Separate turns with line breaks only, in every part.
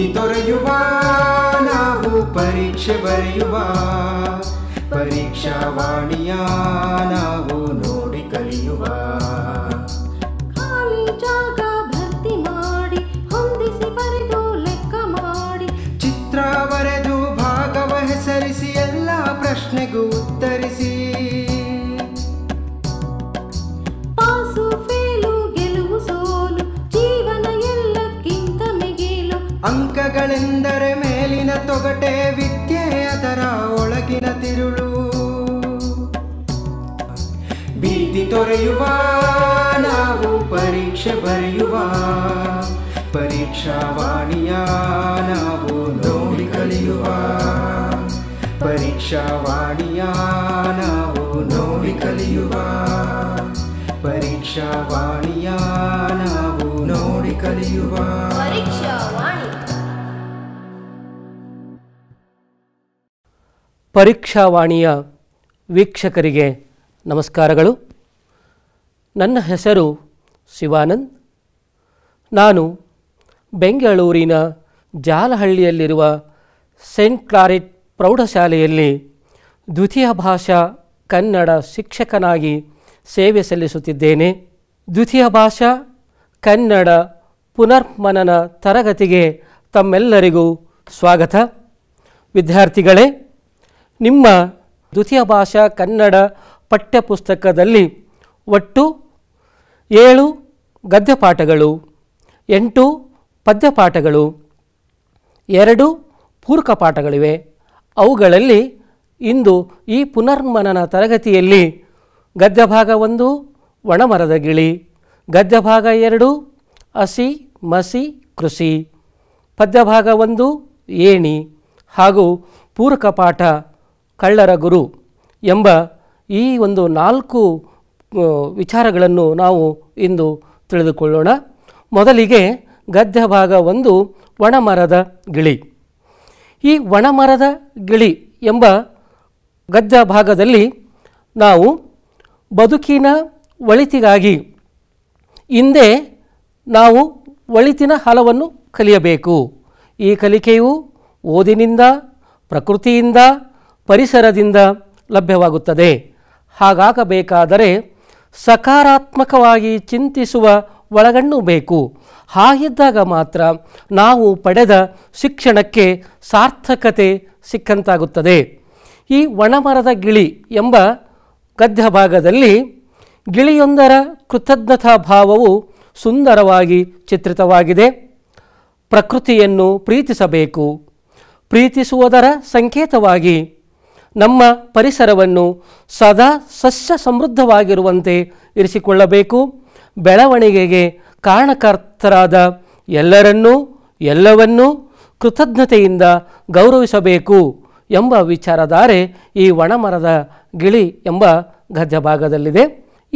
रयुवाहु परीक्षे बरयुवा परीक्षावाण्या ವೇದಗಳೆಂದರೆ ಮೇಲಿನ ತೊಗಟೆ ವಿದ್ಯೆ ಅದರ ಒಳಗಿನ ತಿರುಳು ಭೀತಿ ತೊರೆಯುವ ನಾವು ಪರೀಕ್ಷೆ ಬರೆಯುವ ಪರೀಕ್ಷಾ ವಾಣಿಯ ನಾವು ನೋಡಿ ಕಲಿಯುವ ಪರೀಕ್ಷಾ ವಾಣಿಯ ನಾವು ನೋಡಿ ಕಲಿಯುವ ಪರೀಕ್ಷಾ ವಾಣಿಯ ನಾವು ನೋಡಿ ಕಲಿಯುವ
ಪರೀಕ್ಷಾ ಪರೀಕ್ಷಾವಾಣಿಯ ವೀಕ್ಷಕರಿಗೆ ನಮಸ್ಕಾರಗಳು ನನ್ನ ಹೆಸರು ಶಿವಾನಂದ್ ನಾನು ಬೆಂಗಳೂರಿನ ಜಾಲಹಳ್ಳಿಯಲ್ಲಿರುವ ಸೇಂಟ್ ಕ್ಲಾರಿಟ್ ಪ್ರೌಢಶಾಲೆಯಲ್ಲಿ ದ್ವಿತೀಯ ಭಾಷಾ ಕನ್ನಡ ಶಿಕ್ಷಕನಾಗಿ ಸೇವೆ ಸಲ್ಲಿಸುತ್ತಿದ್ದೇನೆ ದ್ವಿತೀಯ ಭಾಷಾ ಕನ್ನಡ ಪುನರ್ಮನನ ತರಗತಿಗೆ ತಮ್ಮೆಲ್ಲರಿಗೂ ಸ್ವಾಗತ ವಿದ್ಯಾರ್ಥಿಗಳೇ ನಿಮ್ಮ ದ್ವಿತೀಯ ಭಾಷಾ ಕನ್ನಡ ಪಠ್ಯಪುಸ್ತಕದಲ್ಲಿ ಒಟ್ಟು ಏಳು ಗದ್ಯಪಾಠಗಳು ಎಂಟು ಪದ್ಯಪಾಠಗಳು ಎರಡು ಪೂರ್ಕ ಪಾಠಗಳಿವೆ ಅವುಗಳಲ್ಲಿ ಇಂದು ಈ ಪುನರ್ಮನನ ತರಗತಿಯಲ್ಲಿ ಗದ್ಯಭಾಗ ಒಂದು ಒಣಮರದ ಗಿಳಿ ಗದ್ಯಭಾಗ ಎರಡು ಹಸಿ ಮಸಿ ಕೃಷಿ ಪದ್ಯಭಾಗ ಒಂದು ಏಣಿ ಹಾಗೂ ಪೂರಕ ಪಾಠ ಕಳ್ಳರ ಗುರು ಎಂಬ ಈ ಒಂದು ನಾಲ್ಕು ವಿಚಾರಗಳನ್ನು ನಾವು ಇಂದು ತಿಳಿದುಕೊಳ್ಳೋಣ ಮೊದಲಿಗೆ ಗದ್ಯ ಭಾಗ ಒಂದು ಒಣಮರದ ಗಿಳಿ ಈ ಒಣಮರದ ಗಿಳಿ ಎಂಬ ಗದ್ಯ ಭಾಗದಲ್ಲಿ ನಾವು ಬದುಕಿನ ಒಳಿತಿಗಾಗಿ ಹಿಂದೆ ನಾವು ಒಳಿತಿನ ಹಲವನ್ನು ಕಲಿಯಬೇಕು ಈ ಕಲಿಕೆಯು ಓದಿನಿಂದ ಪ್ರಕೃತಿಯಿಂದ ಪರಿಸರದಿಂದ ಲಭ್ಯವಾಗುತ್ತದೆ ಹಾಗಾಗಬೇಕಾದರೆ ಸಕಾರಾತ್ಮಕವಾಗಿ ಚಿಂತಿಸುವ ಒಳಗಣ್ಣು ಬೇಕು ಹಾಗಿದ್ದಾಗ ಮಾತ್ರ ನಾವು ಪಡೆದ ಶಿಕ್ಷಣಕ್ಕೆ ಸಾರ್ಥಕತೆ ಸಿಕ್ಕಂತಾಗುತ್ತದೆ ಈ ಒಣಮರದ ಗಿಳಿ ಎಂಬ ಗದ್ಯ ಭಾಗದಲ್ಲಿ ಗಿಳಿಯೊಂದರ ಕೃತಜ್ಞತಾ ಭಾವವು ಸುಂದರವಾಗಿ ಚಿತ್ರಿತವಾಗಿದೆ ಪ್ರಕೃತಿಯನ್ನು ಪ್ರೀತಿಸಬೇಕು ಪ್ರೀತಿಸುವುದರ ಸಂಕೇತವಾಗಿ ನಮ್ಮ ಪರಿಸರವನ್ನು ಸದಾ ಸಸ್ಯ ಸಮೃದ್ಧವಾಗಿರುವಂತೆ ಇರಿಸಿಕೊಳ್ಳಬೇಕು ಬೆಳವಣಿಗೆಗೆ ಕಾರಣಕರ್ತರಾದ ಎಲ್ಲರನ್ನೂ ಎಲ್ಲವನ್ನೂ ಕೃತಜ್ಞತೆಯಿಂದ ಗೌರವಿಸಬೇಕು ಎಂಬ ವಿಚಾರಧಾರೆ ಈ ಒಣಮರದ ಗಿಳಿ ಎಂಬ ಗದ್ಯಭಾಗದಲ್ಲಿದೆ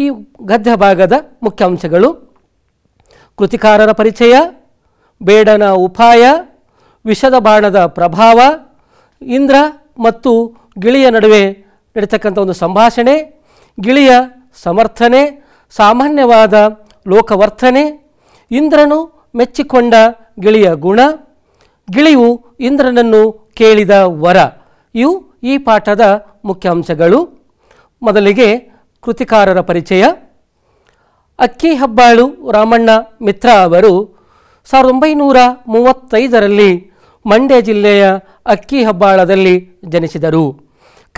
ಈ ಗದ್ಯಭಾಗದ ಭಾಗದ ಮುಖ್ಯಾಂಶಗಳು ಕೃತಿಕಾರರ ಪರಿಚಯ ಬೇಡನ ಉಪಾಯ ವಿಷದ ಬಾಣದ ಪ್ರಭಾವ ಇಂದ್ರ ಮತ್ತು ಗಿಳಿಯ ನಡುವೆ ನಡೀತಕ್ಕಂಥ ಒಂದು ಸಂಭಾಷಣೆ ಗಿಳಿಯ ಸಮರ್ಥನೆ ಸಾಮಾನ್ಯವಾದ ಲೋಕವರ್ತನೆ ಇಂದ್ರನು ಮೆಚ್ಚಿಕೊಂಡ ಗಿಳಿಯ ಗುಣ ಗಿಳಿಯು ಇಂದ್ರನನ್ನು ಕೇಳಿದ ವರ ಇವು ಈ ಪಾಠದ ಮುಖ್ಯ ಅಂಶಗಳು ಮೊದಲಿಗೆ ಕೃತಿಕಾರರ ಪರಿಚಯ ಅಕ್ಕಿ ಹಬ್ಬಾಳು ರಾಮಣ್ಣ ಮಿತ್ರ ಅವರು ಸಾವಿರದ ಒಂಬೈನೂರ ಮೂವತ್ತೈದರಲ್ಲಿ ಮಂಡ್ಯ ಜಿಲ್ಲೆಯ ಅಕ್ಕಿ ಹಬ್ಬಾಳದಲ್ಲಿ ಜನಿಸಿದರು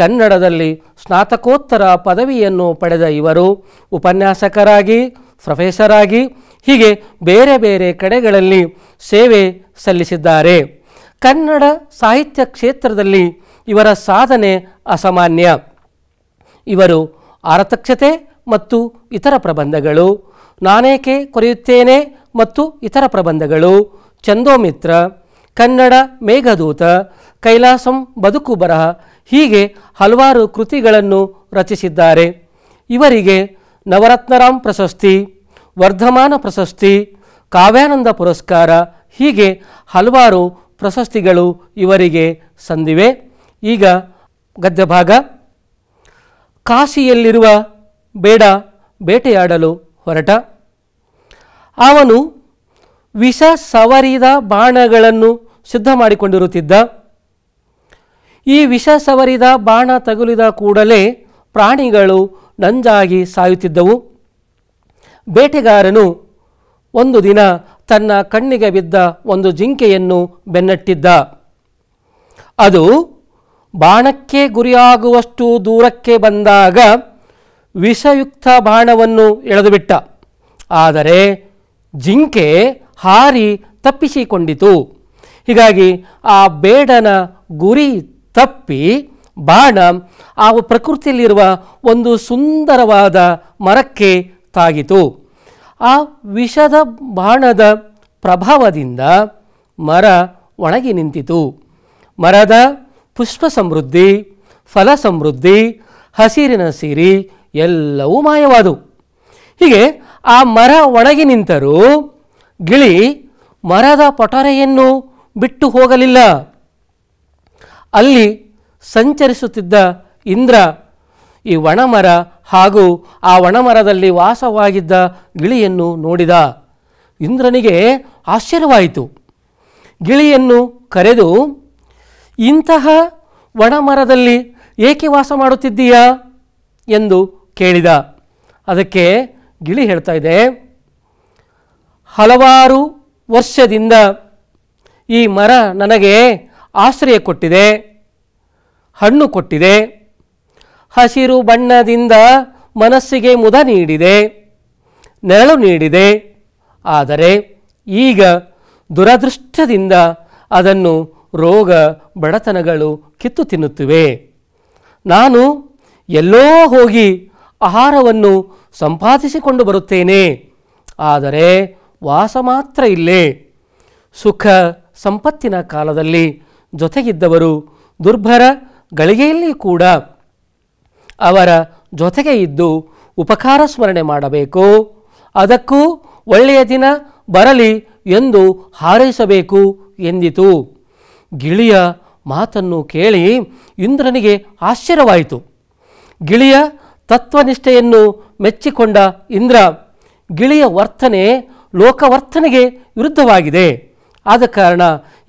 ಕನ್ನಡದಲ್ಲಿ ಸ್ನಾತಕೋತ್ತರ ಪದವಿಯನ್ನು ಪಡೆದ ಇವರು ಉಪನ್ಯಾಸಕರಾಗಿ ಪ್ರೊಫೆಸರಾಗಿ ಹೀಗೆ ಬೇರೆ ಬೇರೆ ಕಡೆಗಳಲ್ಲಿ ಸೇವೆ ಸಲ್ಲಿಸಿದ್ದಾರೆ ಕನ್ನಡ ಸಾಹಿತ್ಯ ಕ್ಷೇತ್ರದಲ್ಲಿ ಇವರ ಸಾಧನೆ ಅಸಾಮಾನ್ಯ ಇವರು ಆರತಕ್ಷತೆ ಮತ್ತು ಇತರ ಪ್ರಬಂಧಗಳು ನಾನೇಕೆ ಕೊರೆಯುತ್ತೇನೆ ಮತ್ತು ಇತರ ಪ್ರಬಂಧಗಳು ಚಂದೋಮಿತ್ರ ಕನ್ನಡ ಮೇಘದೂತ ಕೈಲಾಸಂ ಬದುಕು ಬರಹ ಹೀಗೆ ಹಲವಾರು ಕೃತಿಗಳನ್ನು ರಚಿಸಿದ್ದಾರೆ ಇವರಿಗೆ ನವರತ್ನರಾಮ್ ಪ್ರಶಸ್ತಿ ವರ್ಧಮಾನ ಪ್ರಶಸ್ತಿ ಕಾವ್ಯಾನಂದ ಪುರಸ್ಕಾರ ಹೀಗೆ ಹಲವಾರು ಪ್ರಶಸ್ತಿಗಳು ಇವರಿಗೆ ಸಂದಿವೆ ಈಗ ಗದ್ಯಭಾಗ ಕಾಶಿಯಲ್ಲಿರುವ ಬೇಡ ಬೇಟೆಯಾಡಲು ಹೊರಟ ಅವನು ವಿಷ ಸವರಿದ ಬಾಣಗಳನ್ನು ಸಿದ್ಧ ಮಾಡಿಕೊಂಡಿರುತ್ತಿದ್ದ ಈ ವಿಷ ಸವರಿದ ಬಾಣ ತಗುಲಿದ ಕೂಡಲೇ ಪ್ರಾಣಿಗಳು ನಂಜಾಗಿ ಸಾಯುತ್ತಿದ್ದವು ಬೇಟೆಗಾರನು ಒಂದು ದಿನ ತನ್ನ ಕಣ್ಣಿಗೆ ಬಿದ್ದ ಒಂದು ಜಿಂಕೆಯನ್ನು ಬೆನ್ನಟ್ಟಿದ್ದ ಅದು ಬಾಣಕ್ಕೆ ಗುರಿಯಾಗುವಷ್ಟು ದೂರಕ್ಕೆ ಬಂದಾಗ ವಿಷಯುಕ್ತ ಬಾಣವನ್ನು ಎಳೆದುಬಿಟ್ಟ ಆದರೆ ಜಿಂಕೆ ಹಾರಿ ತಪ್ಪಿಸಿಕೊಂಡಿತು ಹೀಗಾಗಿ ಆ ಬೇಡನ ಗುರಿ ತಪ್ಪಿ ಬಾಣ ಆ ಪ್ರಕೃತಿಯಲ್ಲಿರುವ ಒಂದು ಸುಂದರವಾದ ಮರಕ್ಕೆ ತಾಗಿತು ಆ ವಿಷದ ಬಾಣದ ಪ್ರಭಾವದಿಂದ ಮರ ಒಣಗಿ ನಿಂತಿತು ಮರದ ಪುಷ್ಪ ಸಮೃದ್ಧಿ ಫಲ ಸಮೃದ್ಧಿ ಹಸಿರಿನ ಸಿರಿ ಎಲ್ಲವೂ ಮಾಯವಾದವು ಹೀಗೆ ಆ ಮರ ಒಣಗಿ ನಿಂತರೂ ಗಿಳಿ ಮರದ ಪೊಟರೆಯನ್ನು ಬಿಟ್ಟು ಹೋಗಲಿಲ್ಲ ಅಲ್ಲಿ ಸಂಚರಿಸುತ್ತಿದ್ದ ಇಂದ್ರ ಈ ಒಣಮರ ಹಾಗೂ ಆ ಒಣಮರದಲ್ಲಿ ವಾಸವಾಗಿದ್ದ ಗಿಳಿಯನ್ನು ನೋಡಿದ ಇಂದ್ರನಿಗೆ ಆಶ್ಚರ್ಯವಾಯಿತು ಗಿಳಿಯನ್ನು ಕರೆದು ಇಂತಹ ಒಣಮರದಲ್ಲಿ ಏಕೆ ವಾಸ ಮಾಡುತ್ತಿದ್ದೀಯಾ ಎಂದು ಕೇಳಿದ ಅದಕ್ಕೆ ಗಿಳಿ ಹೇಳ್ತಾ ಇದೆ ಹಲವಾರು ವರ್ಷದಿಂದ ಈ ಮರ ನನಗೆ ಆಶ್ರಯ ಕೊಟ್ಟಿದೆ ಹಣ್ಣು ಕೊಟ್ಟಿದೆ ಹಸಿರು ಬಣ್ಣದಿಂದ ಮನಸ್ಸಿಗೆ ಮುದ ನೀಡಿದೆ ನೆರಳು ನೀಡಿದೆ ಆದರೆ ಈಗ ದುರದೃಷ್ಟದಿಂದ ಅದನ್ನು ರೋಗ ಬಡತನಗಳು ಕಿತ್ತು ತಿನ್ನುತ್ತಿವೆ ನಾನು ಎಲ್ಲೋ ಹೋಗಿ ಆಹಾರವನ್ನು ಸಂಪಾದಿಸಿಕೊಂಡು ಬರುತ್ತೇನೆ ಆದರೆ ವಾಸ ಮಾತ್ರ ಇಲ್ಲೇ ಸುಖ ಸಂಪತ್ತಿನ ಕಾಲದಲ್ಲಿ ಜೊತೆಗಿದ್ದವರು ದುರ್ಭರ ಗಳಿಗೆಯಲ್ಲಿ ಕೂಡ ಅವರ ಜೊತೆಗೆ ಇದ್ದು ಉಪಕಾರ ಸ್ಮರಣೆ ಮಾಡಬೇಕು ಅದಕ್ಕೂ ಒಳ್ಳೆಯ ದಿನ ಬರಲಿ ಎಂದು ಹಾರೈಸಬೇಕು ಎಂದಿತು ಗಿಳಿಯ ಮಾತನ್ನು ಕೇಳಿ ಇಂದ್ರನಿಗೆ ಆಶ್ಚರ್ಯವಾಯಿತು ಗಿಳಿಯ ತತ್ವನಿಷ್ಠೆಯನ್ನು ಮೆಚ್ಚಿಕೊಂಡ ಇಂದ್ರ ಗಿಳಿಯ ವರ್ತನೆ ಲೋಕವರ್ತನೆಗೆ ವಿರುದ್ಧವಾಗಿದೆ ಆದ ಕಾರಣ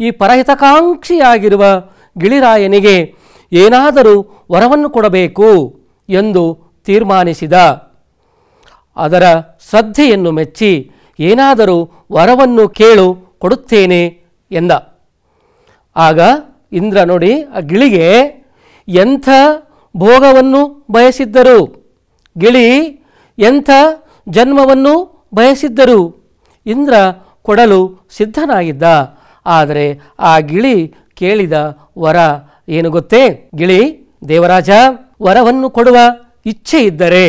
ಈ ಪರಹಿತಕಾಂಕ್ಷಿಯಾಗಿರುವ ಗಿಳಿರಾಯನಿಗೆ ಏನಾದರೂ ವರವನ್ನು ಕೊಡಬೇಕು ಎಂದು ತೀರ್ಮಾನಿಸಿದ ಅದರ ಶ್ರದ್ಧೆಯನ್ನು ಮೆಚ್ಚಿ ಏನಾದರೂ ವರವನ್ನು ಕೇಳು ಕೊಡುತ್ತೇನೆ ಎಂದ ಆಗ ಇಂದ್ರ ನೋಡಿ ಆ ಗಿಳಿಗೆ ಎಂಥ ಭೋಗವನ್ನು ಬಯಸಿದ್ದರು ಗಿಳಿ ಎಂಥ ಜನ್ಮವನ್ನು ಬಯಸಿದ್ದರು ಇಂದ್ರ ಕೊಡಲು ಸಿದ್ಧನಾಗಿದ್ದ ಆದರೆ ಆ ಗಿಳಿ ಕೇಳಿದ ವರ ಏನು ಗೊತ್ತೇ ಗಿಳಿ ದೇವರಾಜ ವರವನ್ನು ಕೊಡುವ ಇಚ್ಛೆ ಇದ್ದರೆ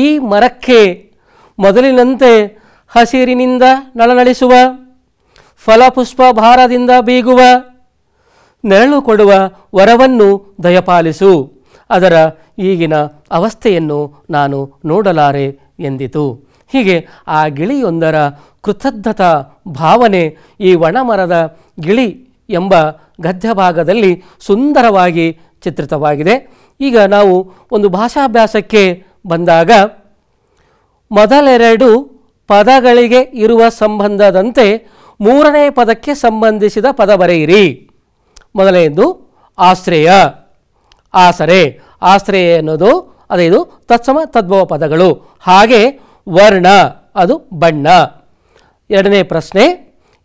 ಈ ಮರಕ್ಕೆ ಮೊದಲಿನಂತೆ ಹಸಿರಿನಿಂದ ನಳನಳಿಸುವ ಫಲಪುಷ್ಪ ಭಾರದಿಂದ ಬೀಗುವ ನೆರಳು ಕೊಡುವ ವರವನ್ನು ದಯಪಾಲಿಸು ಅದರ ಈಗಿನ ಅವಸ್ಥೆಯನ್ನು ನಾನು ನೋಡಲಾರೆ ಎಂದಿತು ಹೀಗೆ ಆ ಗಿಳಿಯೊಂದರ ಕೃತಜ್ಞತಾ ಭಾವನೆ ಈ ಒಣಮರದ ಗಿಳಿ ಎಂಬ ಗದ್ಯಭಾಗದಲ್ಲಿ ಸುಂದರವಾಗಿ ಚಿತ್ರಿತವಾಗಿದೆ ಈಗ ನಾವು ಒಂದು ಭಾಷಾಭ್ಯಾಸಕ್ಕೆ ಬಂದಾಗ ಮೊದಲೆರಡು ಪದಗಳಿಗೆ ಇರುವ ಸಂಬಂಧದಂತೆ ಮೂರನೇ ಪದಕ್ಕೆ ಸಂಬಂಧಿಸಿದ ಪದ ಬರೆಯಿರಿ ಮೊದಲನೆಯದು ಆಶ್ರಯ ಆಸರೆ ಆಶ್ರಯ ಎನ್ನುವುದು ಅದೇ ಇದು ತತ್ಸಮ ತದ್ಭವ ಪದಗಳು ಹಾಗೆ ವರ್ಣ ಅದು ಬಣ್ಣ ಎರಡನೇ ಪ್ರಶ್ನೆ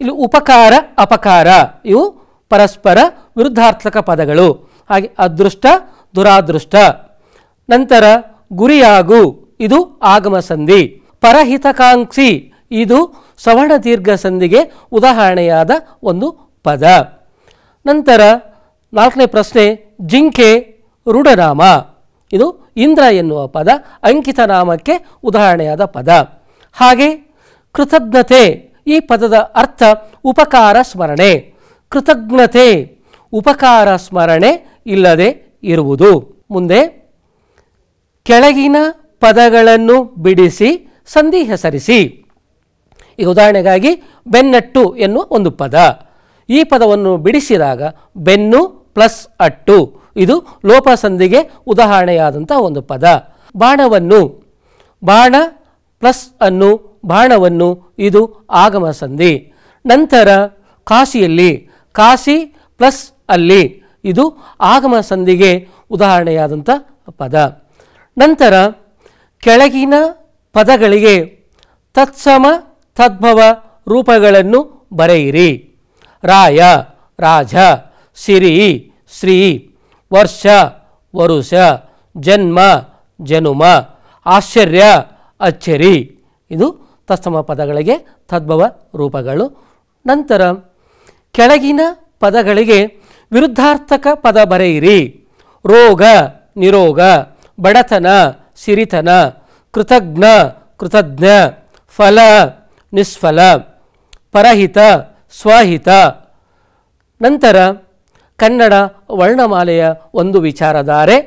ಇಲ್ಲಿ ಉಪಕಾರ ಅಪಕಾರ ಇವು ಪರಸ್ಪರ ವಿರುದ್ಧಾರ್ಥಕ ಪದಗಳು ಹಾಗೆ ಅದೃಷ್ಟ ದುರಾದೃಷ್ಟ ನಂತರ ಗುರಿಯಾಗು ಇದು ಆಗಮ ಸಂಧಿ ಪರಹಿತಕಾಂಕ್ಷಿ ಇದು ಸವರ್ಣ ದೀರ್ಘ ಸಂಧಿಗೆ ಉದಾಹರಣೆಯಾದ ಒಂದು ಪದ ನಂತರ ನಾಲ್ಕನೇ ಪ್ರಶ್ನೆ ಜಿಂಕೆ ರೂಢನಾಮ ಇದು ಇಂದ್ರ ಎನ್ನುವ ಪದ ಅಂಕಿತ ನಾಮಕ್ಕೆ ಉದಾಹರಣೆಯಾದ ಪದ ಹಾಗೆ ಕೃತಜ್ಞತೆ ಈ ಪದದ ಅರ್ಥ ಉಪಕಾರ ಸ್ಮರಣೆ ಕೃತಜ್ಞತೆ ಉಪಕಾರ ಸ್ಮರಣೆ ಇಲ್ಲದೆ ಇರುವುದು ಮುಂದೆ ಕೆಳಗಿನ ಪದಗಳನ್ನು ಬಿಡಿಸಿ ಸಂಧಿ ಹೆಸರಿಸಿ ಈಗ ಉದಾಹರಣೆಗಾಗಿ ಬೆನ್ನಟ್ಟು ಎನ್ನುವ ಒಂದು ಪದ ಈ ಪದವನ್ನು ಬಿಡಿಸಿದಾಗ ಬೆನ್ನು ಪ್ಲಸ್ ಅಟ್ಟು ಇದು ಲೋಪಸಂಧಿಗೆ ಉದಾಹರಣೆಯಾದಂಥ ಒಂದು ಪದ ಬಾಣವನ್ನು ಬಾಣ ಪ್ಲಸ್ ಅನ್ನು ಬಾಣವನ್ನು ಇದು ಆಗಮ ಸಂಧಿ ನಂತರ ಕಾಶಿಯಲ್ಲಿ ಕಾಶಿ ಪ್ಲಸ್ ಅಲ್ಲಿ ಇದು ಆಗಮ ಸಂಧಿಗೆ ಉದಾಹರಣೆಯಾದಂಥ ಪದ ನಂತರ ಕೆಳಗಿನ ಪದಗಳಿಗೆ ತತ್ಸಮ ತದ್ಭವ ರೂಪಗಳನ್ನು ಬರೆಯಿರಿ ರಾಯ ರಾಜ ಸಿರಿ ಶ್ರೀ ವರ್ಷ ವರುಷ ಜನ್ಮ ಜನುಮ ಆಶ್ಚರ್ಯ ಅಚ್ಚರಿ ಇದು ತಸ್ತಮ ಪದಗಳಿಗೆ ತದ್ಭವ ರೂಪಗಳು ನಂತರ ಕೆಳಗಿನ ಪದಗಳಿಗೆ ವಿರುದ್ಧಾರ್ಥಕ ಪದ ಬರೆಯಿರಿ ರೋಗ ನಿರೋಗ ಬಡತನ ಸಿರಿತನ ಕೃತಜ್ಞ ಕೃತಜ್ಞ ಫಲ ನಿಸ್ಫಲ ಪರಹಿತ ಸ್ವಹಿತ ನಂತರ ಕನ್ನಡ ವರ್ಣಮಾಲೆಯ ಒಂದು ವಿಚಾರಧಾರೆ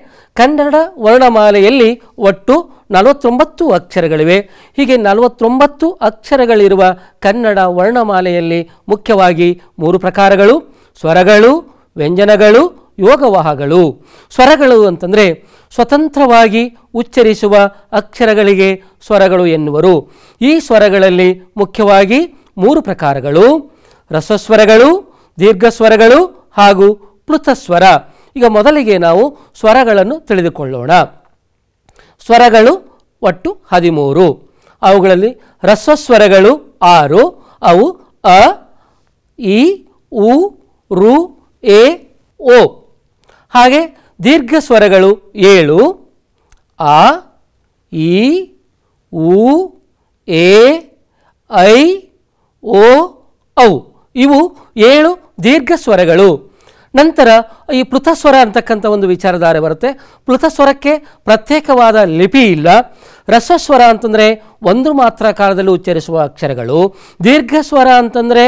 ಕನ್ನಡ ವರ್ಣಮಾಲೆಯಲ್ಲಿ ಒಟ್ಟು ನಲವತ್ತೊಂಬತ್ತು ಅಕ್ಷರಗಳಿವೆ ಹೀಗೆ ನಲವತ್ತೊಂಬತ್ತು ಅಕ್ಷರಗಳಿರುವ ಕನ್ನಡ ವರ್ಣಮಾಲೆಯಲ್ಲಿ ಮುಖ್ಯವಾಗಿ ಮೂರು ಪ್ರಕಾರಗಳು ಸ್ವರಗಳು ವ್ಯಂಜನಗಳು ಯೋಗವಾಹಗಳು ಸ್ವರಗಳು ಅಂತಂದರೆ ಸ್ವತಂತ್ರವಾಗಿ ಉಚ್ಚರಿಸುವ ಅಕ್ಷರಗಳಿಗೆ ಸ್ವರಗಳು ಎನ್ನುವರು ಈ ಸ್ವರಗಳಲ್ಲಿ ಮುಖ್ಯವಾಗಿ ಮೂರು ಪ್ರಕಾರಗಳು ರಸಸ್ವರಗಳು ದೀರ್ಘಸ್ವರಗಳು ಹಾಗೂ ಸ್ವರ ಈಗ ಮೊದಲಿಗೆ ನಾವು ಸ್ವರಗಳನ್ನು ತಿಳಿದುಕೊಳ್ಳೋಣ ಸ್ವರಗಳು ಒಟ್ಟು ಹದಿಮೂರು ಅವುಗಳಲ್ಲಿ ರಸ್ವಸ್ವರಗಳು ಆರು ಅವು ಅ ಇ ಉ ರು ಎ ಓ ಹಾಗೆ ದೀರ್ಘ ಸ್ವರಗಳು ಏಳು ಆ ಇ ಉ ಎ ಐ ಓ ಔ ಇವು ಏಳು ದೀರ್ಘ ಸ್ವರಗಳು ನಂತರ ಈ ಪೃಥಸ್ವರ ಅಂತಕ್ಕಂಥ ಒಂದು ವಿಚಾರಧಾರೆ ಬರುತ್ತೆ ಪೃಥಸ್ವರಕ್ಕೆ ಪ್ರತ್ಯೇಕವಾದ ಲಿಪಿ ಇಲ್ಲ ರಸಸ್ವರ ಅಂತಂದರೆ ಒಂದು ಮಾತ್ರ ಕಾಲದಲ್ಲಿ ಉಚ್ಚರಿಸುವ ಅಕ್ಷರಗಳು ದೀರ್ಘಸ್ವರ ಅಂತಂದರೆ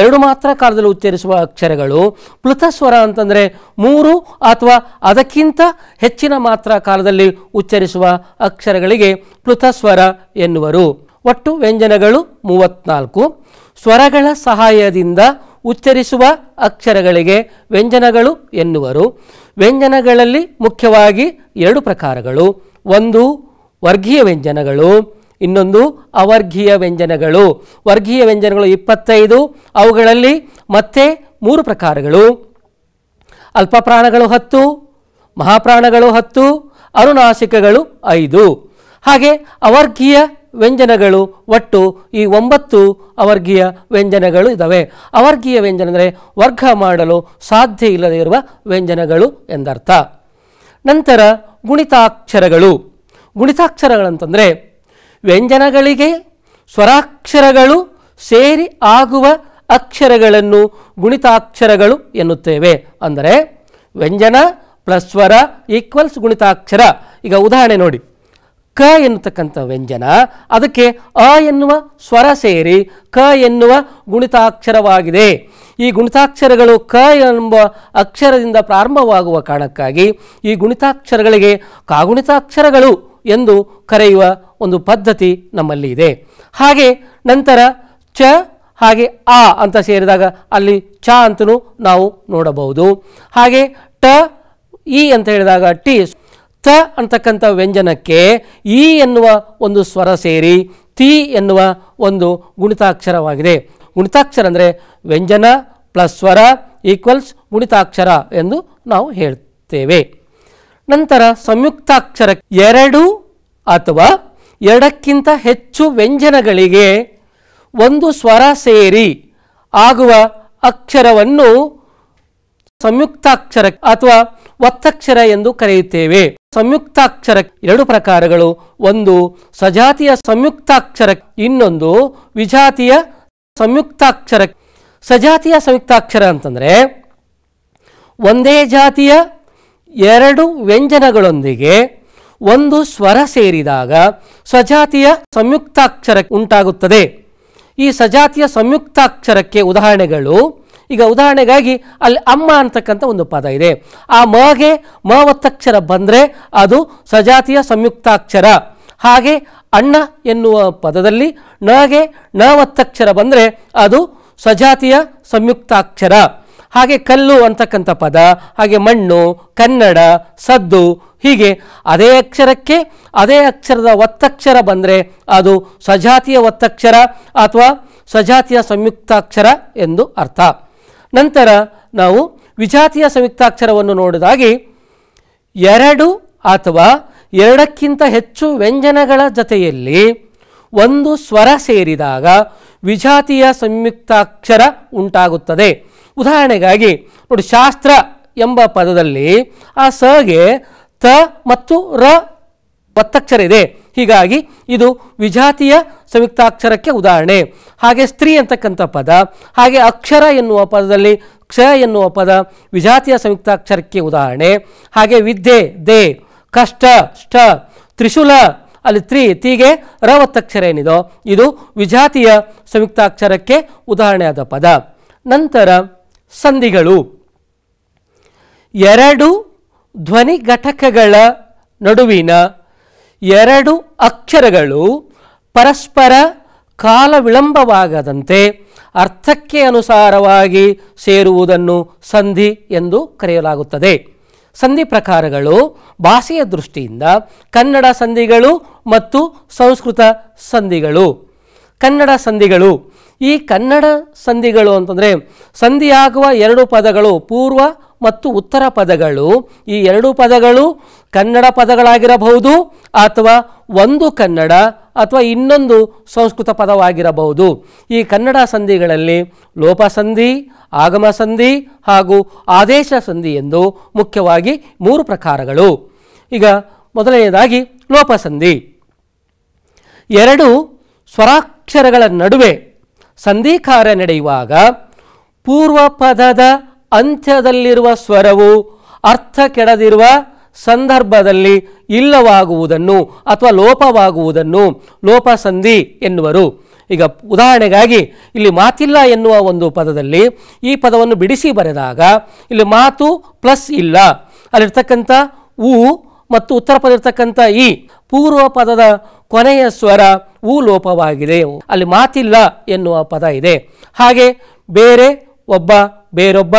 ಎರಡು ಮಾತ್ರ ಕಾಲದಲ್ಲಿ ಉಚ್ಚರಿಸುವ ಅಕ್ಷರಗಳು ಪೃಥಸ್ವರ ಅಂತಂದರೆ ಮೂರು ಅಥವಾ ಅದಕ್ಕಿಂತ ಹೆಚ್ಚಿನ ಮಾತ್ರ ಕಾಲದಲ್ಲಿ ಉಚ್ಚರಿಸುವ ಅಕ್ಷರಗಳಿಗೆ ಪೃಥಸ್ವರ ಎನ್ನುವರು ಒಟ್ಟು ವ್ಯಂಜನಗಳು ಮೂವತ್ನಾಲ್ಕು ಸ್ವರಗಳ ಸಹಾಯದಿಂದ ಉಚ್ಚರಿಸುವ ಅಕ್ಷರಗಳಿಗೆ ವ್ಯಂಜನಗಳು ಎನ್ನುವರು ವ್ಯಂಜನಗಳಲ್ಲಿ ಮುಖ್ಯವಾಗಿ ಎರಡು ಪ್ರಕಾರಗಳು ಒಂದು ವರ್ಗೀಯ ವ್ಯಂಜನಗಳು ಇನ್ನೊಂದು ಅವರ್ಗೀಯ ವ್ಯಂಜನಗಳು ವರ್ಗೀಯ ವ್ಯಂಜನಗಳು ಇಪ್ಪತ್ತೈದು ಅವುಗಳಲ್ಲಿ ಮತ್ತೆ ಮೂರು ಪ್ರಕಾರಗಳು ಅಲ್ಪಪ್ರಾಣಗಳು ಹತ್ತು ಮಹಾಪ್ರಾಣಗಳು ಹತ್ತು ಅನುನಾಸಿಕಗಳು ಐದು ಹಾಗೆ ಅವರ್ಗೀಯ ವ್ಯಂಜನಗಳು ಒಟ್ಟು ಈ ಒಂಬತ್ತು ಅವರ್ಗೀಯ ವ್ಯಂಜನಗಳು ಇದ್ದಾವೆ ಅವರ್ಗೀಯ ವ್ಯಂಜನ ಅಂದರೆ ವರ್ಗ ಮಾಡಲು ಸಾಧ್ಯ ಇಲ್ಲದೇ ಇರುವ ವ್ಯಂಜನಗಳು ಎಂದರ್ಥ ನಂತರ ಗುಣಿತಾಕ್ಷರಗಳು ಗುಣಿತಾಕ್ಷರಗಳಂತಂದರೆ ವ್ಯಂಜನಗಳಿಗೆ ಸ್ವರಾಕ್ಷರಗಳು ಸೇರಿ ಆಗುವ ಅಕ್ಷರಗಳನ್ನು ಗುಣಿತಾಕ್ಷರಗಳು ಎನ್ನುತ್ತೇವೆ ಅಂದರೆ ವ್ಯಂಜನ ಪ್ಲಸ್ ಸ್ವರ ಈಕ್ವಲ್ಸ್ ಗುಣಿತಾಕ್ಷರ ಈಗ ಉದಾಹರಣೆ ನೋಡಿ ಕ ಎನ್ನುತಕ್ಕಂಥ ವ್ಯಂಜನ ಅದಕ್ಕೆ ಅ ಎನ್ನುವ ಸ್ವರ ಸೇರಿ ಕ ಎನ್ನುವ ಗುಣಿತಾಕ್ಷರವಾಗಿದೆ ಈ ಗುಣಿತಾಕ್ಷರಗಳು ಕ ಎಂಬ ಅಕ್ಷರದಿಂದ ಪ್ರಾರಂಭವಾಗುವ ಕಾರಣಕ್ಕಾಗಿ ಈ ಗುಣಿತಾಕ್ಷರಗಳಿಗೆ ಕಾಗುಣಿತಾಕ್ಷರಗಳು ಎಂದು ಕರೆಯುವ ಒಂದು ಪದ್ಧತಿ ನಮ್ಮಲ್ಲಿ ಇದೆ ಹಾಗೆ ನಂತರ ಚ ಹಾಗೆ ಆ ಅಂತ ಸೇರಿದಾಗ ಅಲ್ಲಿ ಚ ಅಂತಲೂ ನಾವು ನೋಡಬಹುದು ಹಾಗೆ ಟ ಇ ಅಂತ ಹೇಳಿದಾಗ ಟಿ ತ ಅಂತಕ್ಕಂಥ ವ್ಯಂಜನಕ್ಕೆ ಈ ಎನ್ನುವ ಒಂದು ಸ್ವರ ಸೇರಿ ತಿ ಎನ್ನುವ ಒಂದು ಗುಣಿತಾಕ್ಷರವಾಗಿದೆ ಗುಣಿತಾಕ್ಷರ ಅಂದರೆ ವ್ಯಂಜನ ಪ್ಲಸ್ ಸ್ವರ ಈಕ್ವಲ್ಸ್ ಗುಣಿತಾಕ್ಷರ ಎಂದು ನಾವು ಹೇಳ್ತೇವೆ ನಂತರ ಸಂಯುಕ್ತಾಕ್ಷರ ಎರಡು ಅಥವಾ ಎರಡಕ್ಕಿಂತ ಹೆಚ್ಚು ವ್ಯಂಜನಗಳಿಗೆ ಒಂದು ಸ್ವರ ಸೇರಿ ಆಗುವ ಅಕ್ಷರವನ್ನು ಸಂಯುಕ್ತಾಕ್ಷರ ಅಥವಾ ಒತ್ತಕ್ಷರ ಎಂದು ಕರೆಯುತ್ತೇವೆ ಸಂಯುಕ್ತಾಕ್ಷರ ಎರಡು ಪ್ರಕಾರಗಳು ಒಂದು ಸಜಾತಿಯ ಸಂಯುಕ್ತಾಕ್ಷರ ಇನ್ನೊಂದು ವಿಜಾತಿಯ ಸಂಯುಕ್ತಾಕ್ಷರ ಸಜಾತಿಯ ಸಂಯುಕ್ತಾಕ್ಷರ ಅಂತಂದರೆ ಒಂದೇ ಜಾತಿಯ ಎರಡು ವ್ಯಂಜನಗಳೊಂದಿಗೆ ಒಂದು ಸ್ವರ ಸೇರಿದಾಗ ಸ್ವಜಾತಿಯ ಸಂಯುಕ್ತಾಕ್ಷರ ಉಂಟಾಗುತ್ತದೆ ಈ ಸಜಾತಿಯ ಸಂಯುಕ್ತಾಕ್ಷರಕ್ಕೆ ಉದಾಹರಣೆಗಳು ಈಗ ಉದಾಹರಣೆಗಾಗಿ ಅಲ್ಲಿ ಅಮ್ಮ ಅಂತಕ್ಕಂಥ ಒಂದು ಪದ ಇದೆ ಆ ಮಗೆ ಮ ಒತ್ತಕ್ಷರ ಬಂದರೆ ಅದು ಸಜಾತಿಯ ಸಂಯುಕ್ತಾಕ್ಷರ ಹಾಗೆ ಅಣ್ಣ ಎನ್ನುವ ಪದದಲ್ಲಿ ನಗೆ ನ ಒತ್ತಕ್ಷರ ಬಂದರೆ ಅದು ಸಜಾತಿಯ ಸಂಯುಕ್ತಾಕ್ಷರ ಹಾಗೆ ಕಲ್ಲು ಅಂತಕ್ಕಂಥ ಪದ ಹಾಗೆ ಮಣ್ಣು ಕನ್ನಡ ಸದ್ದು ಹೀಗೆ ಅದೇ ಅಕ್ಷರಕ್ಕೆ ಅದೇ ಅಕ್ಷರದ ಒತ್ತಕ್ಷರ ಬಂದರೆ ಅದು ಸಜಾತಿಯ ಒತ್ತಕ್ಷರ ಅಥವಾ ಸಜಾತಿಯ ಸಂಯುಕ್ತಾಕ್ಷರ ಎಂದು ಅರ್ಥ ನಂತರ ನಾವು ವಿಜಾತಿಯ ಸಂಯುಕ್ತಾಕ್ಷರವನ್ನು ನೋಡಿದಾಗಿ ಎರಡು ಅಥವಾ ಎರಡಕ್ಕಿಂತ ಹೆಚ್ಚು ವ್ಯಂಜನಗಳ ಜೊತೆಯಲ್ಲಿ ಒಂದು ಸ್ವರ ಸೇರಿದಾಗ ವಿಜಾತಿಯ ಸಂಯುಕ್ತಾಕ್ಷರ ಉಂಟಾಗುತ್ತದೆ ಉದಾಹರಣೆಗಾಗಿ ನೋಡಿ ಶಾಸ್ತ್ರ ಎಂಬ ಪದದಲ್ಲಿ ಆ ಸಗೆ ತ ಮತ್ತು ರ ಒತ್ತಕ್ಷರ ಇದೆ ಹೀಗಾಗಿ ಇದು ವಿಜಾತಿಯ ಸಂಯುಕ್ತಾಕ್ಷರಕ್ಕೆ ಉದಾಹರಣೆ ಹಾಗೆ ಸ್ತ್ರೀ ಅಂತಕ್ಕಂಥ ಪದ ಹಾಗೆ ಅಕ್ಷರ ಎನ್ನುವ ಪದದಲ್ಲಿ ಕ್ಷ ಎನ್ನುವ ಪದ ವಿಜಾತಿಯ ಸಂಯುಕ್ತಾಕ್ಷರಕ್ಕೆ ಉದಾಹರಣೆ ಹಾಗೆ ವಿದ್ಯೆ ದೇ ಕಷ್ಟ ಷ್ಟ ತ್ರಿಶೂಲ ಅಲ್ಲಿ ತ್ರಿ ತೀಗೆ ರವತ್ತಕ್ಷರ ಏನಿದೋ ಇದು ವಿಜಾತಿಯ ಸಂಯುಕ್ತಾಕ್ಷರಕ್ಕೆ ಉದಾಹರಣೆಯಾದ ಪದ ನಂತರ ಸಂಧಿಗಳು ಎರಡು ಧ್ವನಿ ಘಟಕಗಳ ನಡುವಿನ ಎರಡು ಅಕ್ಷರಗಳು ಪರಸ್ಪರ ಕಾಲ ವಿಳಂಬವಾಗದಂತೆ ಅರ್ಥಕ್ಕೆ ಅನುಸಾರವಾಗಿ ಸೇರುವುದನ್ನು ಸಂಧಿ ಎಂದು ಕರೆಯಲಾಗುತ್ತದೆ ಸಂಧಿ ಪ್ರಕಾರಗಳು ಭಾಷೆಯ ದೃಷ್ಟಿಯಿಂದ ಕನ್ನಡ ಸಂಧಿಗಳು ಮತ್ತು ಸಂಸ್ಕೃತ ಸಂಧಿಗಳು ಕನ್ನಡ ಸಂಧಿಗಳು ಈ ಕನ್ನಡ ಸಂಧಿಗಳು ಅಂತಂದರೆ ಸಂಧಿಯಾಗುವ ಎರಡು ಪದಗಳು ಪೂರ್ವ ಮತ್ತು ಉತ್ತರ ಪದಗಳು ಈ ಎರಡು ಪದಗಳು ಕನ್ನಡ ಪದಗಳಾಗಿರಬಹುದು ಅಥವಾ ಒಂದು ಕನ್ನಡ ಅಥವಾ ಇನ್ನೊಂದು ಸಂಸ್ಕೃತ ಪದವಾಗಿರಬಹುದು ಈ ಕನ್ನಡ ಸಂಧಿಗಳಲ್ಲಿ ಲೋಪಸಂಧಿ ಸಂಧಿ ಹಾಗೂ ಆದೇಶ ಸಂಧಿ ಎಂದು ಮುಖ್ಯವಾಗಿ ಮೂರು ಪ್ರಕಾರಗಳು ಈಗ ಮೊದಲನೆಯದಾಗಿ ಲೋಪಸಂಧಿ ಎರಡು ಸ್ವರಾಕ್ಷರಗಳ ನಡುವೆ ಸಂಧಿ ಕಾರ್ಯ ನಡೆಯುವಾಗ ಪೂರ್ವ ಪದದ ಅಂತ್ಯದಲ್ಲಿರುವ ಸ್ವರವು ಅರ್ಥ ಕೆಡದಿರುವ ಸಂದರ್ಭದಲ್ಲಿ ಇಲ್ಲವಾಗುವುದನ್ನು ಅಥವಾ ಲೋಪವಾಗುವುದನ್ನು ಲೋಪಸಂಧಿ ಎನ್ನುವರು ಈಗ ಉದಾಹರಣೆಗಾಗಿ ಇಲ್ಲಿ ಮಾತಿಲ್ಲ ಎನ್ನುವ ಒಂದು ಪದದಲ್ಲಿ ಈ ಪದವನ್ನು ಬಿಡಿಸಿ ಬರೆದಾಗ ಇಲ್ಲಿ ಮಾತು ಪ್ಲಸ್ ಇಲ್ಲ ಅಲ್ಲಿರ್ತಕ್ಕಂಥ ಊ ಮತ್ತು ಉತ್ತರ ಪದ ಇರ್ತಕ್ಕಂಥ ಈ ಪೂರ್ವ ಪದದ ಕೊನೆಯ ಸ್ವರ ಊ ಲೋಪವಾಗಿದೆ ಅಲ್ಲಿ ಮಾತಿಲ್ಲ ಎನ್ನುವ ಪದ ಇದೆ ಹಾಗೆ ಬೇರೆ ಒಬ್ಬ ಬೇರೊಬ್ಬ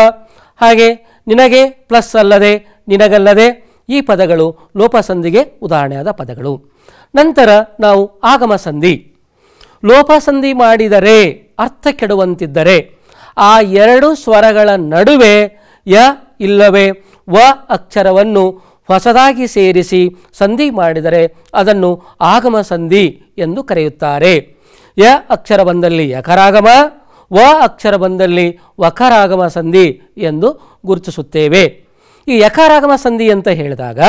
ಹಾಗೆ ನಿನಗೆ ಪ್ಲಸ್ ಅಲ್ಲದೆ ನಿನಗಲ್ಲದೆ ಈ ಪದಗಳು ಲೋಪಸಂಧಿಗೆ ಉದಾಹರಣೆಯಾದ ಪದಗಳು ನಂತರ ನಾವು ಆಗಮ ಸಂಧಿ ಲೋಪಸಂಧಿ ಮಾಡಿದರೆ ಅರ್ಥ ಕೆಡುವಂತಿದ್ದರೆ ಆ ಎರಡು ಸ್ವರಗಳ ನಡುವೆ ಯ ಇಲ್ಲವೇ ವ ಅಕ್ಷರವನ್ನು ಹೊಸದಾಗಿ ಸೇರಿಸಿ ಸಂಧಿ ಮಾಡಿದರೆ ಅದನ್ನು ಆಗಮ ಸಂಧಿ ಎಂದು ಕರೆಯುತ್ತಾರೆ ಯ ಅಕ್ಷರ ಬಂದಲ್ಲಿ ಯಕರಾಗಮ ವ ಅಕ್ಷರ ಬಂದಲ್ಲಿ ವಕರಾಗಮ ಸಂಧಿ ಎಂದು ಗುರುತಿಸುತ್ತೇವೆ ಈ ಯಕಾರಾಗಮ ಸಂಧಿ ಅಂತ ಹೇಳಿದಾಗ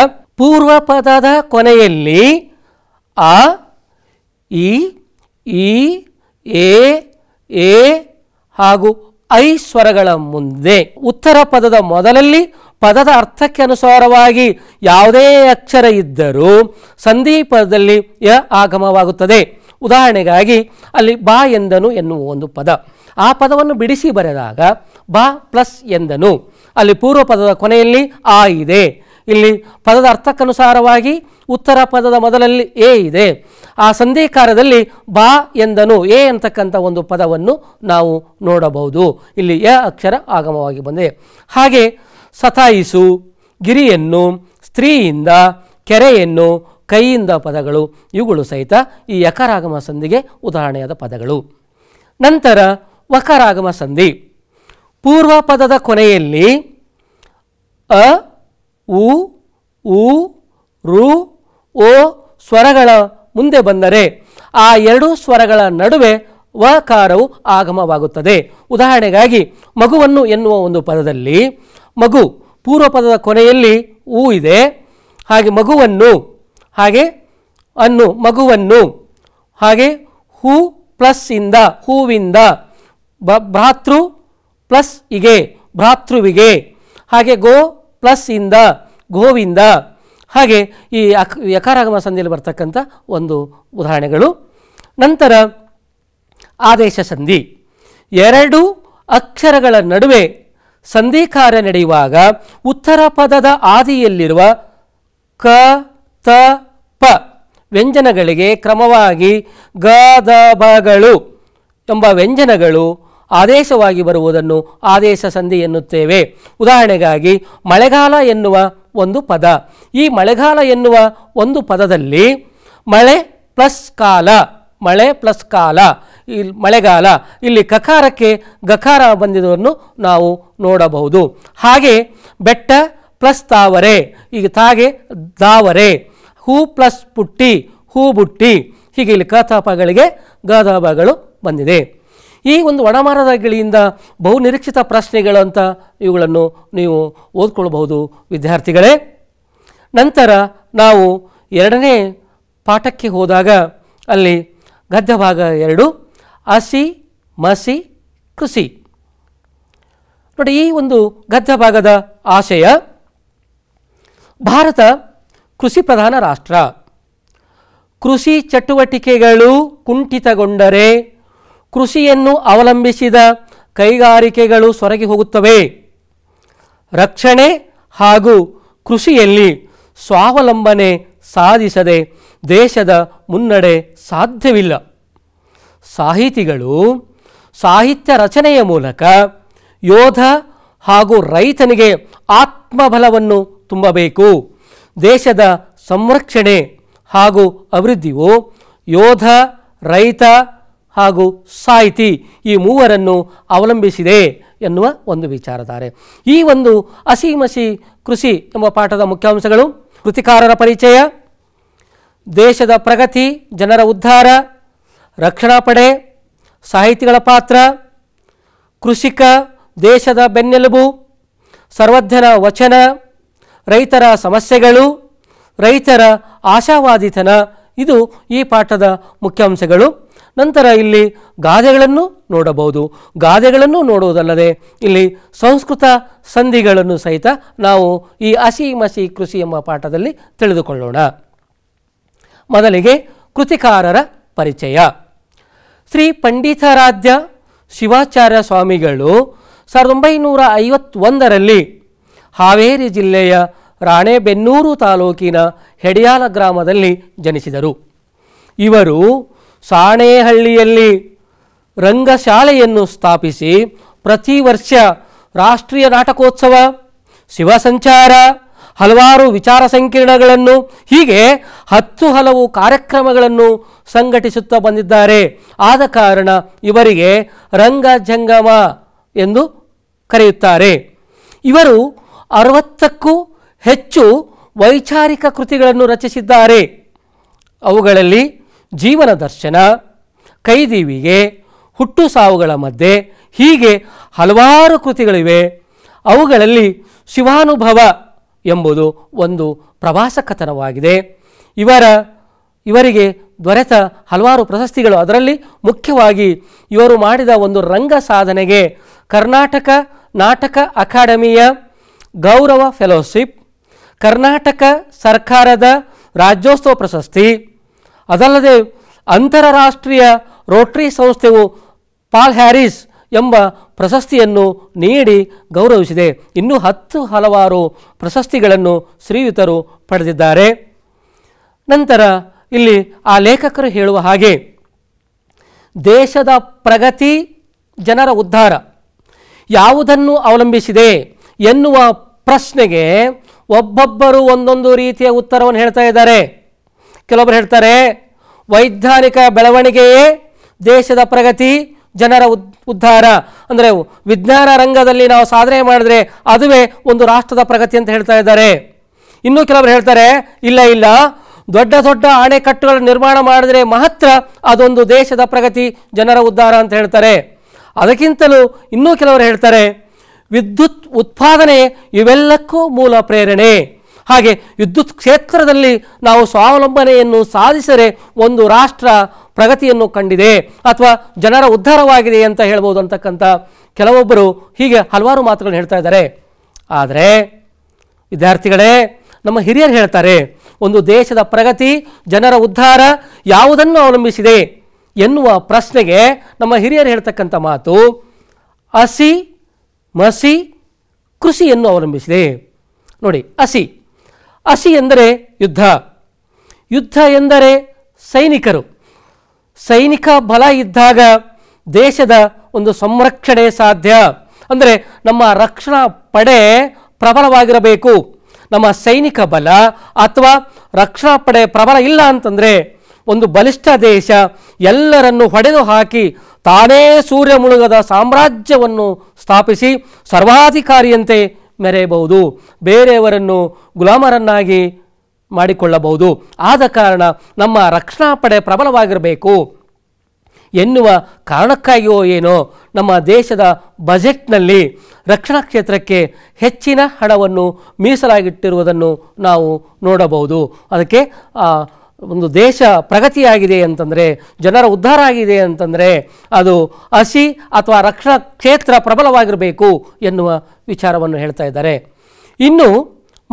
ಪೂರ್ವ ಪದದ ಕೊನೆಯಲ್ಲಿ ಅ ಇ ಈ ಎ ಎ ಹಾಗೂ ಐ ಸ್ವರಗಳ ಮುಂದೆ ಉತ್ತರ ಪದದ ಮೊದಲಲ್ಲಿ ಪದದ ಅರ್ಥಕ್ಕೆ ಅನುಸಾರವಾಗಿ ಯಾವುದೇ ಅಕ್ಷರ ಇದ್ದರೂ ಸಂಧಿ ಪದದಲ್ಲಿ ಯ ಆಗಮವಾಗುತ್ತದೆ ಉದಾಹರಣೆಗಾಗಿ ಅಲ್ಲಿ ಬಾ ಎಂದನು ಎನ್ನುವ ಒಂದು ಪದ ಆ ಪದವನ್ನು ಬಿಡಿಸಿ ಬರೆದಾಗ ಬಾ ಪ್ಲಸ್ ಎಂದನು ಅಲ್ಲಿ ಪೂರ್ವ ಪದದ ಕೊನೆಯಲ್ಲಿ ಆ ಇದೆ ಇಲ್ಲಿ ಪದದ ಅರ್ಥಕ್ಕನುಸಾರವಾಗಿ ಉತ್ತರ ಪದದ ಮೊದಲಲ್ಲಿ ಎ ಇದೆ ಆ ಸಂಧಿಕಾರದಲ್ಲಿ ಬಾ ಎಂದನು ಎ ಅಂತಕ್ಕಂಥ ಒಂದು ಪದವನ್ನು ನಾವು ನೋಡಬಹುದು ಇಲ್ಲಿ ಎ ಅಕ್ಷರ ಆಗಮವಾಗಿ ಬಂದಿದೆ ಹಾಗೆ ಸತಾಯಿಸು ಗಿರಿಯನ್ನು ಸ್ತ್ರೀಯಿಂದ ಕೆರೆಯನ್ನು ಕೈಯಿಂದ ಪದಗಳು ಇವುಗಳು ಸಹಿತ ಈ ಯಕರಾಗಮ ಸಂಧಿಗೆ ಉದಾಹರಣೆಯಾದ ಪದಗಳು ನಂತರ ವಕರಾಗಮ ಸಂಧಿ ಪೂರ್ವ ಪದದ ಕೊನೆಯಲ್ಲಿ ಅ ಉ ಉ ರು ಓ ಸ್ವರಗಳ ಮುಂದೆ ಬಂದರೆ ಆ ಎರಡೂ ಸ್ವರಗಳ ನಡುವೆ ವಕಾರವು ಆಗಮವಾಗುತ್ತದೆ ಉದಾಹರಣೆಗಾಗಿ ಮಗುವನ್ನು ಎನ್ನುವ ಒಂದು ಪದದಲ್ಲಿ ಮಗು ಪೂರ್ವ ಪದದ ಕೊನೆಯಲ್ಲಿ ಊ ಇದೆ ಹಾಗೆ ಮಗುವನ್ನು ಹಾಗೆ ಅನ್ನು ಮಗುವನ್ನು ಹಾಗೆ ಹೂ ಪ್ಲಸ್ ಇಂದ ಹೂವಿಂದ ಬ ಭ್ರಾತೃ ಪ್ಲಸ್ ಇಗೆ ಭ್ರಾತೃವಿಗೆ ಹಾಗೆ ಗೋ ಪ್ಲಸ್ ಇಂದ ಗೋವಿಂದ ಹಾಗೆ ಈ ಅಕ್ ಯಕಾರಾಗಮ ಸಂಧಿಯಲ್ಲಿ ಬರ್ತಕ್ಕಂಥ ಒಂದು ಉದಾಹರಣೆಗಳು ನಂತರ ಆದೇಶ ಸಂಧಿ ಎರಡು ಅಕ್ಷರಗಳ ನಡುವೆ ಸಂಧಿ ಕಾರ್ಯ ನಡೆಯುವಾಗ ಉತ್ತರ ಪದದ ಆದಿಯಲ್ಲಿರುವ ಕ ತ ಪ ವ್ಯಂಜನಗಳಿಗೆ ಕ್ರಮವಾಗಿ ಗ ದ ಬಗಳು ಎಂಬ ವ್ಯಂಜನಗಳು ಆದೇಶವಾಗಿ ಬರುವುದನ್ನು ಆದೇಶ ಸಂಧಿ ಎನ್ನುತ್ತೇವೆ ಉದಾಹರಣೆಗಾಗಿ ಮಳೆಗಾಲ ಎನ್ನುವ ಒಂದು ಪದ ಈ ಮಳೆಗಾಲ ಎನ್ನುವ ಒಂದು ಪದದಲ್ಲಿ ಮಳೆ ಪ್ಲಸ್ ಕಾಲ ಮಳೆ ಪ್ಲಸ್ ಕಾಲ ಇಲ್ಲಿ ಮಳೆಗಾಲ ಇಲ್ಲಿ ಕಕಾರಕ್ಕೆ ಗಕಾರ ಬಂದಿದ್ದನ್ನು ನಾವು ನೋಡಬಹುದು ಹಾಗೆ ಬೆಟ್ಟ ಪ್ಲಸ್ ತಾವರೆ ಈಗ ತಾಗೆ ದಾವರೆ ಹೂ ಪ್ಲಸ್ ಪುಟ್ಟಿ ಹೂ ಬುಟ್ಟಿ ಹೀಗೆ ಇಲ್ಲಿ ಕಥಾಪಗಳಿಗೆ ಗಾದಾಭಗಳು ಬಂದಿದೆ ಈ ಒಂದು ಒಣಮರದ ಗಿಳಿಯಿಂದ ಬಹುನಿರೀಕ್ಷಿತ ಪ್ರಶ್ನೆಗಳಂತ ಇವುಗಳನ್ನು ನೀವು ಓದ್ಕೊಳ್ಬಹುದು ವಿದ್ಯಾರ್ಥಿಗಳೇ ನಂತರ ನಾವು ಎರಡನೇ ಪಾಠಕ್ಕೆ ಹೋದಾಗ ಅಲ್ಲಿ ಗದ್ಯ ಭಾಗ ಎರಡು ಹಸಿ ಮಸಿ ಕೃಷಿ ನೋಡಿ ಈ ಒಂದು ಗದ್ಯ ಭಾಗದ ಆಶಯ ಭಾರತ ಕೃಷಿ ಪ್ರಧಾನ ರಾಷ್ಟ್ರ ಕೃಷಿ ಚಟುವಟಿಕೆಗಳು ಕುಂಠಿತಗೊಂಡರೆ ಕೃಷಿಯನ್ನು ಅವಲಂಬಿಸಿದ ಕೈಗಾರಿಕೆಗಳು ಸೊರಗಿ ಹೋಗುತ್ತವೆ ರಕ್ಷಣೆ ಹಾಗೂ ಕೃಷಿಯಲ್ಲಿ ಸ್ವಾವಲಂಬನೆ ಸಾಧಿಸದೆ ದೇಶದ ಮುನ್ನಡೆ ಸಾಧ್ಯವಿಲ್ಲ ಸಾಹಿತಿಗಳು ಸಾಹಿತ್ಯ ರಚನೆಯ ಮೂಲಕ ಯೋಧ ಹಾಗೂ ರೈತನಿಗೆ ಆತ್ಮಬಲವನ್ನು ತುಂಬಬೇಕು ದೇಶದ ಸಂರಕ್ಷಣೆ ಹಾಗೂ ಅಭಿವೃದ್ಧಿಯು ಯೋಧ ರೈತ ಹಾಗೂ ಸಾಹಿತಿ ಈ ಮೂವರನ್ನು ಅವಲಂಬಿಸಿದೆ ಎನ್ನುವ ಒಂದು ವಿಚಾರಧಾರೆ ಈ ಒಂದು ಹಸಿಮಸಿ ಕೃಷಿ ಎಂಬ ಪಾಠದ ಮುಖ್ಯಾಂಶಗಳು ಕೃತಿಕಾರರ ಪರಿಚಯ ದೇಶದ ಪ್ರಗತಿ ಜನರ ಉದ್ಧಾರ ರಕ್ಷಣಾ ಪಡೆ ಸಾಹಿತಿಗಳ ಪಾತ್ರ ಕೃಷಿಕ ದೇಶದ ಬೆನ್ನೆಲುಬು ಸರ್ವಜ್ಞನ ವಚನ ರೈತರ ಸಮಸ್ಯೆಗಳು ರೈತರ ಆಶಾವಾದಿತನ ಇದು ಈ ಪಾಠದ ಮುಖ್ಯಾಂಶಗಳು ನಂತರ ಇಲ್ಲಿ ಗಾದೆಗಳನ್ನು ನೋಡಬಹುದು ಗಾದೆಗಳನ್ನು ನೋಡುವುದಲ್ಲದೆ ಇಲ್ಲಿ ಸಂಸ್ಕೃತ ಸಂಧಿಗಳನ್ನು ಸಹಿತ ನಾವು ಈ ಹಸಿ ಮಸಿ ಕೃಷಿ ಎಂಬ ಪಾಠದಲ್ಲಿ ತಿಳಿದುಕೊಳ್ಳೋಣ ಮೊದಲಿಗೆ ಕೃತಿಕಾರರ ಪರಿಚಯ ಶ್ರೀ ಪಂಡಿತಾರಾಧ್ಯ ಶಿವಾಚಾರ್ಯ ಸ್ವಾಮಿಗಳು ಸಾವಿರದ ಒಂಬೈನೂರ ಐವತ್ತೊಂದರಲ್ಲಿ ಹಾವೇರಿ ಜಿಲ್ಲೆಯ ರಾಣೆಬೆನ್ನೂರು ತಾಲೂಕಿನ ಹೆಡಿಯಾಲ ಗ್ರಾಮದಲ್ಲಿ ಜನಿಸಿದರು ಇವರು ಸಾಣೇಹಳ್ಳಿಯಲ್ಲಿ ರಂಗಶಾಲೆಯನ್ನು ಸ್ಥಾಪಿಸಿ ಪ್ರತಿ ವರ್ಷ ರಾಷ್ಟ್ರೀಯ ನಾಟಕೋತ್ಸವ ಶಿವ ಸಂಚಾರ ಹಲವಾರು ವಿಚಾರ ಸಂಕಿರಣಗಳನ್ನು ಹೀಗೆ ಹತ್ತು ಹಲವು ಕಾರ್ಯಕ್ರಮಗಳನ್ನು ಸಂಘಟಿಸುತ್ತಾ ಬಂದಿದ್ದಾರೆ ಆದ ಕಾರಣ ಇವರಿಗೆ ರಂಗಜಂಗಮ ಎಂದು ಕರೆಯುತ್ತಾರೆ ಇವರು ಅರವತ್ತಕ್ಕೂ ಹೆಚ್ಚು ವೈಚಾರಿಕ ಕೃತಿಗಳನ್ನು ರಚಿಸಿದ್ದಾರೆ ಅವುಗಳಲ್ಲಿ ಜೀವನ ದರ್ಶನ ಕೈದೀವಿಗೆ ಹುಟ್ಟು ಸಾವುಗಳ ಮಧ್ಯೆ ಹೀಗೆ ಹಲವಾರು ಕೃತಿಗಳಿವೆ ಅವುಗಳಲ್ಲಿ ಶಿವಾನುಭವ ಎಂಬುದು ಒಂದು ಪ್ರವಾಸ ಕಥನವಾಗಿದೆ ಇವರ ಇವರಿಗೆ ದೊರೆತ ಹಲವಾರು ಪ್ರಶಸ್ತಿಗಳು ಅದರಲ್ಲಿ ಮುಖ್ಯವಾಗಿ ಇವರು ಮಾಡಿದ ಒಂದು ರಂಗ ಸಾಧನೆಗೆ ಕರ್ನಾಟಕ ನಾಟಕ ಅಕಾಡೆಮಿಯ ಗೌರವ ಫೆಲೋಶಿಪ್ ಕರ್ನಾಟಕ ಸರ್ಕಾರದ ರಾಜ್ಯೋತ್ಸವ ಪ್ರಶಸ್ತಿ ಅದಲ್ಲದೆ ಅಂತಾರಾಷ್ಟ್ರೀಯ ರೋಟರಿ ಸಂಸ್ಥೆಯು ಪಾಲ್ ಹ್ಯಾರಿಸ್ ಎಂಬ ಪ್ರಶಸ್ತಿಯನ್ನು ನೀಡಿ ಗೌರವಿಸಿದೆ ಇನ್ನೂ ಹತ್ತು ಹಲವಾರು ಪ್ರಶಸ್ತಿಗಳನ್ನು ಶ್ರೀಯುತರು ಪಡೆದಿದ್ದಾರೆ ನಂತರ ಇಲ್ಲಿ ಆ ಲೇಖಕರು ಹೇಳುವ ಹಾಗೆ ದೇಶದ ಪ್ರಗತಿ ಜನರ ಉದ್ಧಾರ ಯಾವುದನ್ನು ಅವಲಂಬಿಸಿದೆ ಎನ್ನುವ ಪ್ರಶ್ನೆಗೆ ಒಬ್ಬೊಬ್ಬರು ಒಂದೊಂದು ರೀತಿಯ ಉತ್ತರವನ್ನು ಹೇಳ್ತಾ ಇದ್ದಾರೆ ಕೆಲವೊಬ್ಬರು ಹೇಳ್ತಾರೆ ವೈಜ್ಞಾನಿಕ ಬೆಳವಣಿಗೆಯೇ ದೇಶದ ಪ್ರಗತಿ ಜನರ ಉದ್ಧಾರ ಅಂದರೆ ವಿಜ್ಞಾನ ರಂಗದಲ್ಲಿ ನಾವು ಸಾಧನೆ ಮಾಡಿದ್ರೆ ಅದುವೇ ಒಂದು ರಾಷ್ಟ್ರದ ಪ್ರಗತಿ ಅಂತ ಹೇಳ್ತಾ ಇದ್ದಾರೆ ಇನ್ನೂ ಕೆಲವರು ಹೇಳ್ತಾರೆ ಇಲ್ಲ ಇಲ್ಲ ದೊಡ್ಡ ದೊಡ್ಡ ಅಣೆಕಟ್ಟುಗಳ ನಿರ್ಮಾಣ ಮಾಡಿದರೆ ಮಾತ್ರ ಅದೊಂದು ದೇಶದ ಪ್ರಗತಿ ಜನರ ಉದ್ಧಾರ ಅಂತ ಹೇಳ್ತಾರೆ ಅದಕ್ಕಿಂತಲೂ ಇನ್ನೂ ಕೆಲವರು ಹೇಳ್ತಾರೆ ವಿದ್ಯುತ್ ಉತ್ಪಾದನೆ ಇವೆಲ್ಲಕ್ಕೂ ಮೂಲ ಪ್ರೇರಣೆ ಹಾಗೆ ವಿದ್ಯುತ್ ಕ್ಷೇತ್ರದಲ್ಲಿ ನಾವು ಸ್ವಾವಲಂಬನೆಯನ್ನು ಸಾಧಿಸರೆ ಒಂದು ರಾಷ್ಟ್ರ ಪ್ರಗತಿಯನ್ನು ಕಂಡಿದೆ ಅಥವಾ ಜನರ ಉದ್ಧಾರವಾಗಿದೆ ಅಂತ ಹೇಳ್ಬೋದು ಅಂತಕ್ಕಂಥ ಕೆಲವೊಬ್ಬರು ಹೀಗೆ ಹಲವಾರು ಮಾತುಗಳನ್ನು ಹೇಳ್ತಾ ಇದ್ದಾರೆ ಆದರೆ ವಿದ್ಯಾರ್ಥಿಗಳೇ ನಮ್ಮ ಹಿರಿಯರು ಹೇಳ್ತಾರೆ ಒಂದು ದೇಶದ ಪ್ರಗತಿ ಜನರ ಉದ್ಧಾರ ಯಾವುದನ್ನು ಅವಲಂಬಿಸಿದೆ ಎನ್ನುವ ಪ್ರಶ್ನೆಗೆ ನಮ್ಮ ಹಿರಿಯರು ಹೇಳ್ತಕ್ಕಂಥ ಮಾತು ಹಸಿ ಮಸಿ ಕೃಷಿಯನ್ನು ಅವಲಂಬಿಸಿದೆ ನೋಡಿ ಹಸಿ ಹಸಿ ಎಂದರೆ ಯುದ್ಧ ಯುದ್ಧ ಎಂದರೆ ಸೈನಿಕರು ಸೈನಿಕ ಬಲ ಇದ್ದಾಗ ದೇಶದ ಒಂದು ಸಂರಕ್ಷಣೆ ಸಾಧ್ಯ ಅಂದರೆ ನಮ್ಮ ರಕ್ಷಣಾ ಪಡೆ ಪ್ರಬಲವಾಗಿರಬೇಕು ನಮ್ಮ ಸೈನಿಕ ಬಲ ಅಥವಾ ರಕ್ಷಣಾ ಪಡೆ ಪ್ರಬಲ ಇಲ್ಲ ಅಂತಂದರೆ ಒಂದು ಬಲಿಷ್ಠ ದೇಶ ಎಲ್ಲರನ್ನು ಹೊಡೆದು ಹಾಕಿ ತಾನೇ ಸೂರ್ಯ ಮುಳುಗದ ಸಾಮ್ರಾಜ್ಯವನ್ನು ಸ್ಥಾಪಿಸಿ ಸರ್ವಾಧಿಕಾರಿಯಂತೆ ಮೆರೆಯಬಹುದು ಬೇರೆಯವರನ್ನು ಗುಲಾಮರನ್ನಾಗಿ ಮಾಡಿಕೊಳ್ಳಬಹುದು ಆದ ಕಾರಣ ನಮ್ಮ ರಕ್ಷಣಾ ಪಡೆ ಪ್ರಬಲವಾಗಿರಬೇಕು ಎನ್ನುವ ಕಾರಣಕ್ಕಾಗಿಯೋ ಏನೋ ನಮ್ಮ ದೇಶದ ಬಜೆಟ್ನಲ್ಲಿ ರಕ್ಷಣಾ ಕ್ಷೇತ್ರಕ್ಕೆ ಹೆಚ್ಚಿನ ಹಣವನ್ನು ಮೀಸಲಾಗಿಟ್ಟಿರುವುದನ್ನು ನಾವು ನೋಡಬಹುದು ಅದಕ್ಕೆ ಒಂದು ದೇಶ ಪ್ರಗತಿಯಾಗಿದೆ ಅಂತಂದರೆ ಜನರ ಉದ್ಧಾರ ಆಗಿದೆ ಅಂತಂದರೆ ಅದು ಹಸಿ ಅಥವಾ ರಕ್ಷಣಾ ಕ್ಷೇತ್ರ ಪ್ರಬಲವಾಗಿರಬೇಕು ಎನ್ನುವ ವಿಚಾರವನ್ನು ಹೇಳ್ತಾ ಇದ್ದಾರೆ ಇನ್ನು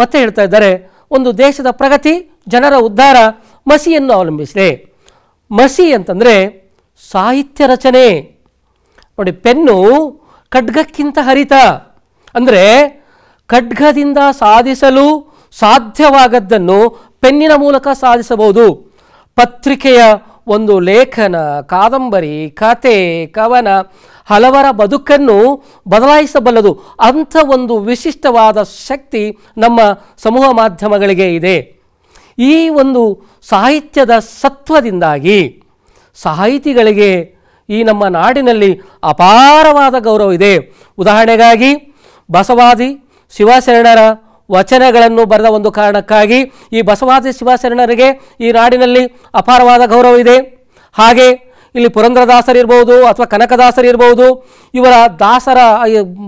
ಮತ್ತೆ ಹೇಳ್ತಾ ಇದ್ದಾರೆ ಒಂದು ದೇಶದ ಪ್ರಗತಿ ಜನರ ಉದ್ಧಾರ ಮಸಿಯನ್ನು ಅವಲಂಬಿಸಿದೆ ಮಸಿ ಅಂತಂದರೆ ಸಾಹಿತ್ಯ ರಚನೆ ನೋಡಿ ಪೆನ್ನು ಖಡ್ಗಕ್ಕಿಂತ ಹರಿತ ಅಂದರೆ ಖಡ್ಗದಿಂದ ಸಾಧಿಸಲು ಸಾಧ್ಯವಾಗದ್ದನ್ನು ಪೆನ್ನಿನ ಮೂಲಕ ಸಾಧಿಸಬಹುದು ಪತ್ರಿಕೆಯ ಒಂದು ಲೇಖನ ಕಾದಂಬರಿ ಕತೆ ಕವನ ಹಲವರ ಬದುಕನ್ನು ಬದಲಾಯಿಸಬಲ್ಲದು ಅಂಥ ಒಂದು ವಿಶಿಷ್ಟವಾದ ಶಕ್ತಿ ನಮ್ಮ ಸಮೂಹ ಮಾಧ್ಯಮಗಳಿಗೆ ಇದೆ ಈ ಒಂದು ಸಾಹಿತ್ಯದ ಸತ್ವದಿಂದಾಗಿ ಸಾಹಿತಿಗಳಿಗೆ ಈ ನಮ್ಮ ನಾಡಿನಲ್ಲಿ ಅಪಾರವಾದ ಗೌರವ ಇದೆ ಉದಾಹರಣೆಗಾಗಿ ಬಸವಾದಿ ಶಿವಶರಣರ ವಚನಗಳನ್ನು ಬರೆದ ಒಂದು ಕಾರಣಕ್ಕಾಗಿ ಈ ಬಸವಾದಿ ಶಿವಶರಣರಿಗೆ ಈ ನಾಡಿನಲ್ಲಿ ಅಪಾರವಾದ ಗೌರವ ಇದೆ ಹಾಗೆ ಇಲ್ಲಿ ಪುರಂದ್ರದಾಸರಿರ್ಬೋದು ಅಥವಾ ಕನಕದಾಸರಿರ್ಬೋದು ಇವರ ದಾಸರ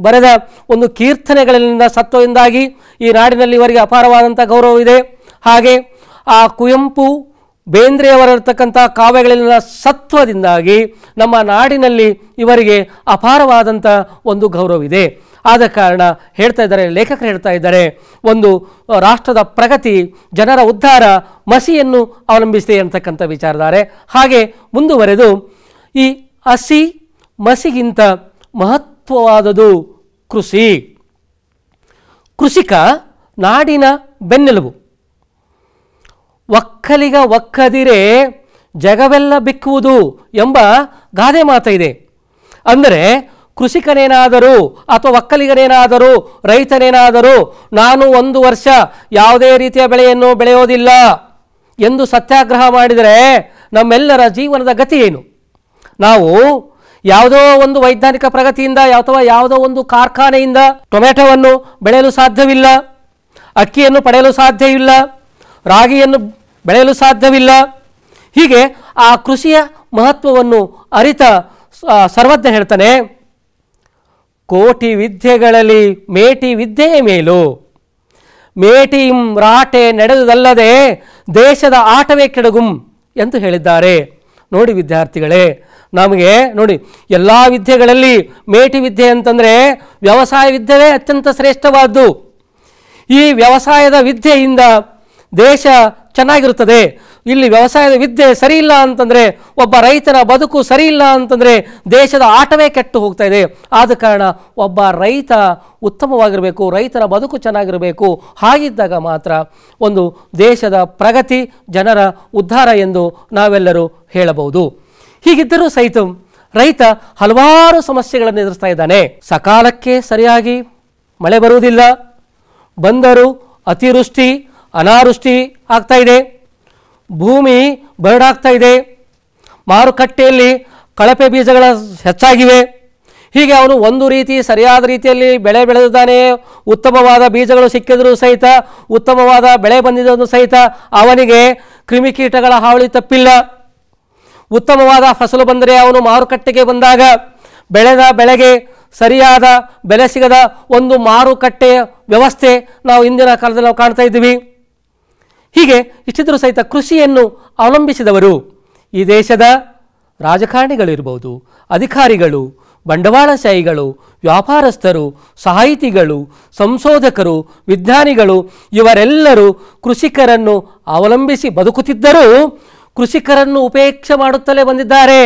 ಬರೆದ ಒಂದು ಕೀರ್ತನೆಗಳಿಂದ ಸತ್ವದಿಂದಾಗಿ ಈ ನಾಡಿನಲ್ಲಿ ಇವರಿಗೆ ಅಪಾರವಾದಂಥ ಗೌರವ ಇದೆ ಹಾಗೆ ಆ ಕುವೆಂಪು ಬೇಂದ್ರೆಯವರತಕ್ಕಂಥ ಕಾವ್ಯಗಳಲ್ಲಿನ ಸತ್ವದಿಂದಾಗಿ ನಮ್ಮ ನಾಡಿನಲ್ಲಿ ಇವರಿಗೆ ಅಪಾರವಾದಂಥ ಒಂದು ಗೌರವವಿದೆ ಆದ ಕಾರಣ ಹೇಳ್ತಾ ಇದ್ದಾರೆ ಲೇಖಕರು ಹೇಳ್ತಾ ಇದ್ದಾರೆ ಒಂದು ರಾಷ್ಟ್ರದ ಪ್ರಗತಿ ಜನರ ಉದ್ಧಾರ ಮಸಿಯನ್ನು ಅವಲಂಬಿಸಿದೆ ಅಂತಕ್ಕಂಥ ವಿಚಾರದಾರೆ ಹಾಗೆ ಮುಂದುವರೆದು ಈ ಹಸಿ ಮಸಿಗಿಂತ ಮಹತ್ವವಾದದು ಕೃಷಿ ಕೃಷಿಕ ನಾಡಿನ ಬೆನ್ನೆಲುಬು ಒಕ್ಕಲಿಗ ಒಕ್ಕದಿರೆ ಜಗವೆಲ್ಲ ಬಿಕ್ಕುವುದು ಎಂಬ ಗಾದೆ ಮಾತ ಇದೆ ಅಂದರೆ ಕೃಷಿಕನೇನಾದರೂ ಅಥವಾ ಒಕ್ಕಲಿಗನೇನಾದರೂ ರೈತನೇನಾದರೂ ನಾನು ಒಂದು ವರ್ಷ ಯಾವುದೇ ರೀತಿಯ ಬೆಳೆಯನ್ನು ಬೆಳೆಯೋದಿಲ್ಲ ಎಂದು ಸತ್ಯಾಗ್ರಹ ಮಾಡಿದರೆ ನಮ್ಮೆಲ್ಲರ ಜೀವನದ ಗತಿ ಏನು ನಾವು ಯಾವುದೋ ಒಂದು ವೈಜ್ಞಾನಿಕ ಪ್ರಗತಿಯಿಂದ ಅಥವಾ ಯಾವುದೋ ಒಂದು ಕಾರ್ಖಾನೆಯಿಂದ ಟೊಮೆಟೊವನ್ನು ಬೆಳೆಯಲು ಸಾಧ್ಯವಿಲ್ಲ ಅಕ್ಕಿಯನ್ನು ಪಡೆಯಲು ಸಾಧ್ಯವಿಲ್ಲ ರಾಗಿಯನ್ನು ಬೆಳೆಯಲು ಸಾಧ್ಯವಿಲ್ಲ ಹೀಗೆ ಆ ಕೃಷಿಯ ಮಹತ್ವವನ್ನು ಅರಿತ ಸರ್ವಜ್ಞ ಹೇಳ್ತಾನೆ ಕೋಟಿ ವಿದ್ಯೆಗಳಲ್ಲಿ ಮೇಟಿ ವಿದ್ಯೆಯ ಮೇಲು ಮೇಟಿಂ ರಾಟೆ ನಡೆದುದಲ್ಲದೆ ದೇಶದ ಆಟವೇ ಕೆಡಗುಂ ಎಂದು ಹೇಳಿದ್ದಾರೆ ನೋಡಿ ವಿದ್ಯಾರ್ಥಿಗಳೇ ನಮಗೆ ನೋಡಿ ಎಲ್ಲ ವಿದ್ಯೆಗಳಲ್ಲಿ ಮೇಟಿ ವಿದ್ಯೆ ಅಂತಂದರೆ ವ್ಯವಸಾಯ ವಿದ್ಯೆಯೇ ಅತ್ಯಂತ ಶ್ರೇಷ್ಠವಾದ್ದು ಈ ವ್ಯವಸಾಯದ ವಿದ್ಯೆಯಿಂದ ದೇಶ ಚೆನ್ನಾಗಿರುತ್ತದೆ ಇಲ್ಲಿ ವ್ಯವಸಾಯದ ವಿದ್ಯೆ ಸರಿ ಇಲ್ಲ ಅಂತಂದರೆ ಒಬ್ಬ ರೈತನ ಬದುಕು ಸರಿ ಇಲ್ಲ ಅಂತಂದರೆ ದೇಶದ ಆಟವೇ ಕೆಟ್ಟು ಹೋಗ್ತಾ ಇದೆ ಆದ ಕಾರಣ ಒಬ್ಬ ರೈತ ಉತ್ತಮವಾಗಿರಬೇಕು ರೈತನ ಬದುಕು ಚೆನ್ನಾಗಿರಬೇಕು ಹಾಗಿದ್ದಾಗ ಮಾತ್ರ ಒಂದು ದೇಶದ ಪ್ರಗತಿ ಜನರ ಉದ್ಧಾರ ಎಂದು ನಾವೆಲ್ಲರೂ ಹೇಳಬಹುದು ಹೀಗಿದ್ದರೂ ಸಹಿತ ರೈತ ಹಲವಾರು ಸಮಸ್ಯೆಗಳನ್ನು ಎದುರಿಸ್ತಾ ಇದ್ದಾನೆ ಸಕಾಲಕ್ಕೆ ಸರಿಯಾಗಿ ಮಳೆ ಬರುವುದಿಲ್ಲ ಬಂದರೂ ಅತಿವೃಷ್ಟಿ ಅನಾವೃಷ್ಟಿ ಆಗ್ತಾ ಇದೆ ಭೂಮಿ ಬರಡಾಗ್ತಾ ಇದೆ ಮಾರುಕಟ್ಟೆಯಲ್ಲಿ ಕಳಪೆ ಬೀಜಗಳ ಹೆಚ್ಚಾಗಿವೆ ಹೀಗೆ ಅವನು ಒಂದು ರೀತಿ ಸರಿಯಾದ ರೀತಿಯಲ್ಲಿ ಬೆಳೆ ಬೆಳೆದಿದ್ದಾನೆ ಉತ್ತಮವಾದ ಬೀಜಗಳು ಸಿಕ್ಕಿದರೂ ಸಹಿತ ಉತ್ತಮವಾದ ಬೆಳೆ ಬಂದಿದ್ದರೂ ಸಹಿತ ಅವನಿಗೆ ಕ್ರಿಮಿಕೀಟಗಳ ಹಾವಳಿ ತಪ್ಪಿಲ್ಲ ಉತ್ತಮವಾದ ಫಸಲು ಬಂದರೆ ಅವನು ಮಾರುಕಟ್ಟೆಗೆ ಬಂದಾಗ ಬೆಳೆದ ಬೆಳೆಗೆ ಸರಿಯಾದ ಬೆಲೆ ಸಿಗದ ಒಂದು ಮಾರುಕಟ್ಟೆಯ ವ್ಯವಸ್ಥೆ ನಾವು ಇಂದಿನ ಕಾಲದಲ್ಲಿ ನಾವು ಕಾಣ್ತಾ ಇದ್ದೀವಿ ಹೀಗೆ ಇಷ್ಟಿದ್ರು ಸಹಿತ ಕೃಷಿಯನ್ನು ಅವಲಂಬಿಸಿದವರು ಈ ದೇಶದ ರಾಜಕಾರಣಿಗಳಿರ್ಬೋದು ಅಧಿಕಾರಿಗಳು ಬಂಡವಾಳಶಾಹಿಗಳು ವ್ಯಾಪಾರಸ್ಥರು ಸಾಹಿತಿಗಳು ಸಂಶೋಧಕರು ವಿಜ್ಞಾನಿಗಳು ಇವರೆಲ್ಲರೂ ಕೃಷಿಕರನ್ನು ಅವಲಂಬಿಸಿ ಬದುಕುತ್ತಿದ್ದರೂ ಕೃಷಿಕರನ್ನು ಉಪೇಕ್ಷೆ ಮಾಡುತ್ತಲೇ ಬಂದಿದ್ದಾರೆ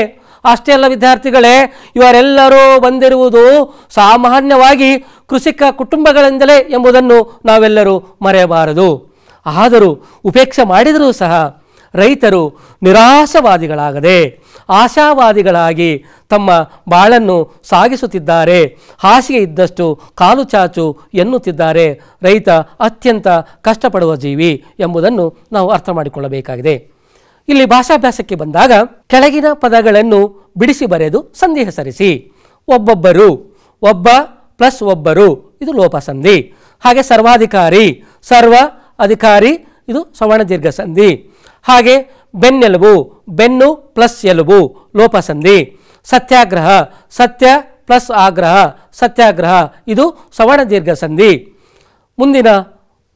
ಅಷ್ಟೇ ಅಲ್ಲ ವಿದ್ಯಾರ್ಥಿಗಳೇ ಇವರೆಲ್ಲರೂ ಬಂದಿರುವುದು ಸಾಮಾನ್ಯವಾಗಿ ಕೃಷಿಕ ಕುಟುಂಬಗಳಿಂದಲೇ ಎಂಬುದನ್ನು ನಾವೆಲ್ಲರೂ ಮರೆಯಬಾರದು ಆದರೂ ಉಪೇಕ್ಷೆ ಮಾಡಿದರೂ ಸಹ ರೈತರು ನಿರಾಶವಾದಿಗಳಾಗದೆ ಆಶಾವಾದಿಗಳಾಗಿ ತಮ್ಮ ಬಾಳನ್ನು ಸಾಗಿಸುತ್ತಿದ್ದಾರೆ ಹಾಸಿಗೆ ಇದ್ದಷ್ಟು ಕಾಲು ಚಾಚು ಎನ್ನುತ್ತಿದ್ದಾರೆ ರೈತ ಅತ್ಯಂತ ಕಷ್ಟಪಡುವ ಜೀವಿ ಎಂಬುದನ್ನು ನಾವು ಅರ್ಥ ಮಾಡಿಕೊಳ್ಳಬೇಕಾಗಿದೆ ಇಲ್ಲಿ ಭಾಷಾಭ್ಯಾಸಕ್ಕೆ ಬಂದಾಗ ಕೆಳಗಿನ ಪದಗಳನ್ನು ಬಿಡಿಸಿ ಬರೆದು ಸಂಧಿ ಹೆಸರಿಸಿ ಒಬ್ಬೊಬ್ಬರು ಒಬ್ಬ ಪ್ಲಸ್ ಒಬ್ಬರು ಇದು ಲೋಪಸಂಧಿ ಹಾಗೆ ಸರ್ವಾಧಿಕಾರಿ ಸರ್ವ ಅಧಿಕಾರಿ ಇದು ಸವರ್ಣ ದೀರ್ಘ ಸಂಧಿ ಹಾಗೆ ಬೆನ್ನೆಲುಬು ಬೆನ್ನು ಪ್ಲಸ್ ಎಲುಬು ಲೋಪಸಂಧಿ ಸತ್ಯಾಗ್ರಹ ಸತ್ಯ ಪ್ಲಸ್ ಆಗ್ರಹ ಸತ್ಯಾಗ್ರಹ ಇದು ಸವರ್ಣ ದೀರ್ಘ ಸಂಧಿ ಮುಂದಿನ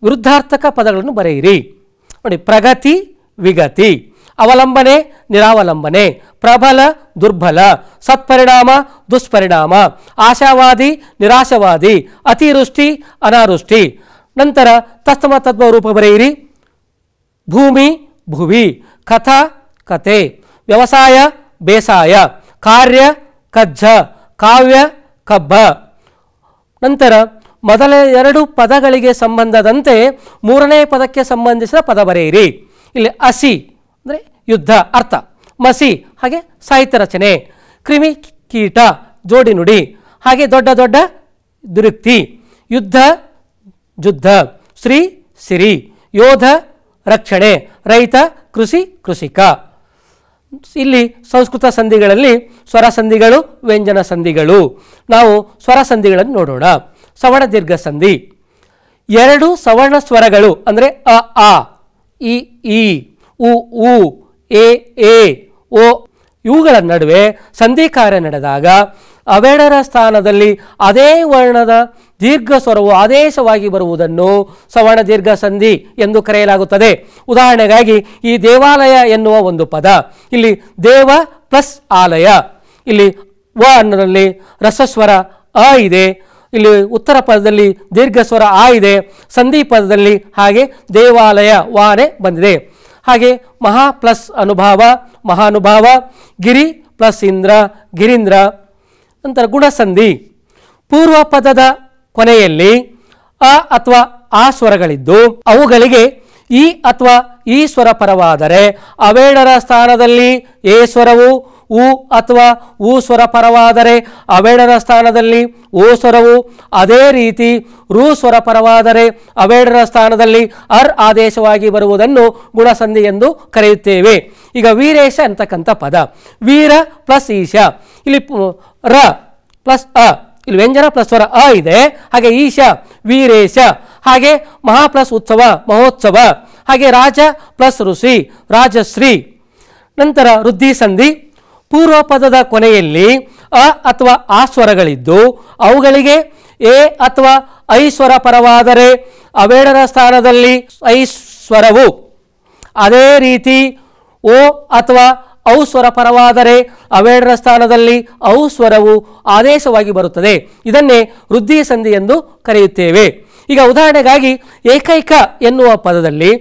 ವಿರುದ್ಧಾರ್ಥಕ ಪದಗಳನ್ನು ಬರೆಯಿರಿ ನೋಡಿ ಪ್ರಗತಿ ವಿಗತಿ ಅವಲಂಬನೆ ನಿರಾವಲಂಬನೆ ಪ್ರಬಲ ದುರ್ಬಲ ಸತ್ಪರಿಣಾಮ ದುಷ್ಪರಿಣಾಮ ಆಶಾವಾದಿ ನಿರಾಶವಾದಿ ಅತಿವೃಷ್ಟಿ ಅನಾವೃಷ್ಟಿ ನಂತರ ತಸ್ತಮ ತತ್ವ ರೂಪ ಬರೆಯಿರಿ ಭೂಮಿ ಭುವಿ ಕಥ ಕತೆ ವ್ಯವಸಾಯ ಬೇಸಾಯ ಕಾರ್ಯ ಕಜ್ಜ ಕಾವ್ಯ ಕಬ್ಬ ನಂತರ ಮೊದಲ ಎರಡು ಪದಗಳಿಗೆ ಸಂಬಂಧದಂತೆ ಮೂರನೇ ಪದಕ್ಕೆ ಸಂಬಂಧಿಸಿದ ಪದ ಬರೆಯಿರಿ ಇಲ್ಲಿ ಅಸಿ ಅಂದರೆ ಯುದ್ಧ ಅರ್ಥ ಮಸಿ ಹಾಗೆ ಸಾಹಿತ್ಯ ರಚನೆ ಕ್ರಿಮಿ ಕೀಟ ಜೋಡಿ ನುಡಿ ಹಾಗೆ ದೊಡ್ಡ ದೊಡ್ಡ ದುರುಕ್ತಿ ಯುದ್ಧ ಜುದ್ಧ ಶ್ರೀ ಸಿರಿ ಯೋಧ ರಕ್ಷಣೆ ರೈತ ಕೃಷಿ ಕೃಷಿಕ ಇಲ್ಲಿ ಸಂಸ್ಕೃತ ಸಂಧಿಗಳಲ್ಲಿ ಸ್ವರ ಸಂಧಿಗಳು ವ್ಯಂಜನ ಸಂಧಿಗಳು ನಾವು ಸ್ವರ ಸಂಧಿಗಳನ್ನು ನೋಡೋಣ ಸವರ್ಣ ದೀರ್ಘ ಸಂಧಿ ಎರಡು ಸವರ್ಣ ಸ್ವರಗಳು ಅಂದರೆ ಅ ಆ ಇ ಇ ಉ ಉ ಎ ಎ ಓ ಇವುಗಳ ನಡುವೆ ಸಂಧಿಕಾರ ನಡೆದಾಗ ಅವೇಡರ ಸ್ಥಾನದಲ್ಲಿ ಅದೇ ವರ್ಣದ ದೀರ್ಘ ಸ್ವರವು ಆದೇಶವಾಗಿ ಬರುವುದನ್ನು ಸವರ್ಣ ದೀರ್ಘ ಸಂಧಿ ಎಂದು ಕರೆಯಲಾಗುತ್ತದೆ ಉದಾಹರಣೆಗಾಗಿ ಈ ದೇವಾಲಯ ಎನ್ನುವ ಒಂದು ಪದ ಇಲ್ಲಿ ದೇವ ಪ್ಲಸ್ ಆಲಯ ಇಲ್ಲಿ ವ ರಸ ರಸಸ್ವರ ಅ ಇದೆ ಇಲ್ಲಿ ಉತ್ತರ ಪದದಲ್ಲಿ ದೀರ್ಘ ಸ್ವರ ಆ ಇದೆ ಸಂಧಿ ಪದದಲ್ಲಿ ಹಾಗೆ ದೇವಾಲಯ ವಾನೆ ಬಂದಿದೆ ಹಾಗೆ ಮಹಾ ಪ್ಲಸ್ ಅನುಭಾವ ಮಹಾನುಭಾವ ಗಿರಿ ಪ್ಲಸ್ ಇಂದ್ರ ಗಿರೀಂದ್ರ ನಂತರ ಗುಣಸಂಧಿ ಪೂರ್ವ ಪದದ ಕೊನೆಯಲ್ಲಿ ಅ ಅಥವಾ ಆ ಸ್ವರಗಳಿದ್ದು ಅವುಗಳಿಗೆ ಈ ಅಥವಾ ಈ ಸ್ವರ ಪರವಾದರೆ ಅವೇಣರ ಸ್ಥಾನದಲ್ಲಿ ಎ ಸ್ವರವು ಉ ಅಥವಾ ಊ ಸ್ವರ ಪರವಾದರೆ ಅವೇಡರ ಸ್ಥಾನದಲ್ಲಿ ಓ ಸ್ವರವು ಅದೇ ರೀತಿ ರು ಸ್ವರ ಪರವಾದರೆ ಅವೇಡರ ಸ್ಥಾನದಲ್ಲಿ ಅರ್ ಆದೇಶವಾಗಿ ಬರುವುದನ್ನು ಗುಣಸಂಧಿ ಎಂದು ಕರೆಯುತ್ತೇವೆ ಈಗ ವೀರೇಶ ಅಂತಕ್ಕಂಥ ಪದ ವೀರ ಪ್ಲಸ್ ಈಶ ಇಲ್ಲಿ ರ ಪ್ಲಸ್ ಅ ಇಲ್ಲಿ ವ್ಯಂಜನ ಪ್ಲಸ್ ಸ್ವರ ಅ ಇದೆ ಹಾಗೆ ಈಶ ವೀರೇಶ ಹಾಗೆ ಮಹಾ ಪ್ಲಸ್ ಉತ್ಸವ ಮಹೋತ್ಸವ ಹಾಗೆ ರಾಜ ಪ್ಲಸ್ ಋಷಿ ರಾಜಶ್ರೀ ನಂತರ ವೃದ್ಧಿ ಸಂಧಿ ಪೂರ್ವಪದದ ಕೊನೆಯಲ್ಲಿ ಅ ಅಥವಾ ಆ ಸ್ವರಗಳಿದ್ದು ಅವುಗಳಿಗೆ ಎ ಅಥವಾ ಐ ಸ್ವರ ಪರವಾದರೆ ಅವೇಡರ ಸ್ಥಾನದಲ್ಲಿ ಐ ಸ್ವರವು ಅದೇ ರೀತಿ ಓ ಅಥವಾ ಔ ಸ್ವರ ಪರವಾದರೆ ಅವೇಡರ ಸ್ಥಾನದಲ್ಲಿ ಔ ಸ್ವರವು ಆದೇಶವಾಗಿ ಬರುತ್ತದೆ ಇದನ್ನೇ ವೃದ್ಧಿ ಸಂಧಿ ಎಂದು ಕರೆಯುತ್ತೇವೆ ಈಗ ಉದಾಹರಣೆಗಾಗಿ ಏಕೈಕ ಎನ್ನುವ ಪದದಲ್ಲಿ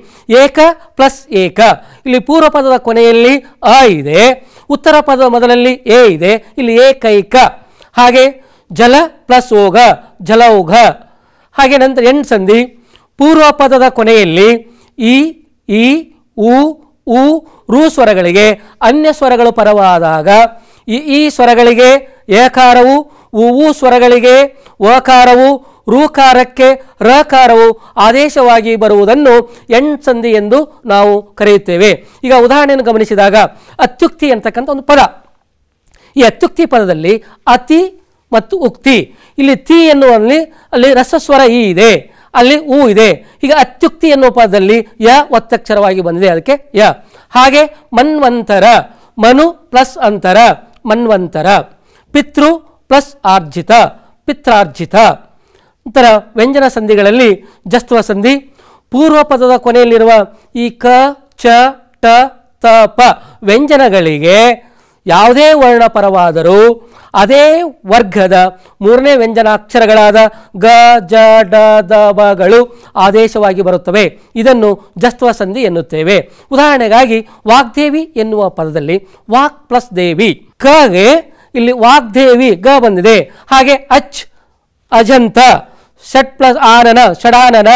ಏಕ ಪ್ಲಸ್ ಏಕ ಇಲ್ಲಿ ಪೂರ್ವ ಪದದ ಕೊನೆಯಲ್ಲಿ ಅ ಇದೆ ಉತ್ತರ ಪದದ ಮೊದಲಲ್ಲಿ ಎ ಇದೆ ಇಲ್ಲಿ ಏಕೈಕ ಹಾಗೆ ಜಲ ಪ್ಲಸ್ ಓಘ ಜಲೌಘ ಹಾಗೆ ನಂತರ ಎಂಟು ಸಂಧಿ ಪೂರ್ವ ಪದದ ಕೊನೆಯಲ್ಲಿ ಇ ಇ ಉ ಉ ರು ಸ್ವರಗಳಿಗೆ ಅನ್ಯ ಸ್ವರಗಳು ಪರವಾದಾಗ ಈ ಈ ಸ್ವರಗಳಿಗೆ ಏಕಾರವು ಉ ಸ್ವರಗಳಿಗೆ ಓಕಾರವು ರೂಕಾರಕ್ಕೆ ರಕಾರವು ಆದೇಶವಾಗಿ ಬರುವುದನ್ನು ಸಂಧಿ ಎಂದು ನಾವು ಕರೆಯುತ್ತೇವೆ ಈಗ ಉದಾಹರಣೆಯನ್ನು ಗಮನಿಸಿದಾಗ ಅತ್ಯುಕ್ತಿ ಅಂತಕ್ಕಂಥ ಒಂದು ಪದ ಈ ಅತ್ಯುಕ್ತಿ ಪದದಲ್ಲಿ ಅತಿ ಮತ್ತು ಉಕ್ತಿ ಇಲ್ಲಿ ತಿ ಎನ್ನುವಲ್ಲಿ ಅಲ್ಲಿ ರಸಸ್ವರ ಈ ಇದೆ ಅಲ್ಲಿ ಊ ಇದೆ ಈಗ ಅತ್ಯುಕ್ತಿ ಎನ್ನುವ ಪದದಲ್ಲಿ ಯ ಒತ್ತಕ್ಷರವಾಗಿ ಬಂದಿದೆ ಅದಕ್ಕೆ ಯ ಹಾಗೆ ಮನ್ವಂತರ ಮನು ಪ್ಲಸ್ ಅಂತರ ಮನ್ವಂತರ ಪಿತೃ ಪ್ಲಸ್ ಆರ್ಜಿತ ಪಿತ್ರಾರ್ಜಿತ ನಂತರ ವ್ಯಂಜನ ಸಂಧಿಗಳಲ್ಲಿ ಜಸ್ತ್ವ ಸಂಧಿ ಪೂರ್ವ ಪದದ ಕೊನೆಯಲ್ಲಿರುವ ಈ ಕ ಚ ಟ ತ ಪ ವ್ಯಂಜನಗಳಿಗೆ ಯಾವುದೇ ವರ್ಣ ಪರವಾದರೂ ಅದೇ ವರ್ಗದ ಮೂರನೇ ವ್ಯಂಜನಾಕ್ಷರಗಳಾದ ಗ ಜ ಡ ದ ಬಗಳು ಆದೇಶವಾಗಿ ಬರುತ್ತವೆ ಇದನ್ನು ಜಸ್ತ್ವ ಸಂಧಿ ಎನ್ನುತ್ತೇವೆ ಉದಾಹರಣೆಗಾಗಿ ವಾಗ್ದೇವಿ ಎನ್ನುವ ಪದದಲ್ಲಿ ವಾಕ್ ಪ್ಲಸ್ ದೇವಿ ಕಗೆ ಇಲ್ಲಿ ವಾಗ್ದೇವಿ ಗ ಬಂದಿದೆ ಹಾಗೆ ಅಚ್ ಅಜಂತ ಷಟ್ ಪ್ಲಸ್ ಆನನ ಷಡಾನನ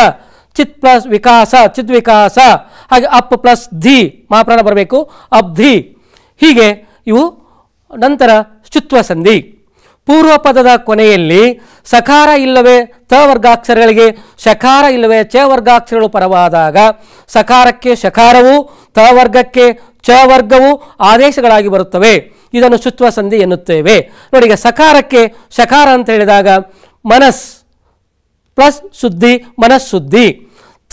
ಚಿತ್ ಪ್ಲಸ್ ವಿಕಾಸ ಚಿತ್ ವಿಕಾಸ ಹಾಗೆ ಅಪ್ ಪ್ಲಸ್ ಧಿ ಮಾಪ್ರಾಣ ಬರಬೇಕು ಧಿ ಹೀಗೆ ಇವು ನಂತರ ಶುತ್ವ ಸಂಧಿ ಪೂರ್ವ ಪದದ ಕೊನೆಯಲ್ಲಿ ಸಕಾರ ಇಲ್ಲವೇ ತ ವರ್ಗಾಕ್ಷರಗಳಿಗೆ ಶಕಾರ ಇಲ್ಲವೇ ಚ ವರ್ಗಾಕ್ಷರಗಳು ಪರವಾದಾಗ ಸಕಾರಕ್ಕೆ ಶಕಾರವು ತ ವರ್ಗಕ್ಕೆ ಚ ವರ್ಗವು ಆದೇಶಗಳಾಗಿ ಬರುತ್ತವೆ ಇದನ್ನು ಶುತ್ವ ಸಂಧಿ ಎನ್ನುತ್ತೇವೆ ನೋಡಿ ಸಕಾರಕ್ಕೆ ಶಕಾರ ಅಂತ ಹೇಳಿದಾಗ ಮನಸ್ ಪ್ಲಸ್ ಸುದ್ದಿ ಮನಸ್ಸುದ್ದಿ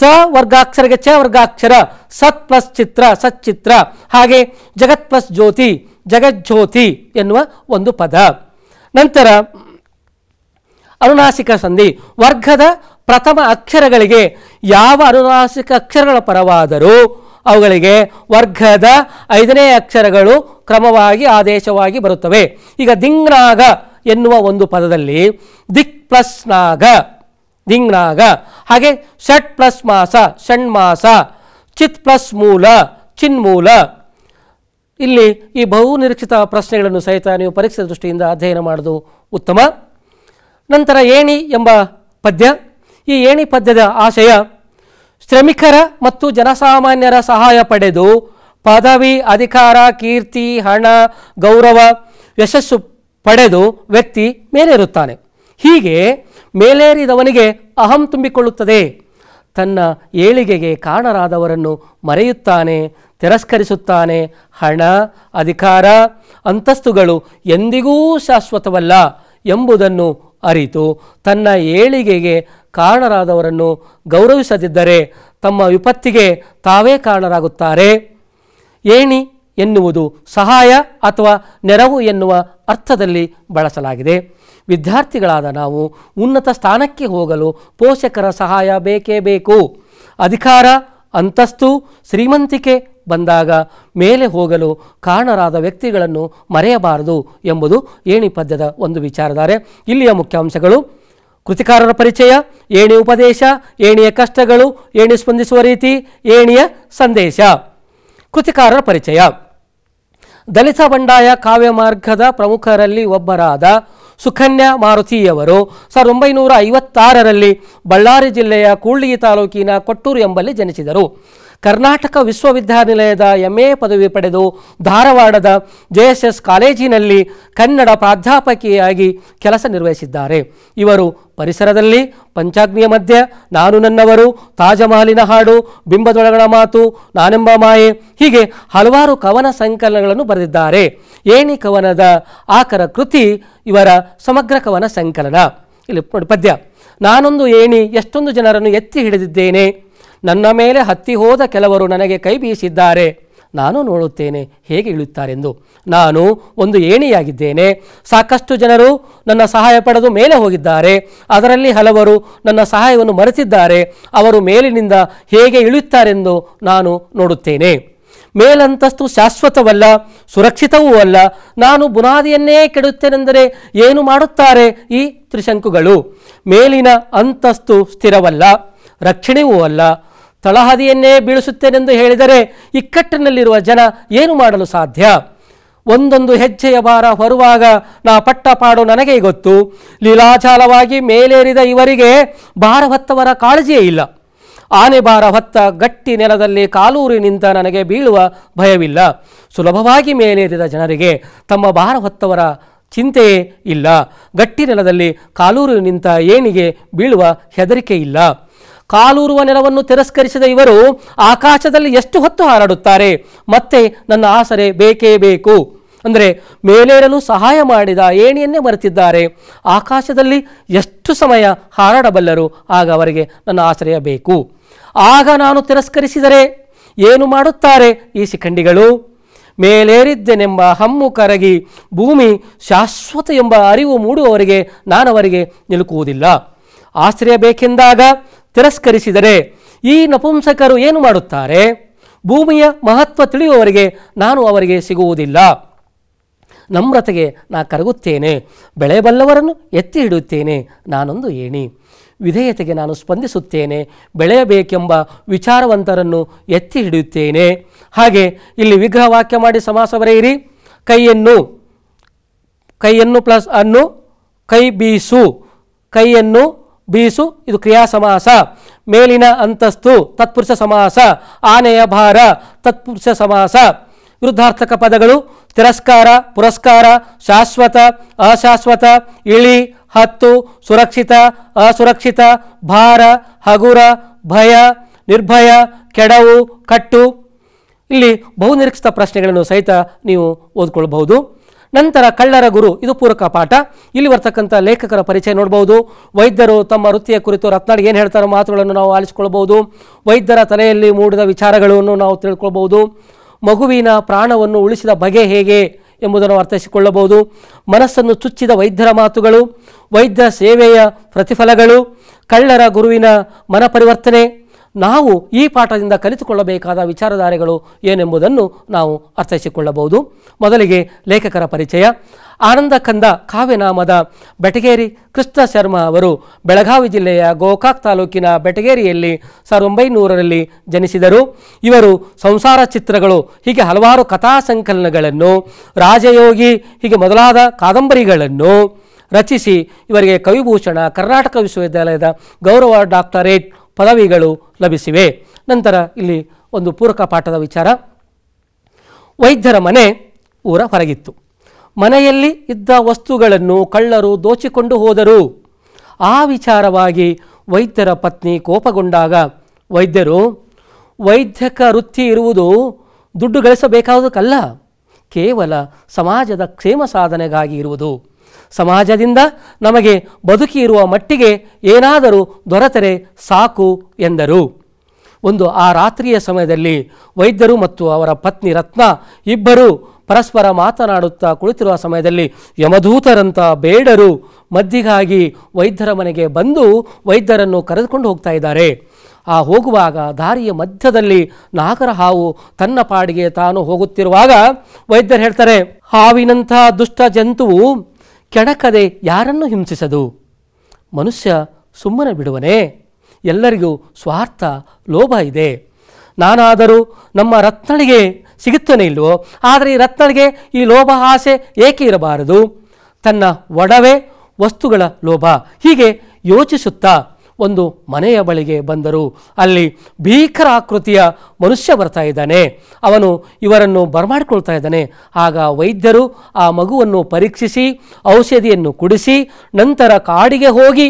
ಸ ವರ್ಗಾಕ್ಷರಗೆ ಚ ವರ್ಗಾಕ್ಷರ ಸತ್ ಪ್ಲಸ್ ಚಿತ್ರ ಸಚ್ಚಿತ್ರ ಹಾಗೆ ಜಗತ್ ಪ್ಲಸ್ ಜ್ಯೋತಿ ಜಗಜ್ಯೋತಿ ಎನ್ನುವ ಒಂದು ಪದ ನಂತರ ಅನುನಾಸಿಕ ಸಂಧಿ ವರ್ಗದ ಪ್ರಥಮ ಅಕ್ಷರಗಳಿಗೆ ಯಾವ ಅನುನಾಸಿಕ ಅಕ್ಷರಗಳ ಪರವಾದರೂ ಅವುಗಳಿಗೆ ವರ್ಗದ ಐದನೇ ಅಕ್ಷರಗಳು ಕ್ರಮವಾಗಿ ಆದೇಶವಾಗಿ ಬರುತ್ತವೆ ಈಗ ದಿಂಗ್ನಾಗ ಎನ್ನುವ ಒಂದು ಪದದಲ್ಲಿ ದಿಕ್ ಪ್ಲಸ್ ನಾಗ ದಿಂಗ್ನಾಗ ಹಾಗೆ ಷಟ್ ಪ್ಲಸ್ ಮಾಸ ಷಣ್ಮಾಸ ಚಿತ್ ಪ್ಲಸ್ ಮೂಲ ಚಿನ್ಮೂಲ ಇಲ್ಲಿ ಈ ಬಹು ನಿರೀಕ್ಷಿತ ಪ್ರಶ್ನೆಗಳನ್ನು ಸಹಿತ ನೀವು ಪರೀಕ್ಷೆ ದೃಷ್ಟಿಯಿಂದ ಅಧ್ಯಯನ ಮಾಡೋದು ಉತ್ತಮ ನಂತರ ಏಣಿ ಎಂಬ ಪದ್ಯ ಈ ಏಣಿ ಪದ್ಯದ ಆಶಯ ಶ್ರಮಿಕರ ಮತ್ತು ಜನಸಾಮಾನ್ಯರ ಸಹಾಯ ಪಡೆದು ಪದವಿ ಅಧಿಕಾರ ಕೀರ್ತಿ ಹಣ ಗೌರವ ಯಶಸ್ಸು ಪಡೆದು ವ್ಯಕ್ತಿ ಮೇಲೇರುತ್ತಾನೆ ಹೀಗೆ ಮೇಲೇರಿದವನಿಗೆ ಅಹಂ ತುಂಬಿಕೊಳ್ಳುತ್ತದೆ ತನ್ನ ಏಳಿಗೆಗೆ ಕಾರಣರಾದವರನ್ನು ಮರೆಯುತ್ತಾನೆ ತಿರಸ್ಕರಿಸುತ್ತಾನೆ ಹಣ ಅಧಿಕಾರ ಅಂತಸ್ತುಗಳು ಎಂದಿಗೂ ಶಾಶ್ವತವಲ್ಲ ಎಂಬುದನ್ನು ಅರಿತು ತನ್ನ ಏಳಿಗೆಗೆ ಕಾರಣರಾದವರನ್ನು ಗೌರವಿಸದಿದ್ದರೆ ತಮ್ಮ ವಿಪತ್ತಿಗೆ ತಾವೇ ಕಾರಣರಾಗುತ್ತಾರೆ ಏಣಿ ಎನ್ನುವುದು ಸಹಾಯ ಅಥವಾ ನೆರವು ಎನ್ನುವ ಅರ್ಥದಲ್ಲಿ ಬಳಸಲಾಗಿದೆ ವಿದ್ಯಾರ್ಥಿಗಳಾದ ನಾವು ಉನ್ನತ ಸ್ಥಾನಕ್ಕೆ ಹೋಗಲು ಪೋಷಕರ ಸಹಾಯ ಬೇಕೇ ಬೇಕು ಅಧಿಕಾರ ಅಂತಸ್ತು ಶ್ರೀಮಂತಿಕೆ ಬಂದಾಗ ಮೇಲೆ ಹೋಗಲು ಕಾರಣರಾದ ವ್ಯಕ್ತಿಗಳನ್ನು ಮರೆಯಬಾರದು ಎಂಬುದು ಏಣಿ ಪದ್ಯದ ಒಂದು ವಿಚಾರಧಾರೆ ಇಲ್ಲಿಯ ಮುಖ್ಯಾಂಶಗಳು ಕೃತಿಕಾರರ ಪರಿಚಯ ಏಣಿ ಉಪದೇಶ ಏಣಿಯ ಕಷ್ಟಗಳು ಏಣಿ ಸ್ಪಂದಿಸುವ ರೀತಿ ಏಣಿಯ ಸಂದೇಶ ಕೃತಿಕಾರರ ಪರಿಚಯ ದಲಿತ ಬಂಡಾಯ ಕಾವ್ಯ ಮಾರ್ಗದ ಪ್ರಮುಖರಲ್ಲಿ ಒಬ್ಬರಾದ ಸುಕನ್ಯಾ ಮಾರುತಿಯವರು ಸಾವಿರದ ಒಂಬೈನೂರ ಐವತ್ತಾರರಲ್ಲಿ ಬಳ್ಳಾರಿ ಜಿಲ್ಲೆಯ ಕೂಳ್ಳಿಗಿ ತಾಲೂಕಿನ ಕೊಟ್ಟೂರು ಎಂಬಲ್ಲಿ ಜನಿಸಿದರು ಕರ್ನಾಟಕ ವಿಶ್ವವಿದ್ಯಾನಿಲಯದ ಎಂ ಎ ಪದವಿ ಪಡೆದು ಧಾರವಾಡದ ಜೆ ಎಸ್ ಎಸ್ ಕಾಲೇಜಿನಲ್ಲಿ ಕನ್ನಡ ಪ್ರಾಧ್ಯಾಪಕಿಯಾಗಿ ಕೆಲಸ ನಿರ್ವಹಿಸಿದ್ದಾರೆ ಇವರು ಪರಿಸರದಲ್ಲಿ ಪಂಚಾಗ್ನಿಯ ಮಧ್ಯ ನಾನು ನನ್ನವರು ತಾಜಮಹಲಿನ ಹಾಡು ಬಿಂಬದೊಳಗಣ ಮಾತು ನಾನೆಂಬ ಮಾಯೆ ಹೀಗೆ ಹಲವಾರು ಕವನ ಸಂಕಲನಗಳನ್ನು ಬರೆದಿದ್ದಾರೆ ಏಣಿ ಕವನದ ಆಕರ ಕೃತಿ ಇವರ ಸಮಗ್ರ ಕವನ ಸಂಕಲನ ಇಲ್ಲಿ ಪದ್ಯ ನಾನೊಂದು ಏಣಿ ಎಷ್ಟೊಂದು ಜನರನ್ನು ಎತ್ತಿ ಹಿಡಿದಿದ್ದೇನೆ ನನ್ನ ಮೇಲೆ ಹತ್ತಿ ಹೋದ ಕೆಲವರು ನನಗೆ ಕೈ ಬೀಸಿದ್ದಾರೆ ನಾನು ನೋಡುತ್ತೇನೆ ಹೇಗೆ ಇಳಿಯುತ್ತಾರೆಂದು ನಾನು ಒಂದು ಏಣಿಯಾಗಿದ್ದೇನೆ ಸಾಕಷ್ಟು ಜನರು ನನ್ನ ಸಹಾಯ ಪಡೆದು ಮೇಲೆ ಹೋಗಿದ್ದಾರೆ ಅದರಲ್ಲಿ ಹಲವರು ನನ್ನ ಸಹಾಯವನ್ನು ಮರೆತಿದ್ದಾರೆ ಅವರು ಮೇಲಿನಿಂದ ಹೇಗೆ ಇಳಿಯುತ್ತಾರೆಂದು ನಾನು ನೋಡುತ್ತೇನೆ ಮೇಲಂತಸ್ತು ಶಾಶ್ವತವಲ್ಲ ಸುರಕ್ಷಿತವೂ ಅಲ್ಲ ನಾನು ಬುನಾದಿಯನ್ನೇ ಕೆಡುತ್ತೇನೆಂದರೆ ಏನು ಮಾಡುತ್ತಾರೆ ಈ ತ್ರಿಶಂಕುಗಳು ಮೇಲಿನ ಅಂತಸ್ತು ಸ್ಥಿರವಲ್ಲ ರಕ್ಷಣೆಯೂ ಅಲ್ಲ ತಳಹದಿಯನ್ನೇ ಬೀಳಿಸುತ್ತೇನೆಂದು ಹೇಳಿದರೆ ಇಕ್ಕಟ್ಟಿನಲ್ಲಿರುವ ಜನ ಏನು ಮಾಡಲು ಸಾಧ್ಯ ಒಂದೊಂದು ಹೆಜ್ಜೆಯ ಭಾರ ಬರುವಾಗ ನಾ ಪಟ್ಟಪಾಡು ನನಗೆ ಗೊತ್ತು ಲೀಲಾಚಾಲವಾಗಿ ಮೇಲೇರಿದ ಇವರಿಗೆ ಭಾರ ಹೊತ್ತವರ ಕಾಳಜಿಯೇ ಇಲ್ಲ ಆನೆ ಭಾರ ಹೊತ್ತ ಗಟ್ಟಿ ನೆಲದಲ್ಲಿ ಕಾಲೂರಿನಿಂದ ನನಗೆ ಬೀಳುವ ಭಯವಿಲ್ಲ ಸುಲಭವಾಗಿ ಮೇಲೇರಿದ ಜನರಿಗೆ ತಮ್ಮ ಭಾರ ಹೊತ್ತವರ ಚಿಂತೆಯೇ ಇಲ್ಲ ಗಟ್ಟಿ ನೆಲದಲ್ಲಿ ಕಾಲೂರಿನಿಂದ ನಿಂತ ಏಣಿಗೆ ಬೀಳುವ ಹೆದರಿಕೆ ಇಲ್ಲ ಕಾಲೂರುವ ನೆಲವನ್ನು ತಿರಸ್ಕರಿಸಿದ ಇವರು ಆಕಾಶದಲ್ಲಿ ಎಷ್ಟು ಹೊತ್ತು ಹಾರಾಡುತ್ತಾರೆ ಮತ್ತೆ ನನ್ನ ಆಸರೆ ಬೇಕೇ ಬೇಕು ಅಂದರೆ ಮೇಲೇರಲು ಸಹಾಯ ಮಾಡಿದ ಏಣಿಯನ್ನೇ ಮರೆತಿದ್ದಾರೆ ಆಕಾಶದಲ್ಲಿ ಎಷ್ಟು ಸಮಯ ಹಾರಾಡಬಲ್ಲರು ಆಗ ಅವರಿಗೆ ನನ್ನ ಆಶ್ರಯ ಬೇಕು ಆಗ ನಾನು ತಿರಸ್ಕರಿಸಿದರೆ ಏನು ಮಾಡುತ್ತಾರೆ ಈ ಶಿಖಂಡಿಗಳು ಮೇಲೇರಿದ್ದೆನೆಂಬ ಹಮ್ಮು ಕರಗಿ ಭೂಮಿ ಶಾಶ್ವತ ಎಂಬ ಅರಿವು ಮೂಡುವವರಿಗೆ ನಾನವರಿಗೆ ನಿಲುಕುವುದಿಲ್ಲ ಆಶ್ರಯ ಬೇಕೆಂದಾಗ ತಿರಸ್ಕರಿಸಿದರೆ ಈ ನಪುಂಸಕರು ಏನು ಮಾಡುತ್ತಾರೆ ಭೂಮಿಯ ಮಹತ್ವ ತಿಳಿಯುವವರಿಗೆ ನಾನು ಅವರಿಗೆ ಸಿಗುವುದಿಲ್ಲ ನಮ್ರತೆಗೆ ನಾ ಕರಗುತ್ತೇನೆ ಬೆಳೆಯಬಲ್ಲವರನ್ನು ಎತ್ತಿ ಹಿಡುತ್ತೇನೆ ನಾನೊಂದು ಏಣಿ ವಿಧೇಯತೆಗೆ ನಾನು ಸ್ಪಂದಿಸುತ್ತೇನೆ ಬೆಳೆಯಬೇಕೆಂಬ ವಿಚಾರವಂತರನ್ನು ಎತ್ತಿ ಹಿಡಿಯುತ್ತೇನೆ ಹಾಗೆ ಇಲ್ಲಿ ವಿಗ್ರಹ ವಾಕ್ಯ ಮಾಡಿ ಸಮಾಸ ಬರೆಯಿರಿ ಕೈಯನ್ನು ಕೈಯನ್ನು ಪ್ಲಸ್ ಅನ್ನು ಕೈ ಬೀಸು ಕೈಯನ್ನು ಬೀಸು ಇದು ಕ್ರಿಯಾ ಸಮಾಸ ಮೇಲಿನ ಅಂತಸ್ತು ತತ್ಪುರುಷ ಸಮಾಸ ಆನೆಯ ಭಾರ ತತ್ಪುರುಷ ಸಮಾಸ ವಿರುದ್ಧಾರ್ಥಕ ಪದಗಳು ತಿರಸ್ಕಾರ ಪುರಸ್ಕಾರ ಶಾಶ್ವತ ಅಶಾಶ್ವತ ಇಳಿ ಹತ್ತು ಸುರಕ್ಷಿತ ಅಸುರಕ್ಷಿತ ಭಾರ ಹಗುರ ಭಯ ನಿರ್ಭಯ ಕೆಡವು ಕಟ್ಟು ಇಲ್ಲಿ ಬಹುನಿರೀಕ್ಷಿತ ಪ್ರಶ್ನೆಗಳನ್ನು ಸಹಿತ ನೀವು ಓದ್ಕೊಳ್ಬಹುದು ನಂತರ ಕಳ್ಳರ ಗುರು ಇದು ಪೂರಕ ಪಾಠ ಇಲ್ಲಿ ಬರ್ತಕ್ಕಂಥ ಲೇಖಕರ ಪರಿಚಯ ನೋಡಬಹುದು ವೈದ್ಯರು ತಮ್ಮ ವೃತ್ತಿಯ ಕುರಿತು ರತ್ನಾಡ್ ಏನು ಹೇಳ್ತಾರೋ ಮಾತುಗಳನ್ನು ನಾವು ಆಲಿಸಿಕೊಳ್ಬಹುದು ವೈದ್ಯರ ತಲೆಯಲ್ಲಿ ಮೂಡಿದ ವಿಚಾರಗಳನ್ನು ನಾವು ತಿಳ್ಕೊಳ್ಬೋದು ಮಗುವಿನ ಪ್ರಾಣವನ್ನು ಉಳಿಸಿದ ಬಗೆ ಹೇಗೆ ಎಂಬುದನ್ನು ಅರ್ಥೈಸಿಕೊಳ್ಳಬಹುದು ಮನಸ್ಸನ್ನು ಚುಚ್ಚಿದ ವೈದ್ಯರ ಮಾತುಗಳು ವೈದ್ಯ ಸೇವೆಯ ಪ್ರತಿಫಲಗಳು ಕಳ್ಳರ ಗುರುವಿನ ಮನಪರಿವರ್ತನೆ ನಾವು ಈ ಪಾಠದಿಂದ ಕಲಿತುಕೊಳ್ಳಬೇಕಾದ ವಿಚಾರಧಾರೆಗಳು ಏನೆಂಬುದನ್ನು ನಾವು ಅರ್ಥೈಸಿಕೊಳ್ಳಬಹುದು ಮೊದಲಿಗೆ ಲೇಖಕರ ಪರಿಚಯ ಆನಂದ ಕಂದ ಕಾವ್ಯನಾಮದ ಬೆಟಗೇರಿ ಕೃಷ್ಣ ಶರ್ಮ ಅವರು ಬೆಳಗಾವಿ ಜಿಲ್ಲೆಯ ಗೋಕಾಕ್ ತಾಲೂಕಿನ ಬೆಟಗೇರಿಯಲ್ಲಿ ಸಾವಿರದ ಒಂಬೈನೂರರಲ್ಲಿ ಜನಿಸಿದರು ಇವರು ಸಂಸಾರ ಚಿತ್ರಗಳು ಹೀಗೆ ಹಲವಾರು ಕಥಾ ಸಂಕಲನಗಳನ್ನು ರಾಜಯೋಗಿ ಹೀಗೆ ಮೊದಲಾದ ಕಾದಂಬರಿಗಳನ್ನು ರಚಿಸಿ ಇವರಿಗೆ ಕವಿಭೂಷಣ ಕರ್ನಾಟಕ ವಿಶ್ವವಿದ್ಯಾಲಯದ ಗೌರವ ಡಾಕ್ಟರೇಟ್ ಪದವಿಗಳು ಲಭಿಸಿವೆ ನಂತರ ಇಲ್ಲಿ ಒಂದು ಪೂರಕ ಪಾಠದ ವಿಚಾರ ವೈದ್ಯರ ಮನೆ ಊರ ಹೊರಗಿತ್ತು ಮನೆಯಲ್ಲಿ ಇದ್ದ ವಸ್ತುಗಳನ್ನು ಕಳ್ಳರು ದೋಚಿಕೊಂಡು ಹೋದರು ಆ ವಿಚಾರವಾಗಿ ವೈದ್ಯರ ಪತ್ನಿ ಕೋಪಗೊಂಡಾಗ ವೈದ್ಯರು ವೈದ್ಯಕ ವೃತ್ತಿ ಇರುವುದು ದುಡ್ಡು ಗಳಿಸಬೇಕಾದಕ್ಕಲ್ಲ ಕೇವಲ ಸಮಾಜದ ಕ್ಷೇಮ ಸಾಧನೆಗಾಗಿ ಇರುವುದು ಸಮಾಜದಿಂದ ನಮಗೆ ಬದುಕಿ ಇರುವ ಮಟ್ಟಿಗೆ ಏನಾದರೂ ದೊರೆತರೆ ಸಾಕು ಎಂದರು ಒಂದು ಆ ರಾತ್ರಿಯ ಸಮಯದಲ್ಲಿ ವೈದ್ಯರು ಮತ್ತು ಅವರ ಪತ್ನಿ ರತ್ನ ಇಬ್ಬರು ಪರಸ್ಪರ ಮಾತನಾಡುತ್ತಾ ಕುಳಿತಿರುವ ಸಮಯದಲ್ಲಿ ಯಮದೂತರಂಥ ಬೇಡರು ಮದ್ದಿಗಾಗಿ ವೈದ್ಯರ ಮನೆಗೆ ಬಂದು ವೈದ್ಯರನ್ನು ಕರೆದುಕೊಂಡು ಹೋಗ್ತಾ ಇದ್ದಾರೆ ಆ ಹೋಗುವಾಗ ದಾರಿಯ ಮಧ್ಯದಲ್ಲಿ ನಾಗರ ಹಾವು ತನ್ನ ಪಾಡಿಗೆ ತಾನು ಹೋಗುತ್ತಿರುವಾಗ ವೈದ್ಯರು ಹೇಳ್ತಾರೆ ಹಾವಿನಂಥ ದುಷ್ಟ ಜಂತುವು ಕೆಣಕದೆ ಯಾರನ್ನು ಹಿಂಸಿಸದು ಮನುಷ್ಯ ಸುಮ್ಮನೆ ಬಿಡುವನೇ ಎಲ್ಲರಿಗೂ ಸ್ವಾರ್ಥ ಲೋಭ ಇದೆ ನಾನಾದರೂ ನಮ್ಮ ರತ್ನಳಿಗೆ ಸಿಗುತ್ತೇನೆ ಇಲ್ವೋ ಆದರೆ ಈ ರತ್ನಳಿಗೆ ಈ ಲೋಭ ಆಸೆ ಏಕೆ ಇರಬಾರದು ತನ್ನ ಒಡವೆ ವಸ್ತುಗಳ ಲೋಭ ಹೀಗೆ ಯೋಚಿಸುತ್ತಾ ಒಂದು ಮನೆಯ ಬಳಿಗೆ ಬಂದರು ಅಲ್ಲಿ ಭೀಕರ ಆಕೃತಿಯ ಮನುಷ್ಯ ಬರ್ತಾ ಇದ್ದಾನೆ ಅವನು ಇವರನ್ನು ಬರಮಾಡಿಕೊಳ್ತಾ ಇದ್ದಾನೆ ಆಗ ವೈದ್ಯರು ಆ ಮಗುವನ್ನು ಪರೀಕ್ಷಿಸಿ ಔಷಧಿಯನ್ನು ಕುಡಿಸಿ ನಂತರ ಕಾಡಿಗೆ ಹೋಗಿ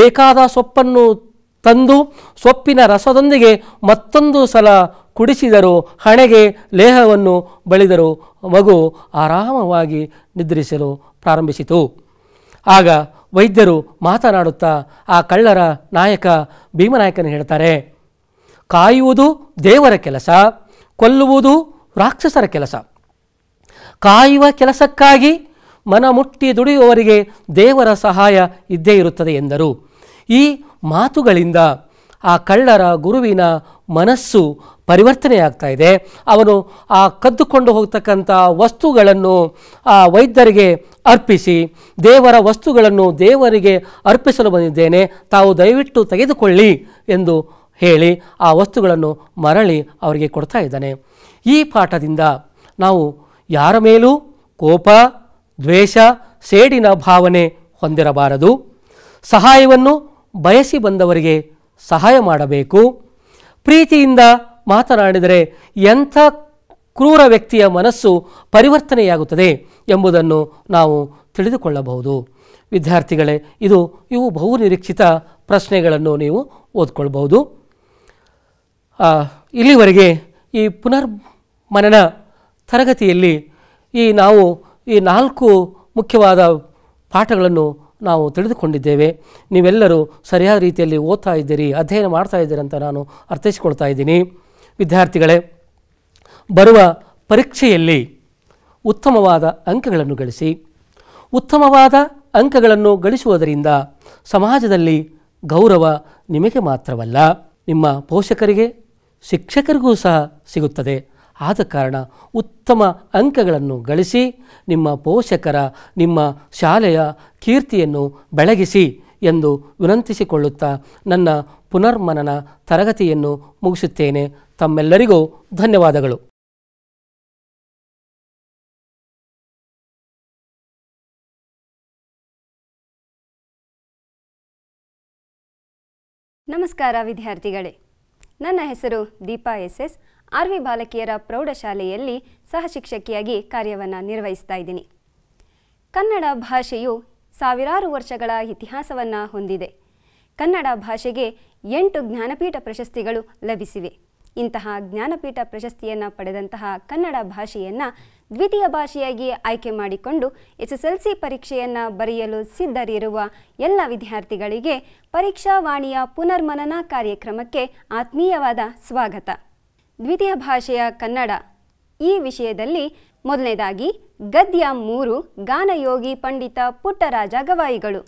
ಬೇಕಾದ ಸೊಪ್ಪನ್ನು ತಂದು ಸೊಪ್ಪಿನ ರಸದೊಂದಿಗೆ ಮತ್ತೊಂದು ಸಲ ಕುಡಿಸಿದರು ಹಣೆಗೆ ಲೇಹವನ್ನು ಬಳಿದರು ಮಗು ಆರಾಮವಾಗಿ ನಿದ್ರಿಸಲು ಪ್ರಾರಂಭಿಸಿತು ಆಗ ವೈದ್ಯರು ಮಾತನಾಡುತ್ತಾ ಆ ಕಳ್ಳರ ನಾಯಕ ಭೀಮನಾಯಕನ ಹೇಳ್ತಾರೆ ಕಾಯುವುದು ದೇವರ ಕೆಲಸ ಕೊಲ್ಲುವುದು ರಾಕ್ಷಸರ ಕೆಲಸ ಕಾಯುವ ಕೆಲಸಕ್ಕಾಗಿ ಮನಮುಟ್ಟಿ ದುಡಿಯುವವರಿಗೆ ದೇವರ ಸಹಾಯ ಇದ್ದೇ ಇರುತ್ತದೆ ಎಂದರು ಈ ಮಾತುಗಳಿಂದ ಆ ಕಳ್ಳರ ಗುರುವಿನ ಮನಸ್ಸು ಪರಿವರ್ತನೆಯಾಗ್ತಾ ಇದೆ ಅವನು ಆ ಕದ್ದುಕೊಂಡು ಹೋಗ್ತಕ್ಕಂಥ ವಸ್ತುಗಳನ್ನು ಆ ವೈದ್ಯರಿಗೆ ಅರ್ಪಿಸಿ ದೇವರ ವಸ್ತುಗಳನ್ನು ದೇವರಿಗೆ ಅರ್ಪಿಸಲು ಬಂದಿದ್ದೇನೆ ತಾವು ದಯವಿಟ್ಟು ತೆಗೆದುಕೊಳ್ಳಿ ಎಂದು ಹೇಳಿ ಆ ವಸ್ತುಗಳನ್ನು ಮರಳಿ ಅವರಿಗೆ ಕೊಡ್ತಾ ಇದ್ದಾನೆ ಈ ಪಾಠದಿಂದ ನಾವು ಯಾರ ಮೇಲೂ ಕೋಪ ದ್ವೇಷ ಸೇಡಿನ ಭಾವನೆ ಹೊಂದಿರಬಾರದು ಸಹಾಯವನ್ನು ಬಯಸಿ ಬಂದವರಿಗೆ ಸಹಾಯ ಮಾಡಬೇಕು ಪ್ರೀತಿಯಿಂದ ಮಾತನಾಡಿದರೆ ಎಂಥ ಕ್ರೂರ ವ್ಯಕ್ತಿಯ ಮನಸ್ಸು ಪರಿವರ್ತನೆಯಾಗುತ್ತದೆ ಎಂಬುದನ್ನು ನಾವು ತಿಳಿದುಕೊಳ್ಳಬಹುದು ವಿದ್ಯಾರ್ಥಿಗಳೇ ಇದು ಇವು ಬಹುನಿರೀಕ್ಷಿತ ಪ್ರಶ್ನೆಗಳನ್ನು ನೀವು ಓದ್ಕೊಳ್ಬಹುದು ಇಲ್ಲಿವರೆಗೆ ಈ ಪುನರ್ಮನನ ತರಗತಿಯಲ್ಲಿ ಈ ನಾವು ಈ ನಾಲ್ಕು ಮುಖ್ಯವಾದ ಪಾಠಗಳನ್ನು ನಾವು ತಿಳಿದುಕೊಂಡಿದ್ದೇವೆ ನೀವೆಲ್ಲರೂ ಸರಿಯಾದ ರೀತಿಯಲ್ಲಿ ಓದ್ತಾ ಇದ್ದೀರಿ ಅಧ್ಯಯನ ಮಾಡ್ತಾ ಇದ್ದೀರಿ ಅಂತ ನಾನು ಅರ್ಥೈಸಿಕೊಳ್ತಾ ಇದ್ದೀನಿ ವಿದ್ಯಾರ್ಥಿಗಳೇ ಬರುವ ಪರೀಕ್ಷೆಯಲ್ಲಿ ಉತ್ತಮವಾದ ಅಂಕಗಳನ್ನು ಗಳಿಸಿ ಉತ್ತಮವಾದ ಅಂಕಗಳನ್ನು ಗಳಿಸುವುದರಿಂದ ಸಮಾಜದಲ್ಲಿ ಗೌರವ ನಿಮಗೆ ಮಾತ್ರವಲ್ಲ ನಿಮ್ಮ ಪೋಷಕರಿಗೆ ಶಿಕ್ಷಕರಿಗೂ ಸಹ ಸಿಗುತ್ತದೆ ಆದ ಕಾರಣ ಉತ್ತಮ ಅಂಕಗಳನ್ನು ಗಳಿಸಿ ನಿಮ್ಮ ಪೋಷಕರ ನಿಮ್ಮ ಶಾಲೆಯ ಕೀರ್ತಿಯನ್ನು ಬೆಳಗಿಸಿ ಎಂದು ವಿನಂತಿಸಿಕೊಳ್ಳುತ್ತಾ ನನ್ನ ಪುನರ್ಮನನ ತರಗತಿಯನ್ನು ಮುಗಿಸುತ್ತೇನೆ ತಮ್ಮೆಲ್ಲರಿಗೂ ಧನ್ಯವಾದಗಳು
ನಮಸ್ಕಾರ ವಿದ್ಯಾರ್ಥಿಗಳೇ ನನ್ನ ಹೆಸರು ದೀಪಾ ಎಸ್ ಎಸ್ ಆರ್ವಿ ಬಾಲಕಿಯರ ಪ್ರೌಢಶಾಲೆಯಲ್ಲಿ ಸಹಶಿಕ್ಷಕಿಯಾಗಿ ಕಾರ್ಯವನ್ನು ನಿರ್ವಹಿಸ್ತಾ ಇದ್ದೀನಿ ಕನ್ನಡ ಭಾಷೆಯು ಸಾವಿರಾರು ವರ್ಷಗಳ ಇತಿಹಾಸವನ್ನು ಹೊಂದಿದೆ ಕನ್ನಡ ಭಾಷೆಗೆ ಎಂಟು ಜ್ಞಾನಪೀಠ ಪ್ರಶಸ್ತಿಗಳು ಲಭಿಸಿವೆ ಇಂತಹ ಜ್ಞಾನಪೀಠ ಪ್ರಶಸ್ತಿಯನ್ನು ಪಡೆದಂತಹ ಕನ್ನಡ ಭಾಷೆಯನ್ನು ದ್ವಿತೀಯ ಭಾಷೆಯಾಗಿ ಆಯ್ಕೆ ಮಾಡಿಕೊಂಡು ಎಸ್ ಎಸ್ ಎಲ್ ಸಿ ಪರೀಕ್ಷೆಯನ್ನು ಬರೆಯಲು ಸಿದ್ಧರಿರುವ ಎಲ್ಲ ವಿದ್ಯಾರ್ಥಿಗಳಿಗೆ ಪರೀಕ್ಷಾ ವಾಣಿಯ ಪುನರ್ಮನನ ಕಾರ್ಯಕ್ರಮಕ್ಕೆ ಆತ್ಮೀಯವಾದ ಸ್ವಾಗತ ದ್ವಿತೀಯ ಭಾಷೆಯ ಕನ್ನಡ ಈ ವಿಷಯದಲ್ಲಿ ಮೊದಲನೇದಾಗಿ ಗದ್ಯ ಮೂರು ಗಾನಯೋಗಿ ಪಂಡಿತ ಪುಟ್ಟರಾಜ ಗವಾಯಿಗಳು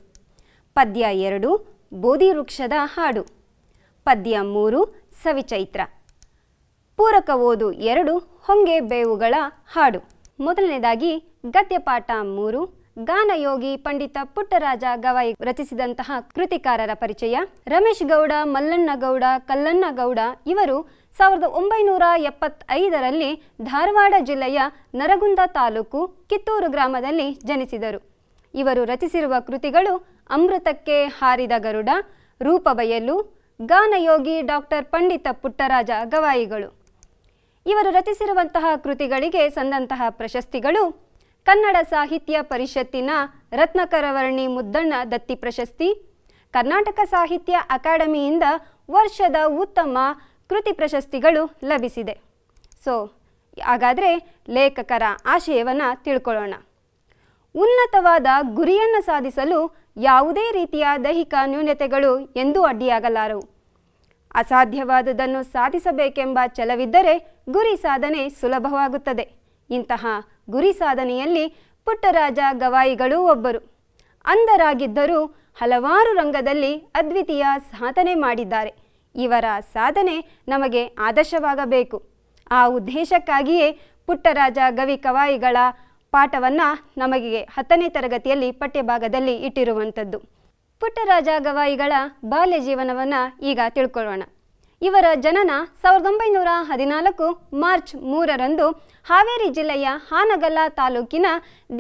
ಪದ್ಯ ಎರಡು ಬೋಧಿ ವೃಕ್ಷದ ಹಾಡು ಪದ್ಯ ಮೂರು ಸವಿಚೈತ್ರ ಪೂರಕ ಓದು ಎರಡು ಹೊಂಗೆ ಬೇವುಗಳ ಹಾಡು ಮೊದಲನೇದಾಗಿ ಗದ್ಯಪಾಠ ಮೂರು ಗಾನಯೋಗಿ ಪಂಡಿತ ಪುಟ್ಟರಾಜ ಗವಾಯಿ ರಚಿಸಿದಂತಹ ಕೃತಿಕಾರರ ಪರಿಚಯ ರಮೇಶ್ ಗೌಡ ಮಲ್ಲಣ್ಣಗೌಡ ಕಲ್ಲಣ್ಣಗೌಡ ಇವರು ಸಾವಿರದ ಒಂಬೈನೂರ ಎಪ್ಪತ್ತೈದರಲ್ಲಿ ಧಾರವಾಡ ಜಿಲ್ಲೆಯ ನರಗುಂದ ತಾಲೂಕು ಕಿತ್ತೂರು ಗ್ರಾಮದಲ್ಲಿ ಜನಿಸಿದರು ಇವರು ರಚಿಸಿರುವ ಕೃತಿಗಳು ಅಮೃತಕ್ಕೆ ಹಾರಿದ ಗರುಡ ರೂಪಬಯಲು ಗಾನಯೋಗಿ ಡಾಕ್ಟರ್ ಪಂಡಿತ ಪುಟ್ಟರಾಜ ಗವಾಯಿಗಳು ಇವರು ರಚಿಸಿರುವಂತಹ ಕೃತಿಗಳಿಗೆ ಸಂದಂತಹ ಪ್ರಶಸ್ತಿಗಳು ಕನ್ನಡ ಸಾಹಿತ್ಯ ಪರಿಷತ್ತಿನ ರತ್ನಕರವರ್ಣಿ ಮುದ್ದಣ್ಣ ದತ್ತಿ ಪ್ರಶಸ್ತಿ ಕರ್ನಾಟಕ ಸಾಹಿತ್ಯ ಅಕಾಡೆಮಿಯಿಂದ ವರ್ಷದ ಉತ್ತಮ ಕೃತಿ ಪ್ರಶಸ್ತಿಗಳು ಲಭಿಸಿದೆ ಸೊ ಹಾಗಾದರೆ ಲೇಖಕರ ಆಶಯವನ್ನು ತಿಳ್ಕೊಳ್ಳೋಣ ಉನ್ನತವಾದ ಗುರಿಯನ್ನು ಸಾಧಿಸಲು ಯಾವುದೇ ರೀತಿಯ ದೈಹಿಕ ನ್ಯೂನತೆಗಳು ಎಂದೂ ಅಡ್ಡಿಯಾಗಲಾರವು ಅಸಾಧ್ಯವಾದುದನ್ನು ಸಾಧಿಸಬೇಕೆಂಬ ಛಲವಿದ್ದರೆ ಗುರಿ ಸಾಧನೆ ಸುಲಭವಾಗುತ್ತದೆ ಇಂತಹ ಗುರಿ ಸಾಧನೆಯಲ್ಲಿ ಪುಟ್ಟರಾಜ ಗವಾಯಿಗಳು ಒಬ್ಬರು ಅಂಧರಾಗಿದ್ದರೂ ಹಲವಾರು ರಂಗದಲ್ಲಿ ಅದ್ವಿತೀಯ ಸಾಧನೆ ಮಾಡಿದ್ದಾರೆ ಇವರ ಸಾಧನೆ ನಮಗೆ ಆದರ್ಶವಾಗಬೇಕು ಆ ಉದ್ದೇಶಕ್ಕಾಗಿಯೇ ಪುಟ್ಟರಾಜ ಗವಿ ಕವಾಯಿಗಳ ಪಾಠವನ್ನು ನಮಗೆ ಹತ್ತನೇ ತರಗತಿಯಲ್ಲಿ ಪಠ್ಯಭಾಗದಲ್ಲಿ ಇಟ್ಟಿರುವಂಥದ್ದು ಪುಟ್ಟರಾಜ ಗವಾಯಿಗಳ ಬಾಲ್ಯ ಜೀವನವನ್ನು ಈಗ ತಿಳ್ಕೊಳ್ಳೋಣ ಇವರ ಜನನ ಸಾವಿರದ ಒಂಬೈನೂರ ಹದಿನಾಲ್ಕು ಮಾರ್ಚ್ ಮೂರರಂದು ಹಾವೇರಿ ಜಿಲ್ಲೆಯ ಹಾನಗಲ್ಲ ತಾಲೂಕಿನ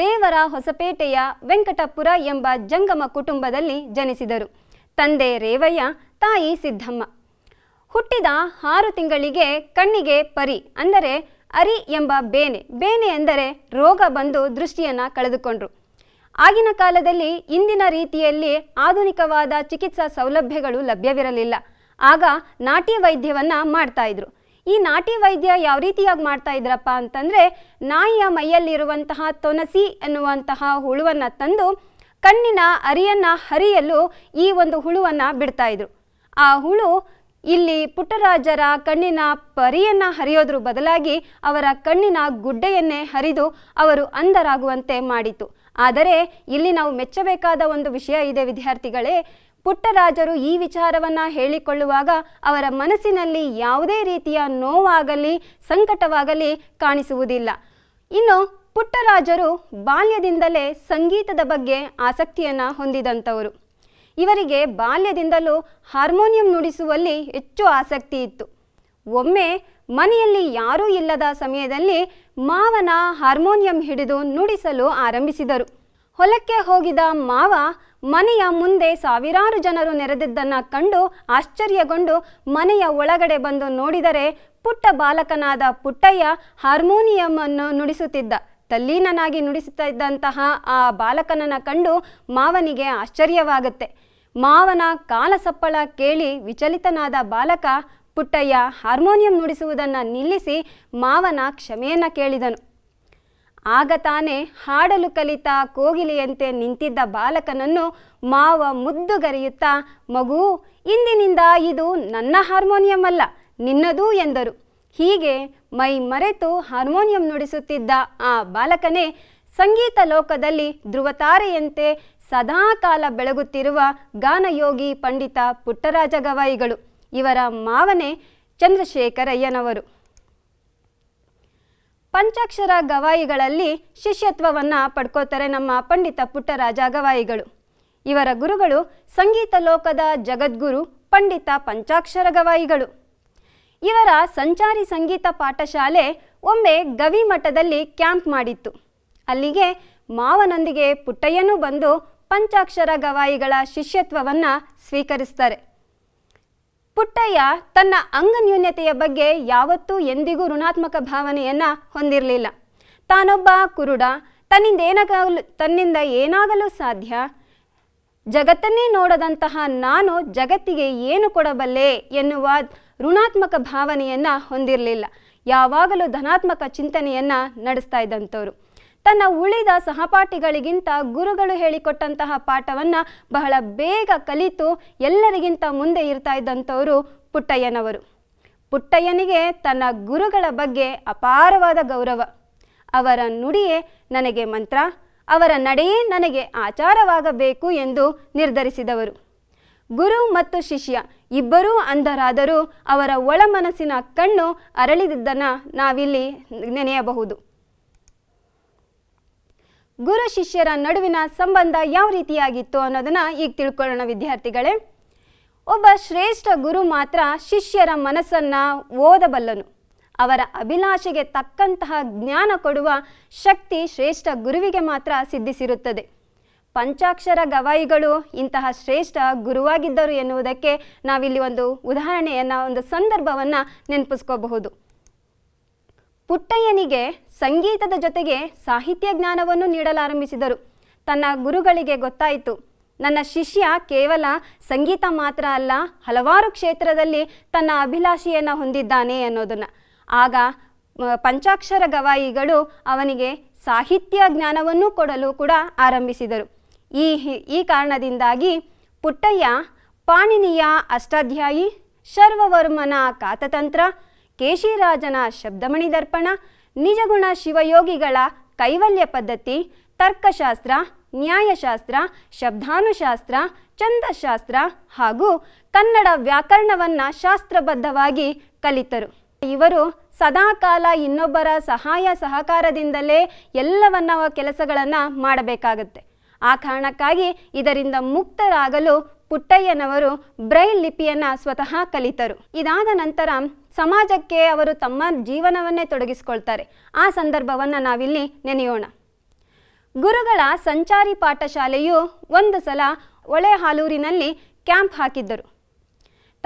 ದೇವರ ಹೊಸಪೇಟೆಯ ವೆಂಕಟಪುರ ಎಂಬ ಜಂಗಮ ಕುಟುಂಬದಲ್ಲಿ ಜನಿಸಿದರು ತಂದೆ ರೇವಯ್ಯ ತಾಯಿ ಸಿದ್ದಮ್ಮ ಹುಟ್ಟಿದ ಆರು ತಿಂಗಳಿಗೆ ಕಣ್ಣಿಗೆ ಪರಿ ಅಂದರೆ ಅರಿ ಎಂಬ ಬೇನೆ ಬೇನೆ ಎಂದರೆ ರೋಗ ಬಂದು ದೃಷ್ಟಿಯನ್ನು ಕಳೆದುಕೊಂಡ್ರು ಆಗಿನ ಕಾಲದಲ್ಲಿ ಇಂದಿನ ರೀತಿಯಲ್ಲಿ ಆಧುನಿಕವಾದ ಚಿಕಿತ್ಸಾ ಸೌಲಭ್ಯಗಳು ಲಭ್ಯವಿರಲಿಲ್ಲ ಆಗ ನಾಟಿ ವೈದ್ಯವನ್ನು ಮಾಡ್ತಾ ಇದ್ರು ಈ ನಾಟಿ ವೈದ್ಯ ಯಾವ ರೀತಿಯಾಗಿ ಮಾಡ್ತಾ ಇದ್ರಪ್ಪ ಅಂತಂದರೆ ನಾಯಿಯ ಮೈಯಲ್ಲಿರುವಂತಹ ತೊನಸಿ ಎನ್ನುವಂತಹ ಹುಳುವನ್ನು ತಂದು ಕಣ್ಣಿನ ಅರಿಯನ್ನು ಹರಿಯಲು ಈ ಒಂದು ಹುಳುವನ್ನು ಬಿಡ್ತಾ ಇದ್ರು ಆ ಹುಳು ಇಲ್ಲಿ ಪುಟ್ಟರಾಜರ ಕಣ್ಣಿನ ಪರಿಯನ್ನ ಹರಿಯೋದ್ರ ಬದಲಾಗಿ ಅವರ ಕಣ್ಣಿನ ಗುಡ್ಡೆಯನ್ನೇ ಹರಿದು ಅವರು ಅಂಧರಾಗುವಂತೆ ಮಾಡಿತು ಆದರೆ ಇಲ್ಲಿ ನಾವು ಮೆಚ್ಚಬೇಕಾದ ಒಂದು ವಿಷಯ ಇದೆ ವಿದ್ಯಾರ್ಥಿಗಳೇ ಪುಟ್ಟರಾಜರು ಈ ವಿಚಾರವನ್ನು ಹೇಳಿಕೊಳ್ಳುವಾಗ ಅವರ ಮನಸ್ಸಿನಲ್ಲಿ ಯಾವುದೇ ರೀತಿಯ ನೋವಾಗಲಿ ಸಂಕಟವಾಗಲಿ ಕಾಣಿಸುವುದಿಲ್ಲ ಇನ್ನು ಪುಟ್ಟರಾಜರು ಬಾಲ್ಯದಿಂದಲೇ ಸಂಗೀತದ ಬಗ್ಗೆ ಆಸಕ್ತಿಯನ್ನು ಹೊಂದಿದಂಥವರು ಇವರಿಗೆ ಬಾಲ್ಯದಿಂದಲೂ ಹಾರ್ಮೋನಿಯಂ ನುಡಿಸುವಲ್ಲಿ ಹೆಚ್ಚು ಆಸಕ್ತಿ ಇತ್ತು ಒಮ್ಮೆ ಮನೆಯಲ್ಲಿ ಯಾರೂ ಇಲ್ಲದ ಸಮಯದಲ್ಲಿ ಮಾವನ ಹಾರ್ಮೋನಿಯಂ ಹಿಡಿದು ನುಡಿಸಲು ಆರಂಭಿಸಿದರು ಹೊಲಕ್ಕೆ ಹೋಗಿದ ಮಾವ ಮನೆಯ ಮುಂದೆ ಸಾವಿರಾರು ಜನರು ನೆರೆದಿದ್ದನ್ನು ಕಂಡು ಆಶ್ಚರ್ಯಗೊಂಡು ಮನೆಯ ಒಳಗಡೆ ಬಂದು ನೋಡಿದರೆ ಪುಟ್ಟ ಬಾಲಕನಾದ ಪುಟ್ಟಯ್ಯ ಅನ್ನು ನುಡಿಸುತ್ತಿದ್ದ ತಲ್ಲೀನನಾಗಿ ನುಡಿಸುತ್ತಿದ್ದಂತಹ ಆ ಬಾಲಕನನ್ನು ಕಂಡು ಮಾವನಿಗೆ ಆಶ್ಚರ್ಯವಾಗುತ್ತೆ ಮಾವನ ಕಾಲಸಪ್ಪಳ ಕೇಳಿ ವಿಚಲಿತನಾದ ಬಾಲಕ ಪುಟ್ಟಯ್ಯ ಹಾರ್ಮೋನಿಯಂ ನುಡಿಸುವುದನ್ನು ನಿಲ್ಲಿಸಿ ಮಾವನ ಕ್ಷಮೆಯನ್ನು ಕೇಳಿದನು ಆಗ ತಾನೇ ಹಾಡಲು ಕಲಿತ ಕೋಗಿಲೆಯಂತೆ ನಿಂತಿದ್ದ ಬಾಲಕನನ್ನು ಮಾವ ಮುದ್ದುಗರೆಯುತ್ತಾ ಮಗು ಇಂದಿನಿಂದ ಇದು ನನ್ನ ಹಾರ್ಮೋನಿಯಂ ಅಲ್ಲ ನಿನ್ನದು ಎಂದರು ಹೀಗೆ ಮೈ ಮರೆತು ಹಾರ್ಮೋನಿಯಂ ನುಡಿಸುತ್ತಿದ್ದ ಆ ಬಾಲಕನೇ ಸಂಗೀತ ಲೋಕದಲ್ಲಿ ಧ್ರುವತಾರೆಯಂತೆ ಸದಾಕಾಲ ಬೆಳಗುತ್ತಿರುವ ಗಾನಯೋಗಿ ಪಂಡಿತ ಪುಟ್ಟರಾಜ ಗವಾಯಿಗಳು ಇವರ ಮಾವನೇ ಚಂದ್ರಶೇಖರಯ್ಯನವರು ಪಂಚಾಕ್ಷರ ಗವಾಯಿಗಳಲ್ಲಿ ಶಿಷ್ಯತ್ವವನ್ನು ಪಡ್ಕೋತಾರೆ ನಮ್ಮ ಪಂಡಿತ ಪುಟ್ಟರಾಜ ಗವಾಯಿಗಳು ಇವರ ಗುರುಗಳು ಸಂಗೀತ ಲೋಕದ ಜಗದ್ಗುರು ಪಂಡಿತ ಪಂಚಾಕ್ಷರ ಗವಾಯಿಗಳು ಇವರ ಸಂಚಾರಿ ಸಂಗೀತ ಪಾಠಶಾಲೆ ಒಮ್ಮೆ ಗವಿ ಮಠದಲ್ಲಿ ಕ್ಯಾಂಪ್ ಮಾಡಿತ್ತು ಅಲ್ಲಿಗೆ ಮಾವನೊಂದಿಗೆ ಪುಟ್ಟಯ್ಯನೂ ಬಂದು ಪಂಚಾಕ್ಷರ ಗವಾಯಿಗಳ ಶಿಷ್ಯತ್ವವನ್ನು ಸ್ವೀಕರಿಸ್ತಾರೆ ಪುಟ್ಟಯ್ಯ ತನ್ನ ಅಂಗನ್ಯೂನ್ಯತೆಯ ಬಗ್ಗೆ ಯಾವತ್ತೂ ಎಂದಿಗೂ ಋಣಾತ್ಮಕ ಭಾವನೆಯನ್ನು ಹೊಂದಿರಲಿಲ್ಲ ತಾನೊಬ್ಬ ಕುರುಡ ತನ್ನಿಂದ ಏನಾಗಲು ತನ್ನಿಂದ ಏನಾಗಲು ಸಾಧ್ಯ ಜಗತ್ತನ್ನೇ ನೋಡದಂತಹ ನಾನು ಜಗತ್ತಿಗೆ ಏನು ಕೊಡಬಲ್ಲೆ ಎನ್ನುವ ಋಣಾತ್ಮಕ ಭಾವನೆಯನ್ನು ಹೊಂದಿರಲಿಲ್ಲ ಯಾವಾಗಲೂ ಧನಾತ್ಮಕ ಚಿಂತನೆಯನ್ನು ನಡೆಸ್ತಾ ಇದ್ದಂಥವ್ರು ತನ್ನ ಉಳಿದ ಸಹಪಾಠಿಗಳಿಗಿಂತ ಗುರುಗಳು ಹೇಳಿಕೊಟ್ಟಂತಹ ಪಾಠವನ್ನು ಬಹಳ ಬೇಗ ಕಲಿತು ಎಲ್ಲರಿಗಿಂತ ಮುಂದೆ ಇರ್ತಾ ಇದ್ದಂಥವರು ಪುಟ್ಟಯ್ಯನವರು ಪುಟ್ಟಯ್ಯನಿಗೆ ತನ್ನ ಗುರುಗಳ ಬಗ್ಗೆ ಅಪಾರವಾದ ಗೌರವ ಅವರ ನುಡಿಯೇ ನನಗೆ ಮಂತ್ರ ಅವರ ನಡೆಯೇ ನನಗೆ ಆಚಾರವಾಗಬೇಕು ಎಂದು ನಿರ್ಧರಿಸಿದವರು ಗುರು ಮತ್ತು ಶಿಷ್ಯ ಇಬ್ಬರೂ ಅಂಧರಾದರೂ ಅವರ ಒಳಮನಸ್ಸಿನ ಕಣ್ಣು ಅರಳಿದಿದ್ದನ್ನು ನಾವಿಲ್ಲಿ ನೆನೆಯಬಹುದು ಗುರು ಶಿಷ್ಯರ ನಡುವಿನ ಸಂಬಂಧ ಯಾವ ರೀತಿಯಾಗಿತ್ತು ಅನ್ನೋದನ್ನು ಈಗ ತಿಳ್ಕೊಳ್ಳೋಣ ವಿದ್ಯಾರ್ಥಿಗಳೇ ಒಬ್ಬ ಶ್ರೇಷ್ಠ ಗುರು ಮಾತ್ರ ಶಿಷ್ಯರ ಮನಸ್ಸನ್ನು ಓದಬಲ್ಲನು ಅವರ ಅಭಿಲಾಷೆಗೆ ತಕ್ಕಂತಹ ಜ್ಞಾನ ಕೊಡುವ ಶಕ್ತಿ ಶ್ರೇಷ್ಠ ಗುರುವಿಗೆ ಮಾತ್ರ ಸಿದ್ಧಿಸಿರುತ್ತದೆ ಪಂಚಾಕ್ಷರ ಗವಾಯಿಗಳು ಇಂತಹ ಶ್ರೇಷ್ಠ ಗುರುವಾಗಿದ್ದರು ಎನ್ನುವುದಕ್ಕೆ ನಾವಿಲ್ಲಿ ಒಂದು ಉದಾಹರಣೆಯನ್ನು ಒಂದು ಸಂದರ್ಭವನ್ನು ನೆನಪಿಸ್ಕೋಬಹುದು ಪುಟ್ಟಯ್ಯನಿಗೆ ಸಂಗೀತದ ಜೊತೆಗೆ ಸಾಹಿತ್ಯ ಜ್ಞಾನವನ್ನು ನೀಡಲಾರಂಭಿಸಿದರು ತನ್ನ ಗುರುಗಳಿಗೆ ಗೊತ್ತಾಯಿತು ನನ್ನ ಶಿಷ್ಯ ಕೇವಲ ಸಂಗೀತ ಮಾತ್ರ ಅಲ್ಲ ಹಲವಾರು ಕ್ಷೇತ್ರದಲ್ಲಿ ತನ್ನ ಅಭಿಲಾಷೆಯನ್ನು ಹೊಂದಿದ್ದಾನೆ ಅನ್ನೋದನ್ನು ಆಗ ಪಂಚಾಕ್ಷರ ಗವಾಯಿಗಳು ಅವನಿಗೆ ಸಾಹಿತ್ಯ ಜ್ಞಾನವನ್ನು ಕೊಡಲು ಕೂಡ ಆರಂಭಿಸಿದರು ಈ ಈ ಕಾರಣದಿಂದಾಗಿ ಪುಟ್ಟಯ್ಯ ಪಾಣಿನಿಯ ಅಷ್ಟಾಧ್ಯಾಯಿ ಶರ್ವವರ್ಮನ ಕಾತತಂತ್ರ ಕೇಶಿರಾಜನ ಶಬ್ದಮಣಿ ದರ್ಪಣ ನಿಜಗುಣ ಶಿವಯೋಗಿಗಳ ಕೈವಲ್ಯ ಪದ್ಧತಿ ತರ್ಕಶಾಸ್ತ್ರ ನ್ಯಾಯಶಾಸ್ತ್ರ ಶಬ್ದಾನುಶಾಸ್ತ್ರ ಚಂದಶಾಸ್ತ್ರ ಹಾಗೂ ಕನ್ನಡ ವ್ಯಾಕರಣವನ್ನು ಶಾಸ್ತ್ರಬದ್ಧವಾಗಿ ಕಲಿತರು ಇವರು ಸದಾಕಾಲ ಇನ್ನೊಬ್ಬರ ಸಹಾಯ ಸಹಕಾರದಿಂದಲೇ ಎಲ್ಲವನ್ನ ಕೆಲಸಗಳನ್ನು ಮಾಡಬೇಕಾಗತ್ತೆ ಆ ಕಾರಣಕ್ಕಾಗಿ ಇದರಿಂದ ಮುಕ್ತರಾಗಲು ಪುಟ್ಟಯ್ಯನವರು ಬ್ರೈಲ್ ಲಿಪಿಯನ್ನು ಸ್ವತಃ ಕಲಿತರು ಇದಾದ ನಂತರ ಸಮಾಜಕ್ಕೆ ಅವರು ತಮ್ಮ ಜೀವನವನ್ನೇ ತೊಡಗಿಸಿಕೊಳ್ತಾರೆ ಆ ಸಂದರ್ಭವನ್ನು ನಾವಿಲ್ಲಿ ನೆನೆಯೋಣ ಗುರುಗಳ ಸಂಚಾರಿ ಪಾಠಶಾಲೆಯು ಒಂದು ಸಲ ಒಳೆಹಾಲೂರಿನಲ್ಲಿ ಕ್ಯಾಂಪ್ ಹಾಕಿದ್ದರು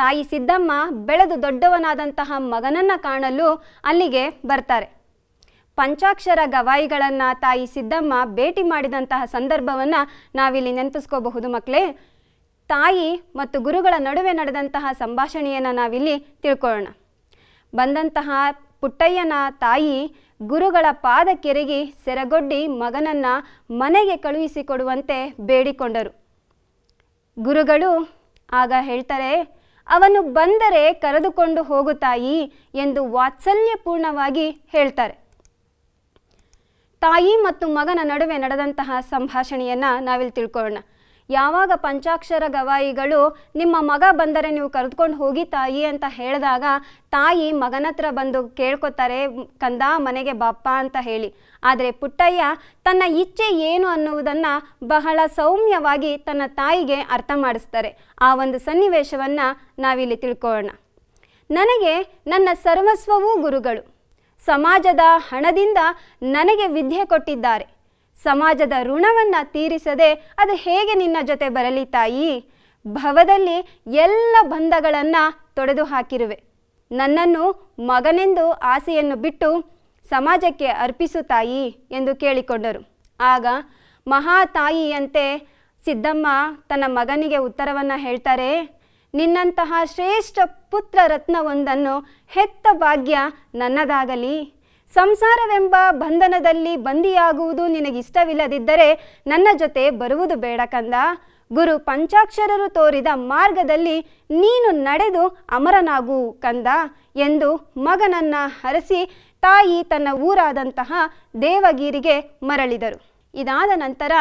ತಾಯಿ ಸಿದ್ದಮ್ಮ ಬೆಳೆದು ದೊಡ್ಡವನಾದಂತಹ ಮಗನನ್ನು ಕಾಣಲು ಅಲ್ಲಿಗೆ ಬರ್ತಾರೆ ಪಂಚಾಕ್ಷರ ಗವಾಯಿಗಳನ್ನು ತಾಯಿ ಸಿದ್ದಮ್ಮ ಭೇಟಿ ಮಾಡಿದಂತಹ ಸಂದರ್ಭವನ್ನು ನಾವಿಲ್ಲಿ ನೆನಪಿಸ್ಕೋಬಹುದು ಮಕ್ಕಳೇ ತಾಯಿ ಮತ್ತು ಗುರುಗಳ ನಡುವೆ ನಡೆದಂತಹ ಸಂಭಾಷಣೆಯನ್ನು ನಾವಿಲ್ಲಿ ತಿಳ್ಕೊಳ್ಳೋಣ ಬಂದಂತಹ ಪುಟ್ಟಯ್ಯನ ತಾಯಿ ಗುರುಗಳ ಪಾದ ಕೆರಗಿ ಸೆರಗೊಡ್ಡಿ ಮಗನನ್ನ ಮನೆಗೆ ಕಳುಹಿಸಿಕೊಡುವಂತೆ ಬೇಡಿಕೊಂಡರು ಗುರುಗಳು ಆಗ ಹೇಳ್ತಾರೆ ಅವನು ಬಂದರೆ ಕರೆದುಕೊಂಡು ಹೋಗು ತಾಯಿ ಎಂದು ವಾತ್ಸಲ್ಯಪೂರ್ಣವಾಗಿ ಹೇಳ್ತಾರೆ ತಾಯಿ ಮತ್ತು ಮಗನ ನಡುವೆ ನಡೆದಂತಹ ಸಂಭಾಷಣೆಯನ್ನು ನಾವಿಲ್ಲಿ ತಿಳ್ಕೊಳ್ಳೋಣ ಯಾವಾಗ ಪಂಚಾಕ್ಷರ ಗವಾಯಿಗಳು ನಿಮ್ಮ ಮಗ ಬಂದರೆ ನೀವು ಕರೆದುಕೊಂಡು ಹೋಗಿ ತಾಯಿ ಅಂತ ಹೇಳಿದಾಗ ತಾಯಿ ಮಗನ ಬಂದು ಕೇಳ್ಕೊತಾರೆ ಕಂದ ಮನೆಗೆ ಬಾಪ್ಪ ಅಂತ ಹೇಳಿ ಆದರೆ ಪುಟ್ಟಯ್ಯ ತನ್ನ ಇಚ್ಛೆ ಏನು ಅನ್ನುವುದನ್ನು ಬಹಳ ಸೌಮ್ಯವಾಗಿ ತನ್ನ ತಾಯಿಗೆ ಅರ್ಥ ಮಾಡಿಸ್ತಾರೆ ಆ ಒಂದು ಸನ್ನಿವೇಶವನ್ನು ನಾವಿಲ್ಲಿ ತಿಳ್ಕೊಳ್ಳೋಣ ನನಗೆ ನನ್ನ ಸರ್ವಸ್ವವೂ ಗುರುಗಳು ಸಮಾಜದ ಹಣದಿಂದ ನನಗೆ ವಿದ್ಯೆ ಕೊಟ್ಟಿದ್ದಾರೆ ಸಮಾಜದ ಋಣವನ್ನ ತೀರಿಸದೆ ಅದು ಹೇಗೆ ನಿನ್ನ ಜೊತೆ ಬರಲಿ ತಾಯಿ ಭವದಲ್ಲಿ ಎಲ್ಲ ಬಂಧಗಳನ್ನು ತೊಡೆದು ಹಾಕಿರುವೆ ನನ್ನನ್ನು ಮಗನೆಂದು ಆಸೆಯನ್ನು ಬಿಟ್ಟು ಸಮಾಜಕ್ಕೆ ಅರ್ಪಿಸು ತಾಯಿ ಎಂದು ಕೇಳಿಕೊಂಡರು ಆಗ ಮಹಾ ತಾಯಿಯಂತೆ ಸಿದ್ದಮ್ಮ ತನ್ನ ಮಗನಿಗೆ ಉತ್ತರವನ್ನು ಹೇಳ್ತಾರೆ ನಿನ್ನಂತಹ ಶ್ರೇಷ್ಠ ಪುತ್ರ ರತ್ನವೊಂದನ್ನು ಹೆತ್ತ ಭಾಗ್ಯ ನನ್ನದಾಗಲಿ ಸಂಸಾರವೆಂಬ ಬಂಧನದಲ್ಲಿ ಬಂದಿಯಾಗುವುದು ನಿನಗಿಷ್ಟವಿಲ್ಲದಿದ್ದರೆ ನನ್ನ ಜೊತೆ ಬರುವುದು ಬೇಡ ಕಂದ ಗುರು ಪಂಚಾಕ್ಷರರು ತೋರಿದ ಮಾರ್ಗದಲ್ಲಿ ನೀನು ನಡೆದು ಅಮರನಾಗು ಕಂದ ಎಂದು ಮಗನನ್ನ ಹರಸಿ ತಾಯಿ ತನ್ನ ಊರಾದಂತಹ ದೇವಗಿರಿಗೆ ಮರಳಿದರು ಇದಾದ ನಂತರ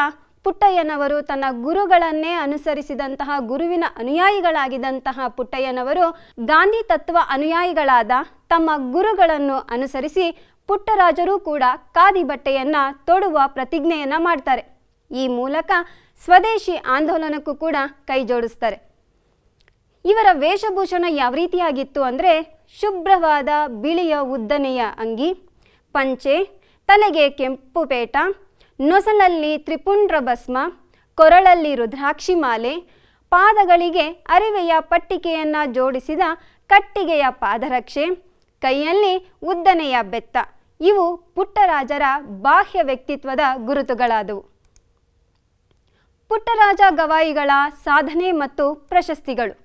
ಪುಟ್ಟಯ್ಯನವರು ತನ್ನ ಗುರುಗಳನ್ನೇ ಅನುಸರಿಸಿದಂತಹ ಗುರುವಿನ ಅನುಯಾಯಿಗಳಾಗಿದ್ದಂತಹ ಪುಟ್ಟಯ್ಯನವರು ಗಾಂಧಿ ತತ್ವ ಅನುಯಾಯಿಗಳಾದ ತಮ್ಮ ಗುರುಗಳನ್ನು ಅನುಸರಿಸಿ ಪುಟ್ಟರಾಜರು ಕೂಡ ಖಾದಿ ಬಟ್ಟೆಯನ್ನ ತೊಡುವ ಪ್ರತಿಜ್ಞೆಯನ್ನ ಮಾಡ್ತಾರೆ ಈ ಮೂಲಕ ಸ್ವದೇಶಿ ಆಂದೋಲನಕ್ಕೂ ಕೂಡ ಕೈ ಜೋಡಿಸ್ತಾರೆ ಇವರ ವೇಷಭೂಷಣ ಯಾವ ರೀತಿಯಾಗಿತ್ತು ಅಂದರೆ ಶುಭ್ರವಾದ ಬಿಳಿಯ ಉದ್ದನೆಯ ಅಂಗಿ ಪಂಚೆ ತಲೆಗೆ ಕೆಂಪು ಪೇಟ ನೊಸಲಲ್ಲಿ ತ್ರಿಪುಂಡ್ರ ಭಸ್ಮ ಕೊರಳಲ್ಲಿ ರುದ್ರಾಕ್ಷಿ ಮಾಲೆ ಪಾದಗಳಿಗೆ ಅರಿವೆಯ ಪಟ್ಟಿಕೆಯನ್ನು ಜೋಡಿಸಿದ ಕಟ್ಟಿಗೆಯ ಪಾದರಕ್ಷೆ ಕೈಯಲ್ಲಿ ಉದ್ದನೆಯ ಬೆತ್ತ ಇವು ಪುಟ್ಟರಾಜರ ಬಾಹ್ಯ ವ್ಯಕ್ತಿತ್ವದ ಗುರುತುಗಳಾದವು ಪುಟ್ಟರಾಜ ಗವಾಯಿಗಳ ಸಾಧನೆ ಮತ್ತು ಪ್ರಶಸ್ತಿಗಳು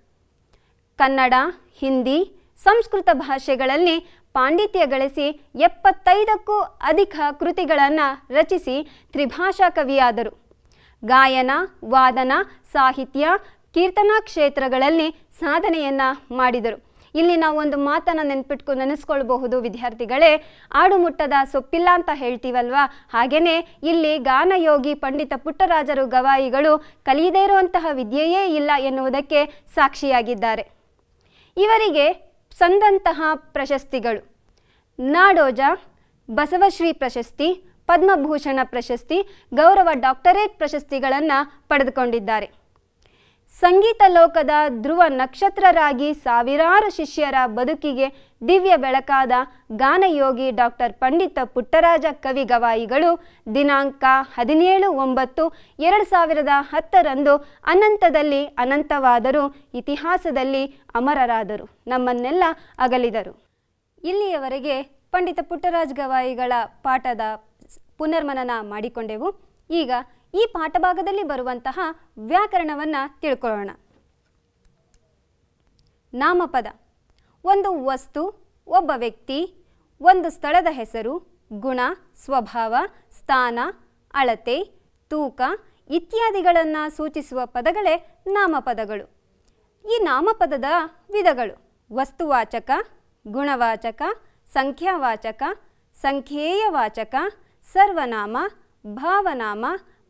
ಕನ್ನಡ ಹಿಂದಿ ಸಂಸ್ಕೃತ ಭಾಷೆಗಳಲ್ಲಿ ಪಾಂಡಿತ್ಯ ಗಳಿಸಿ ಎಪ್ಪತ್ತೈದಕ್ಕೂ ಅಧಿಕ ಕೃತಿಗಳನ್ನು ರಚಿಸಿ ತ್ರಿಭಾಷಾ ಕವಿಯಾದರು ಗಾಯನ ವಾದನ ಸಾಹಿತ್ಯ ಕೀರ್ತನಾ ಕ್ಷೇತ್ರಗಳಲ್ಲಿ ಸಾಧನೆಯನ್ನು ಮಾಡಿದರು ಇಲ್ಲಿ ನಾವು ಒಂದು ಮಾತನ್ನು ನೆನ್ಪಿಟ್ಕೊಂಡು ನೆನೆಸ್ಕೊಳ್ಬಹುದು ವಿದ್ಯಾರ್ಥಿಗಳೇ ಆಡು ಮುಟ್ಟದ ಸೊಪ್ಪಿಲ್ಲ ಅಂತ ಹೇಳ್ತೀವಲ್ವಾ ಹಾಗೆಯೇ ಇಲ್ಲಿ ಗಾನಯೋಗಿ ಪಂಡಿತ ಪುಟ್ಟರಾಜರು ಗವಾಯಿಗಳು ಕಲಿಯದೇ ಇರುವಂತಹ ವಿದ್ಯೆಯೇ ಇಲ್ಲ ಎನ್ನುವುದಕ್ಕೆ ಸಾಕ್ಷಿಯಾಗಿದ್ದಾರೆ ಇವರಿಗೆ ಸಂದಂತಹ ಪ್ರಶಸ್ತಿಗಳು ನಾಡೋಜ ಬಸವಶ್ರೀ ಪ್ರಶಸ್ತಿ ಪದ್ಮಭೂಷಣ ಪ್ರಶಸ್ತಿ ಗೌರವ ಡಾಕ್ಟರೇಟ್ ಪ್ರಶಸ್ತಿಗಳನ್ನು ಪಡೆದುಕೊಂಡಿದ್ದಾರೆ ಸಂಗೀತ ಲೋಕದ ಧ್ರುವ ನಕ್ಷತ್ರರಾಗಿ ಸಾವಿರಾರು ಶಿಷ್ಯರ ಬದುಕಿಗೆ ದಿವ್ಯ ಬೆಳಕಾದ ಗಾನಯೋಗಿ ಡಾಕ್ಟರ್ ಪಂಡಿತ ಪುಟ್ಟರಾಜ ಕವಿಗವಾಯಿಗಳು ದಿನಾಂಕ ಹದಿನೇಳು ಒಂಬತ್ತು ಎರಡು ಸಾವಿರದ ಹತ್ತರಂದು ಅನಂತದಲ್ಲಿ ಅನಂತವಾದರು ಇತಿಹಾಸದಲ್ಲಿ ಅಮರರಾದರು ನಮ್ಮನ್ನೆಲ್ಲ ಅಗಲಿದರು ಇಲ್ಲಿಯವರೆಗೆ ಪಂಡಿತ ಪುಟ್ಟರಾಜ ಗವಾಯಿಗಳ ಪಾಠದ ಪುನರ್ಮನನ ಮಾಡಿಕೊಂಡೆವು ಈಗ ಈ ಪಾಠಭಾಗದಲ್ಲಿ ಬರುವಂತಹ ವ್ಯಾಕರಣವನ್ನು ತಿಳ್ಕೊಳ್ಳೋಣ ನಾಮಪದ ಒಂದು ವಸ್ತು ಒಬ್ಬ ವ್ಯಕ್ತಿ ಒಂದು ಸ್ಥಳದ ಹೆಸರು ಗುಣ ಸ್ವಭಾವ ಸ್ಥಾನ ಅಳತೆ ತೂಕ ಇತ್ಯಾದಿಗಳನ್ನು ಸೂಚಿಸುವ ಪದಗಳೇ ನಾಮಪದಗಳು ಈ ನಾಮಪದದ ವಿಧಗಳು ವಸ್ತುವಾಚಕ ಗುಣವಾಚಕ ಸಂಖ್ಯಾವಾಚಕ ಸಂಖ್ಯೇಯವಾಚಕ ಸರ್ವನಾಮ ಭಾವನಾಮ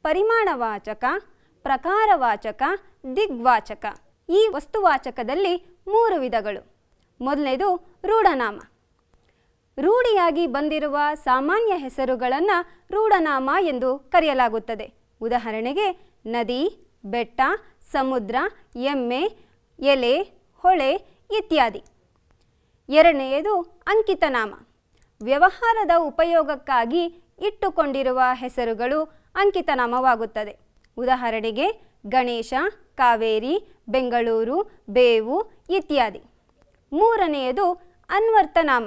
ಪರಿಮಾಣವಾಚಕ ಪ್ರಕಾರವಾಚಕ ದಿಗ್ವಾಚಕ ಈ ವಸ್ತುವಾಚಕದಲ್ಲಿ ಮೂರು ವಿಧಗಳು ಮೊದಲನೇದು ರೂಢನಾಮ ರೂಢಿಯಾಗಿ ಬಂದಿರುವ ಸಾಮಾನ್ಯ ಹೆಸರುಗಳನ್ನು ರೂಢನಾಮ ಎಂದು ಕರೆಯಲಾಗುತ್ತದೆ ಉದಾಹರಣೆಗೆ ನದಿ ಬೆಟ್ಟ ಸಮುದ್ರ ಎಮ್ಮೆ ಎಲೆ ಹೊಳೆ ಇತ್ಯಾದಿ ಎರಡನೆಯದು ಅಂಕಿತನಾಮ ವ್ಯವಹಾರದ ಉಪಯೋಗಕ್ಕಾಗಿ ಇಟ್ಟುಕೊಂಡಿರುವ ಹೆಸರುಗಳು ಅಂಕಿತನಾಮವಾಗುತ್ತದೆ ಉದಾಹರಣೆಗೆ ಗಣೇಶ ಕಾವೇರಿ ಬೆಂಗಳೂರು ಬೇವು ಇತ್ಯಾದಿ ಮೂರನೆಯದು ಅನ್ವರ್ತನಾಮ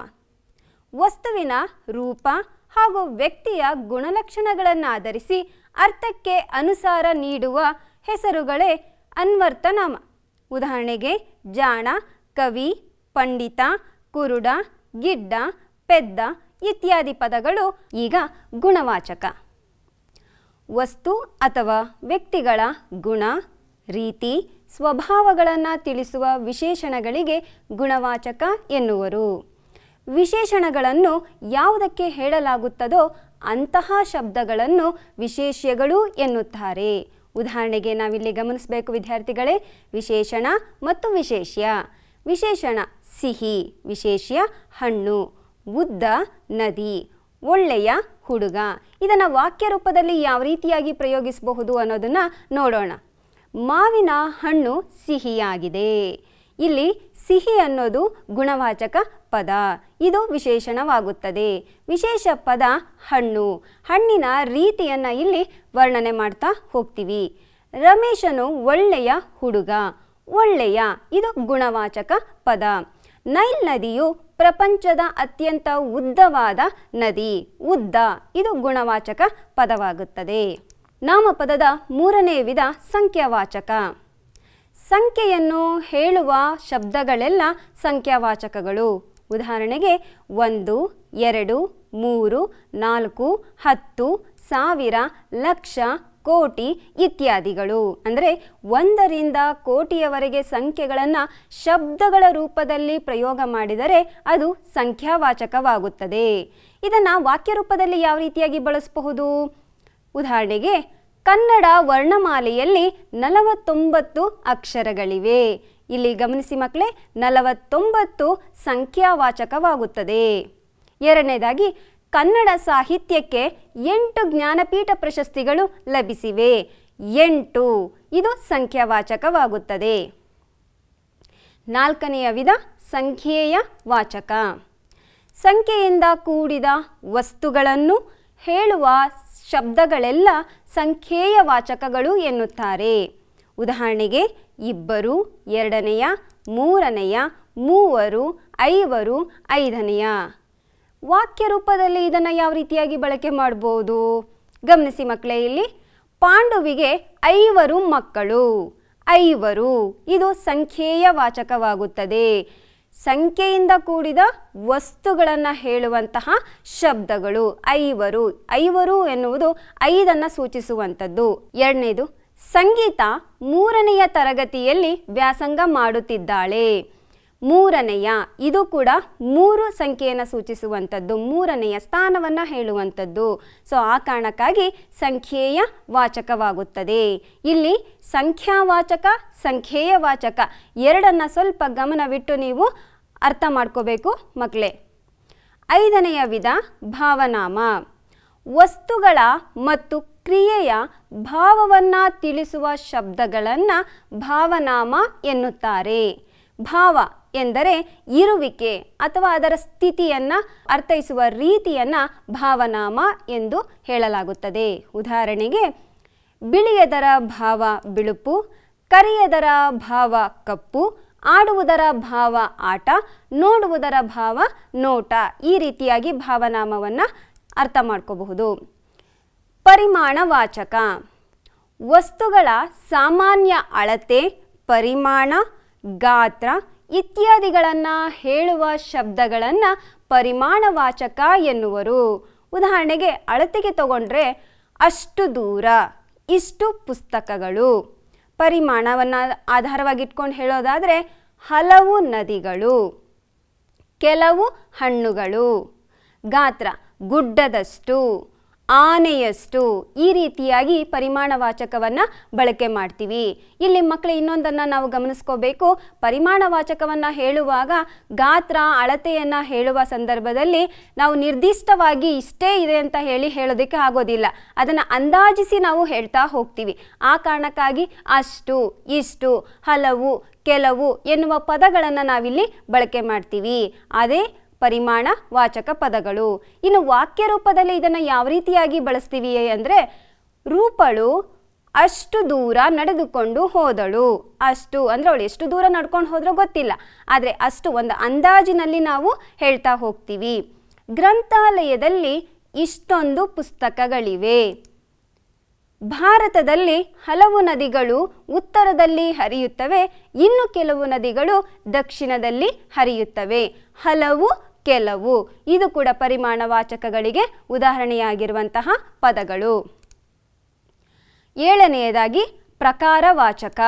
ವಸ್ತುವಿನ ರೂಪ ಹಾಗೂ ವ್ಯಕ್ತಿಯ ಗುಣಲಕ್ಷಣಗಳನ್ನು ಆಧರಿಸಿ ಅರ್ಥಕ್ಕೆ ಅನುಸಾರ ನೀಡುವ ಹೆಸರುಗಳೇ ಅನ್ವರ್ತನಾಮ ಉದಾಹರಣೆಗೆ ಜಾಣ ಕವಿ ಪಂಡಿತ ಕುರುಡ ಗಿಡ್ಡ ಪೆದ್ದ ಇತ್ಯಾದಿ ಪದಗಳು ಈಗ ಗುಣವಾಚಕ ವಸ್ತು ಅಥವಾ ವ್ಯಕ್ತಿಗಳ ಗುಣ ರೀತಿ ಸ್ವಭಾವಗಳನ್ನು ತಿಳಿಸುವ ವಿಶೇಷಣಗಳಿಗೆ ಗುಣವಾಚಕ ಎನ್ನುವರು ವಿಶೇಷಣಗಳನ್ನು ಯಾವುದಕ್ಕೆ ಹೇಳಲಾಗುತ್ತದೋ ಅಂತಹ ಶಬ್ದಗಳನ್ನು ವಿಶೇಷ್ಯಗಳು ಎನ್ನುತ್ತಾರೆ ಉದಾಹರಣೆಗೆ ನಾವಿಲ್ಲಿ ಗಮನಿಸಬೇಕು ವಿದ್ಯಾರ್ಥಿಗಳೇ ವಿಶೇಷಣ ಮತ್ತು ವಿಶೇಷ್ಯ ವಿಶೇಷಣ ಸಿಹಿ ವಿಶೇಷ್ಯ ಹಣ್ಣು ಉದ್ದ ನದಿ ಒಳ್ಳೆಯ ಹುಡುಗ ಇದನ್ನು ವಾಕ್ಯ ರೂಪದಲ್ಲಿ ಯಾವ ರೀತಿಯಾಗಿ ಪ್ರಯೋಗಿಸಬಹುದು ಅನ್ನೋದನ್ನು ನೋಡೋಣ ಮಾವಿನ ಹಣ್ಣು ಸಿಹಿಯಾಗಿದೆ ಇಲ್ಲಿ ಸಿಹಿ ಅನ್ನೋದು ಗುಣವಾಚಕ ಪದ ಇದು ವಿಶೇಷಣವಾಗುತ್ತದೆ ವಿಶೇಷ ಪದ ಹಣ್ಣು ಹಣ್ಣಿನ ರೀತಿಯನ್ನು ಇಲ್ಲಿ ವರ್ಣನೆ ಮಾಡ್ತಾ ಹೋಗ್ತೀವಿ ರಮೇಶನು ಒಳ್ಳೆಯ ಹುಡುಗ ಒಳ್ಳೆಯ ಇದು ಗುಣವಾಚಕ ಪದ ನೈಲ್ ನದಿಯು ಪ್ರಪಂಚದ ಅತ್ಯಂತ ಉದ್ದವಾದ ನದಿ ಉದ್ದ ಇದು ಗುಣವಾಚಕ ಪದವಾಗುತ್ತದೆ ನಾಮಪದದ ಮೂರನೇ ವಿಧ ಸಂಖ್ಯಾವಾಚಕ ಸಂಖ್ಯೆಯನ್ನು ಹೇಳುವ ಶಬ್ದಗಳೆಲ್ಲ ಸಂಖ್ಯಾವಾಚಕಗಳು ಉದಾಹರಣೆಗೆ ಒಂದು ಎರಡು ಮೂರು ನಾಲ್ಕು ಹತ್ತು ಸಾವಿರ ಲಕ್ಷ ಕೋಟಿ ಇತ್ಯಾದಿಗಳು ಅಂದರೆ ಒಂದರಿಂದ ಕೋಟಿಯವರೆಗೆ ಸಂಖ್ಯೆಗಳನ್ನು ಶಬ್ದಗಳ ರೂಪದಲ್ಲಿ ಪ್ರಯೋಗ ಮಾಡಿದರೆ ಅದು ಸಂಖ್ಯಾವಾಚಕವಾಗುತ್ತದೆ ಇದನ್ನು ವಾಕ್ಯ ರೂಪದಲ್ಲಿ ಯಾವ ರೀತಿಯಾಗಿ ಬಳಸಬಹುದು ಉದಾಹರಣೆಗೆ ಕನ್ನಡ ವರ್ಣಮಾಲೆಯಲ್ಲಿ ನಲವತ್ತೊಂಬತ್ತು ಅಕ್ಷರಗಳಿವೆ ಇಲ್ಲಿ ಗಮನಿಸಿ ಮಕ್ಕಳೇ ನಲವತ್ತೊಂಬತ್ತು ಸಂಖ್ಯಾವಾಚಕವಾಗುತ್ತದೆ ಎರಡನೇದಾಗಿ ಕನ್ನಡ ಸಾಹಿತ್ಯಕ್ಕೆ ಎಂಟು ಜ್ಞಾನಪೀಠ ಪ್ರಶಸ್ತಿಗಳು ಲಭಿಸಿವೆ ಎಂಟು ಇದು ಸಂಖ್ಯಾವಾಚಕವಾಗುತ್ತದೆ ನಾಲ್ಕನೆಯ ವಿಧ ಸಂಖ್ಯೆಯ ವಾಚಕ ಸಂಖ್ಯೆಯಿಂದ ಕೂಡಿದ ವಸ್ತುಗಳನ್ನು ಹೇಳುವ ಶಬ್ದಗಳೆಲ್ಲ ಸಂಖ್ಯೆಯ ವಾಚಕಗಳು ಎನ್ನುತ್ತಾರೆ ಉದಾಹರಣೆಗೆ ಇಬ್ಬರು ಎರಡನೆಯ ಮೂರನೆಯ ಮೂವರು ಐವರು ಐದನೆಯ ವಾಕ್ಯ ರೂಪದಲ್ಲಿ ಇದನ್ನು ಯಾವ ರೀತಿಯಾಗಿ ಬಳಕೆ ಮಾಡ್ಬೋದು ಗಮನಿಸಿ ಮಕ್ಕಳೇ ಇಲ್ಲಿ ಪಾಂಡುವಿಗೆ ಐವರು ಮಕ್ಕಳು ಐವರು ಇದು ಸಂಖ್ಯೆಯ ವಾಚಕವಾಗುತ್ತದೆ ಸಂಖ್ಯೆಯಿಂದ ಕೂಡಿದ ವಸ್ತುಗಳನ್ನು ಹೇಳುವಂತಹ ಶಬ್ದಗಳು ಐವರು ಐವರು ಎನ್ನುವುದು ಐದನ್ನು ಸೂಚಿಸುವಂಥದ್ದು ಎರಡನೇದು ಸಂಗೀತ ಮೂರನೆಯ ತರಗತಿಯಲ್ಲಿ ವ್ಯಾಸಂಗ ಮಾಡುತ್ತಿದ್ದಾಳೆ ಮೂರನೆಯ ಇದು ಕೂಡ ಮೂರು ಸಂಖ್ಯೆಯನ್ನು ಸೂಚಿಸುವಂಥದ್ದು ಮೂರನೆಯ ಸ್ಥಾನವನ್ನು ಹೇಳುವಂಥದ್ದು ಸೊ ಆ ಕಾರಣಕ್ಕಾಗಿ ಸಂಖ್ಯೆಯ ವಾಚಕವಾಗುತ್ತದೆ ಇಲ್ಲಿ ಸಂಖ್ಯಾವಾಚಕ ಸಂಖ್ಯೆಯ ವಾಚಕ ಎರಡನ್ನು ಸ್ವಲ್ಪ ಗಮನವಿಟ್ಟು ನೀವು ಅರ್ಥ ಮಾಡ್ಕೋಬೇಕು ಮಕ್ಕಳೇ ಐದನೆಯ ವಿಧ ಭಾವನಾಮ ವಸ್ತುಗಳ ಮತ್ತು ಕ್ರಿಯೆಯ ಭಾವವನ್ನು ತಿಳಿಸುವ ಶಬ್ದಗಳನ್ನು ಭಾವನಾಮ ಎನ್ನುತ್ತಾರೆ ಭಾವ ಎಂದರೆ ಇರುವಿಕೆ ಅಥವಾ ಅದರ ಸ್ಥಿತಿಯನ್ನು ಅರ್ಥೈಸುವ ರೀತಿಯನ್ನು ಭಾವನಾಮ ಎಂದು ಹೇಳಲಾಗುತ್ತದೆ ಉದಾಹರಣೆಗೆ ಬಿಳಿಯದರ ಭಾವ ಬಿಳುಪು ಕರಿಯದರ ಭಾವ ಕಪ್ಪು ಆಡುವುದರ ಭಾವ ಆಟ ನೋಡುವುದರ ಭಾವ ನೋಟ ಈ ರೀತಿಯಾಗಿ ಭಾವನಾಮವನ್ನು ಅರ್ಥ ಮಾಡ್ಕೋಬಹುದು ಪರಿಮಾಣವಾಚಕ ವಸ್ತುಗಳ ಸಾಮಾನ್ಯ ಅಳತೆ ಪರಿಮಾಣ ಗಾತ್ರ ಇತ್ಯಾದಿಗಳನ್ನು ಹೇಳುವ ಶಬ್ದಗಳನ್ನು ಪರಿಮಾಣವಾಚಕ ಎನ್ನುವರು ಉದಾಹರಣೆಗೆ ಅಳತೆಗೆ ತಗೊಂಡ್ರೆ ಅಷ್ಟು ದೂರ ಇಷ್ಟು ಪುಸ್ತಕಗಳು ಪರಿಮಾಣವನ್ನು ಆಧಾರವಾಗಿಟ್ಕೊಂಡು ಹೇಳೋದಾದರೆ ಹಲವು ನದಿಗಳು ಕೆಲವು ಹಣ್ಣುಗಳು ಗಾತ್ರ ಗುಡ್ಡದಷ್ಟು ಆನೆಯಷ್ಟು ಈ ರೀತಿಯಾಗಿ ವಾಚಕವನ್ನು ಬಳಕೆ ಮಾಡ್ತೀವಿ ಇಲ್ಲಿ ಮಕ್ಕಳು ಇನ್ನೊಂದನ್ನು ನಾವು ಗಮನಿಸ್ಕೋಬೇಕು ವಾಚಕವನ್ನು ಹೇಳುವಾಗ ಗಾತ್ರ ಅಳತೆಯನ್ನು ಹೇಳುವ ಸಂದರ್ಭದಲ್ಲಿ ನಾವು ನಿರ್ದಿಷ್ಟವಾಗಿ ಇಷ್ಟೇ ಇದೆ ಅಂತ ಹೇಳಿ ಹೇಳೋದಕ್ಕೆ ಆಗೋದಿಲ್ಲ ಅದನ್ನು ಅಂದಾಜಿಸಿ ನಾವು ಹೇಳ್ತಾ ಹೋಗ್ತೀವಿ ಆ ಕಾರಣಕ್ಕಾಗಿ ಅಷ್ಟು ಇಷ್ಟು ಹಲವು ಕೆಲವು ಎನ್ನುವ ಪದಗಳನ್ನು ನಾವಿಲ್ಲಿ ಬಳಕೆ ಮಾಡ್ತೀವಿ ಅದೇ ಪರಿಮಾಣ ವಾಚಕ ಪದಗಳು ಇನ್ನು ವಾಕ್ಯ ರೂಪದಲ್ಲಿ ಇದನ್ನು ಯಾವ ರೀತಿಯಾಗಿ ಬಳಸ್ತೀವಿ ಅಂದರೆ ರೂಪಳು ಅಷ್ಟು ದೂರ ನಡೆದುಕೊಂಡು ಹೋದಳು ಅಷ್ಟು ಅಂದರೆ ಅವಳು ಎಷ್ಟು ದೂರ ನಡ್ಕೊಂಡು ಹೋದರೂ ಗೊತ್ತಿಲ್ಲ ಆದರೆ ಅಷ್ಟು ಒಂದು ಅಂದಾಜಿನಲ್ಲಿ ನಾವು ಹೇಳ್ತಾ ಹೋಗ್ತೀವಿ ಗ್ರಂಥಾಲಯದಲ್ಲಿ ಇಷ್ಟೊಂದು ಪುಸ್ತಕಗಳಿವೆ ಭಾರತದಲ್ಲಿ ಹಲವು ನದಿಗಳು ಉತ್ತರದಲ್ಲಿ ಹರಿಯುತ್ತವೆ ಇನ್ನು ಕೆಲವು ನದಿಗಳು ದಕ್ಷಿಣದಲ್ಲಿ ಹರಿಯುತ್ತವೆ ಹಲವು ಕೆಲವು ಇದು ಕೂಡ ಪರಿಮಾಣ ವಾಚಕಗಳಿಗೆ ಉದಾಹರಣೆಯಾಗಿರುವಂತಹ ಪದಗಳು ಏಳನೆಯದಾಗಿ ಪ್ರಕಾರವಾಚಕ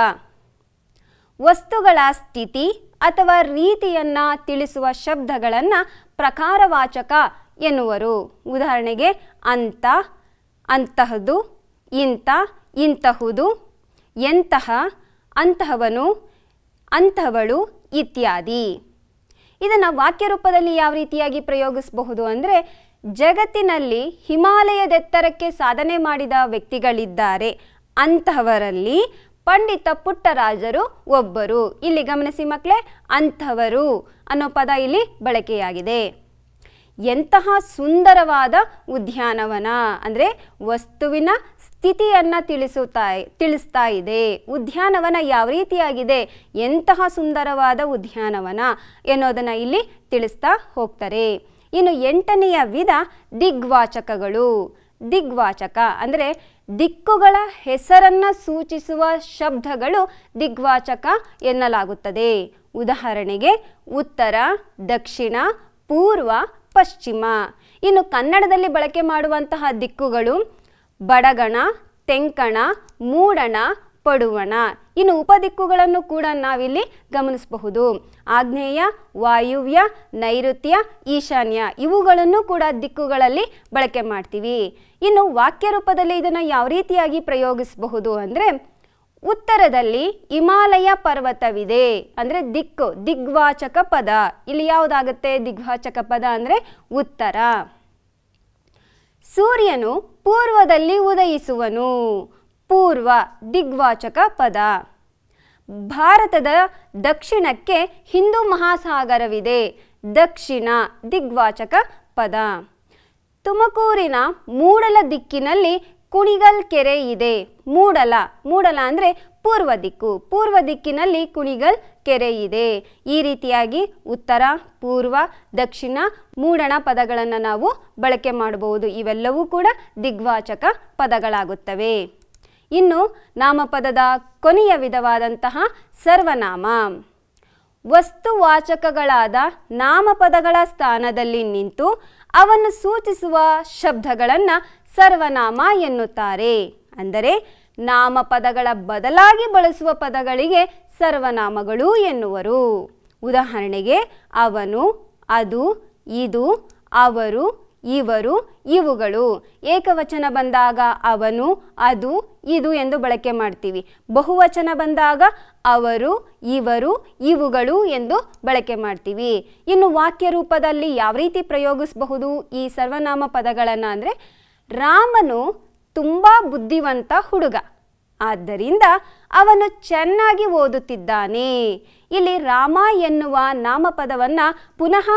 ವಸ್ತುಗಳ ಸ್ಥಿತಿ ಅಥವಾ ರೀತಿಯನ್ನು ತಿಳಿಸುವ ಶಬ್ದಗಳನ್ನು ಪ್ರಕಾರವಾಚಕ ಎನ್ನುವರು ಉದಾಹರಣೆಗೆ ಅಂತ ಅಂತಹದು ಇಂಥ ಇಂತಹುದು ಎಂತಹ ಅಂತಹವನು ಅಂತಹವಳು ಇತ್ಯಾದಿ ಇದನ್ನು ವಾಕ್ಯ ರೂಪದಲ್ಲಿ ಯಾವ ರೀತಿಯಾಗಿ ಪ್ರಯೋಗಿಸಬಹುದು ಅಂದರೆ ಜಗತ್ತಿನಲ್ಲಿ ಹಿಮಾಲಯದೆತ್ತರಕ್ಕೆ ಸಾಧನೆ ಮಾಡಿದ ವ್ಯಕ್ತಿಗಳಿದ್ದಾರೆ ಅಂತಹವರಲ್ಲಿ ಪಂಡಿತ ಪುಟ್ಟರಾಜರು ಒಬ್ಬರು ಇಲ್ಲಿ ಗಮನಿಸಿ ಮಕ್ಕಳೇ ಅಂಥವರು ಅನ್ನೋ ಪದ ಇಲ್ಲಿ ಬಳಕೆಯಾಗಿದೆ ಎಂತಹ ಸುಂದರವಾದ ಉದ್ಯಾನವನ ಅಂದರೆ ವಸ್ತುವಿನ ಸ್ಥಿತಿಯನ್ನು ತಿಳಿಸುತ್ತಾ ತಿಳಿಸ್ತಾ ಇದೆ ಉದ್ಯಾನವನ ಯಾವ ರೀತಿಯಾಗಿದೆ ಎಂತಹ ಸುಂದರವಾದ ಉದ್ಯಾನವನ ಎನ್ನುವುದನ್ನು ಇಲ್ಲಿ ತಿಳಿಸ್ತಾ ಹೋಗ್ತಾರೆ ಇನ್ನು ಎಂಟನೆಯ ವಿಧ ದಿಗ್ವಾಚಕಗಳು ದಿಗ್ವಾಚಕ ಅಂದರೆ ದಿಕ್ಕುಗಳ ಹೆಸರನ್ನು ಸೂಚಿಸುವ ಶಬ್ದಗಳು ದಿಗ್ವಾಚಕ ಎನ್ನಲಾಗುತ್ತದೆ ಉದಾಹರಣೆಗೆ ಉತ್ತರ ದಕ್ಷಿಣ ಪೂರ್ವ ಪಶ್ಚಿಮ ಇನ್ನು ಕನ್ನಡದಲ್ಲಿ ಬಳಕೆ ಮಾಡುವಂತಹ ದಿಕ್ಕುಗಳು ಬಡಗಣ ತೆಂಕಣ ಮೂಡಣ ಪಡುವಣ ಇನ್ನು ಉಪದಿಕ್ಕುಗಳನ್ನು ಕೂಡ ನಾವಿಲ್ಲಿ ಗಮನಿಸಬಹುದು ಆಗ್ನೇಯ ವಾಯುವ್ಯ ನೈಋತ್ಯ ಈಶಾನ್ಯ ಇವುಗಳನ್ನು ಕೂಡ ದಿಕ್ಕುಗಳಲ್ಲಿ ಬಳಕೆ ಮಾಡ್ತೀವಿ ಇನ್ನು ವಾಕ್ಯ ರೂಪದಲ್ಲಿ ಇದನ್ನು ಯಾವ ರೀತಿಯಾಗಿ ಪ್ರಯೋಗಿಸಬಹುದು ಅಂದರೆ ಉತ್ತರದಲ್ಲಿ ಹಿಮಾಲಯ ಪರ್ವತವಿದೆ ಅಂದರೆ ದಿಕ್ಕು ದಿಗ್ವಾಚಕ ಪದ ಇಲ್ಲಿ ಯಾವುದಾಗುತ್ತೆ ದಿಗ್ವಾಚಕ ಪದ ಅಂದರೆ ಉತ್ತರ ಸೂರ್ಯನು ಪೂರ್ವದಲ್ಲಿ ಉದಯಿಸುವನು ಪೂರ್ವ ದಿಗ್ವಾಚಕ ಪದ ಭಾರತದ ದಕ್ಷಿಣಕ್ಕೆ ಹಿಂದೂ ಮಹಾಸಾಗರವಿದೆ ದಕ್ಷಿಣ ದಿಗ್ವಾಚಕ ಪದ ತುಮಕೂರಿನ ಮೂಡಲ ದಿಕ್ಕಿನಲ್ಲಿ ಕುಣಿಗಲ್ ಕೆರೆ ಇದೆ ಮೂಡಲ ಮೂಡಲ ಅಂದರೆ ಪೂರ್ವ ದಿಕ್ಕು ಪೂರ್ವ ದಿಕ್ಕಿನಲ್ಲಿ ಕುಣಿಗಲ್ ಕೆರೆ ಇದೆ ಈ ರೀತಿಯಾಗಿ ಉತ್ತರ ಪೂರ್ವ ದಕ್ಷಿಣ ಮೂಡಣ ಪದಗಳನ್ನು ನಾವು ಬಳಕೆ ಮಾಡಬಹುದು ಇವೆಲ್ಲವೂ ಕೂಡ ದಿಗ್ವಾಚಕ ಪದಗಳಾಗುತ್ತವೆ ಇನ್ನು ನಾಮಪದದ ಕೊನೆಯ ವಿಧವಾದಂತಹ ಸರ್ವನಾಮ ವಸ್ತುವಾಚಕಗಳಾದ ನಾಮಪದಗಳ ಸ್ಥಾನದಲ್ಲಿ ನಿಂತು ಅವನ್ನು ಸೂಚಿಸುವ ಶಬ್ದಗಳನ್ನು ಸರ್ವನಾಮ ಎನ್ನುತ್ತಾರೆ ಅಂದರೆ ನಾಮಪದಗಳ ಬದಲಾಗಿ ಬಳಸುವ ಪದಗಳಿಗೆ ಸರ್ವನಾಮಗಳು ಎನ್ನುವರು ಉದಾಹರಣೆಗೆ ಅವನು ಅದು ಇದು ಅವರು ಇವರು ಇವುಗಳು ಏಕವಚನ ಬಂದಾಗ ಅವನು ಅದು ಇದು ಎಂದು ಬಳಕೆ ಮಾಡ್ತೀವಿ ಬಹುವಚನ ಬಂದಾಗ ಅವರು ಇವರು ಇವುಗಳು ಎಂದು ಬಳಕೆ ಮಾಡ್ತೀವಿ ಇನ್ನು ವಾಕ್ಯ ರೂಪದಲ್ಲಿ ಯಾವ ರೀತಿ ಪ್ರಯೋಗಿಸಬಹುದು ಈ ಸರ್ವನಾಮ ಪದಗಳನ್ನು ಅಂದರೆ ರಾಮನು ತುಂಬ ಬುದ್ಧಿವಂತ ಹುಡುಗ ಆದ್ದರಿಂದ ಅವನು ಚೆನ್ನಾಗಿ ಓದುತ್ತಿದ್ದಾನೆ ಇಲ್ಲಿ ರಾಮ ಎನ್ನುವ ನಾಮಪದವನ್ನು ಪುನಃ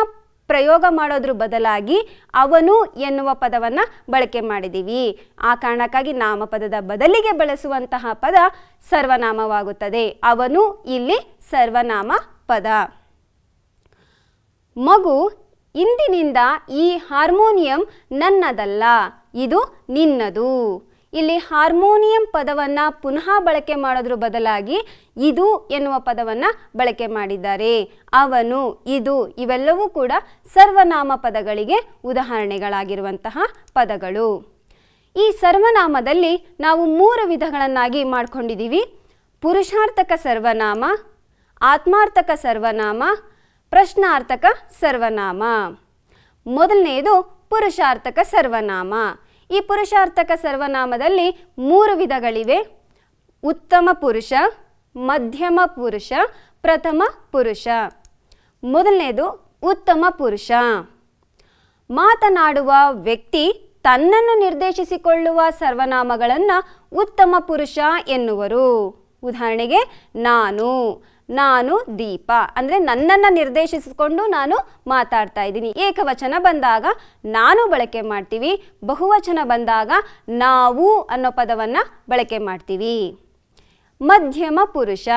ಪ್ರಯೋಗ ಮಾಡೋದ್ರ ಬದಲಾಗಿ ಅವನು ಎನ್ನುವ ಪದವನ್ನು ಬಳಕೆ ಮಾಡಿದೀವಿ ಆ ಕಾರಣಕ್ಕಾಗಿ ನಾಮಪದದ ಬದಲಿಗೆ ಬಳಸುವಂತಹ ಪದ ಸರ್ವನಾಮವಾಗುತ್ತದೆ ಅವನು ಇಲ್ಲಿ ಸರ್ವನಾಮ ಪದ ಮಗು ಇಂದಿನಿಂದ ಈ ಹಾರ್ಮೋನಿಯಂ ನನ್ನದಲ್ಲ ಇದು ನಿನ್ನದು ಇಲ್ಲಿ ಹಾರ್ಮೋನಿಯಂ ಪದವನ್ನು ಪುನಃ ಬಳಕೆ ಮಾಡೋದ್ರ ಬದಲಾಗಿ ಇದು ಎನ್ನುವ ಪದವನ್ನು ಬಳಕೆ ಮಾಡಿದ್ದಾರೆ ಅವನು ಇದು ಇವೆಲ್ಲವೂ ಕೂಡ ಸರ್ವನಾಮ ಪದಗಳಿಗೆ ಉದಾಹರಣೆಗಳಾಗಿರುವಂತಹ ಪದಗಳು ಈ ಸರ್ವನಾಮದಲ್ಲಿ ನಾವು ಮೂರು ವಿಧಗಳನ್ನಾಗಿ ಮಾಡಿಕೊಂಡಿದ್ದೀವಿ ಪುರುಷಾರ್ಥಕ ಸರ್ವನಾಮ ಆತ್ಮಾರ್ಥಕ ಸರ್ವನಾಮ ಪ್ರಶ್ನಾರ್ಥಕ ಸರ್ವನಾಮ ಮೊದಲನೆಯದು ಪುರುಷಾರ್ಥಕ ಸರ್ವನಾಮ ಈ ಪುರುಷಾರ್ಥಕ ಸರ್ವನಾಮದಲ್ಲಿ ಮೂರು ವಿಧಗಳಿವೆ ಉತ್ತಮ ಪುರುಷ ಮಧ್ಯಮ ಪುರುಷ ಪ್ರಥಮ ಪುರುಷ ಮೊದಲನೇದು ಉತ್ತಮ ಪುರುಷ ಮಾತನಾಡುವ ವ್ಯಕ್ತಿ ತನ್ನನ್ನು ನಿರ್ದೇಶಿಸಿಕೊಳ್ಳುವ ಸರ್ವನಾಮಗಳನ್ನು ಉತ್ತಮ ಪುರುಷ ಎನ್ನುವರು ಉದಾಹರಣೆಗೆ ನಾನು ನಾನು ದೀಪ ಅಂದರೆ ನನ್ನನ್ನು ನಿರ್ದೇಶಿಸಿಕೊಂಡು ನಾನು ಮಾತಾಡ್ತಾ ಇದ್ದೀನಿ ಏಕವಚನ ಬಂದಾಗ ನಾನು ಬಳಕೆ ಮಾಡ್ತೀವಿ ಬಹುವಚನ ಬಂದಾಗ ನಾವು ಅನ್ನೋ ಪದವನ್ನು ಬಳಕೆ ಮಾಡ್ತೀವಿ ಮಧ್ಯಮ ಪುರುಷ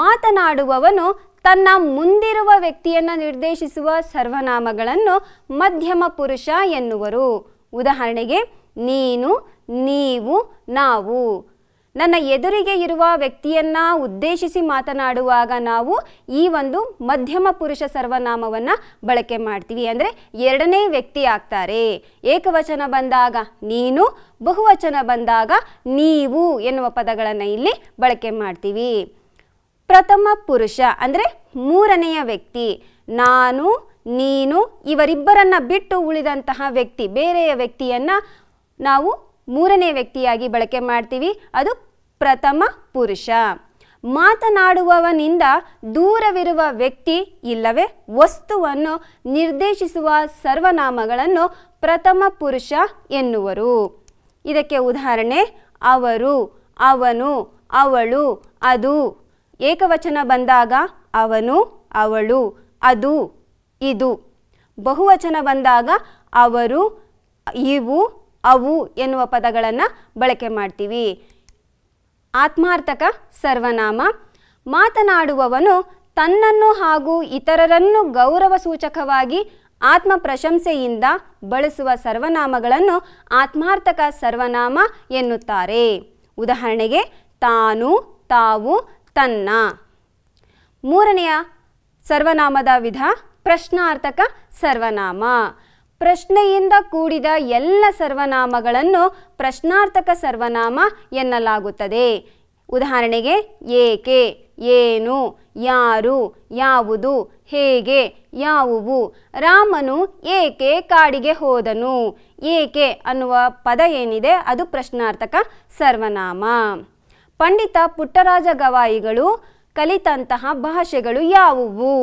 ಮಾತನಾಡುವವನು ತನ್ನ ಮುಂದಿರುವ ವ್ಯಕ್ತಿಯನ್ನು ನಿರ್ದೇಶಿಸುವ ಸರ್ವನಾಮಗಳನ್ನು ಮಧ್ಯಮ ಪುರುಷ ಎನ್ನುವರು ಉದಾಹರಣೆಗೆ ನೀನು ನೀವು ನಾವು ನನ್ನ ಎದುರಿಗೆ ಇರುವ ವ್ಯಕ್ತಿಯನ್ನ ಉದ್ದೇಶಿಸಿ ಮಾತನಾಡುವಾಗ ನಾವು ಈ ಒಂದು ಮಧ್ಯಮ ಪುರುಷ ಸರ್ವನಾಮವನ್ನು ಬಳಕೆ ಮಾಡ್ತೀವಿ ಅಂದರೆ ಎರಡನೇ ವ್ಯಕ್ತಿ ಆಗ್ತಾರೆ ಏಕವಚನ ಬಂದಾಗ ನೀನು ಬಹುವಚನ ಬಂದಾಗ ನೀವು ಎನ್ನುವ ಪದಗಳನ್ನು ಇಲ್ಲಿ ಬಳಕೆ ಮಾಡ್ತೀವಿ ಪ್ರಥಮ ಪುರುಷ ಅಂದರೆ ಮೂರನೆಯ ವ್ಯಕ್ತಿ ನಾನು ನೀನು ಇವರಿಬ್ಬರನ್ನ ಬಿಟ್ಟು ಉಳಿದಂತಹ ವ್ಯಕ್ತಿ ಬೇರೆಯ ವ್ಯಕ್ತಿಯನ್ನು ನಾವು ಮೂರನೇ ವ್ಯಕ್ತಿಯಾಗಿ ಬಳಕೆ ಮಾಡ್ತೀವಿ ಅದು ಪ್ರಥಮ ಪುರುಷ ಮಾತನಾಡುವವನಿಂದ ದೂರವಿರುವ ವ್ಯಕ್ತಿ ಇಲ್ಲವೇ ವಸ್ತುವನ್ನು ನಿರ್ದೇಶಿಸುವ ಸರ್ವನಾಮಗಳನ್ನು ಪ್ರಥಮ ಪುರುಷ ಎನ್ನುವರು ಇದಕ್ಕೆ ಉದಾಹರಣೆ ಅವರು ಅವನು ಅವಳು ಅದು ಏಕವಚನ ಬಂದಾಗ ಅವನು ಅವಳು ಅದು ಇದು ಬಹುವಚನ ಬಂದಾಗ ಅವರು ಇವು ಅವು ಎನ್ನುವ ಪದಗಳನ್ನು ಬಳಕೆ ಮಾಡ್ತೀವಿ ಆತ್ಮಾರ್ಥಕ ಸರ್ವನಾಮ ಮಾತನಾಡುವವನು ತನ್ನನ್ನು ಹಾಗೂ ಇತರರನ್ನು ಗೌರವ ಸೂಚಕವಾಗಿ ಆತ್ಮ ಪ್ರಶಂಸೆಯಿಂದ ಬಳಸುವ ಸರ್ವನಾಮಗಳನ್ನು ಆತ್ಮಾರ್ಥಕ ಸರ್ವನಾಮ ಎನ್ನುತ್ತಾರೆ ಉದಾಹರಣೆಗೆ ತಾನು ತಾವು ತನ್ನ ಮೂರನೆಯ ಸರ್ವನಾಮದ ವಿಧ ಪ್ರಶ್ನಾರ್ಥಕ ಸರ್ವನಾಮ ಪ್ರಶ್ನೆಯಿಂದ ಕೂಡಿದ ಎಲ್ಲ ಸರ್ವನಾಮಗಳನ್ನು ಪ್ರಶ್ನಾರ್ಥಕ ಸರ್ವನಾಮ ಎನ್ನಲಾಗುತ್ತದೆ ಉದಾಹರಣೆಗೆ ಏಕೆ ಏನು ಯಾರು ಯಾವುದು ಹೇಗೆ ಯಾವುವು ರಾಮನು ಏಕೆ ಕಾಡಿಗೆ ಹೋದನು ಏಕೆ ಅನ್ನುವ ಪದ ಏನಿದೆ ಅದು ಪ್ರಶ್ನಾರ್ಥಕ ಸರ್ವನಾಮ ಪಂಡಿತ ಪುಟ್ಟರಾಜ ಗವಾಯಿಗಳು ಕಲಿತಂತಹ ಭಾಷೆಗಳು ಯಾವುವು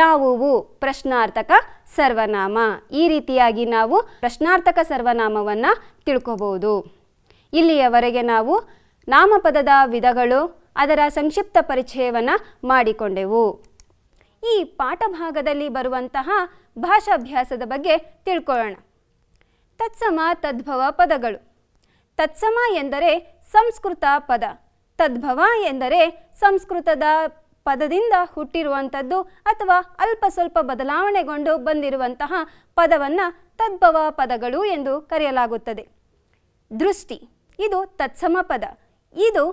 ಯಾವುವು ಪ್ರಶ್ನಾರ್ಥಕ ಸರ್ವನಾಮ ಈ ರೀತಿಯಾಗಿ ನಾವು ಪ್ರಶ್ನಾರ್ಥಕ ಸರ್ವನಾಮವನ್ನು ತಿಳ್ಕೋಬಹುದು ಇಲ್ಲಿಯವರೆಗೆ ನಾವು ನಾಮಪದದ ವಿಧಗಳು ಅದರ ಸಂಕ್ಷಿಪ್ತ ಪರಿಚಯವನ್ನು ಮಾಡಿಕೊಂಡೆವು ಈ ಪಾಠ ಭಾಗದಲ್ಲಿ ಬರುವಂತಹ ಭಾಷಾಭ್ಯಾಸದ ಬಗ್ಗೆ ತಿಳ್ಕೊಳ್ಳೋಣ ತತ್ಸಮ ತದ್ಭವ ಪದಗಳು ತತ್ಸಮ ಎಂದರೆ ಸಂಸ್ಕೃತ ಪದ ತದ್ಭವ ಎಂದರೆ ಸಂಸ್ಕೃತದ ಪದದಿಂದ ಹುಟ್ಟಿರುವಂಥದ್ದು ಅಥವಾ ಅಲ್ಪ ಸ್ವಲ್ಪ ಬದಲಾವಣೆಗೊಂಡು ಬಂದಿರುವಂತಹ ಪದವನ್ನು ತದ್ಭವ ಪದಗಳು ಎಂದು ಕರೆಯಲಾಗುತ್ತದೆ ದೃಷ್ಟಿ ಇದು ತತ್ಸಮ ಪದ ಇದು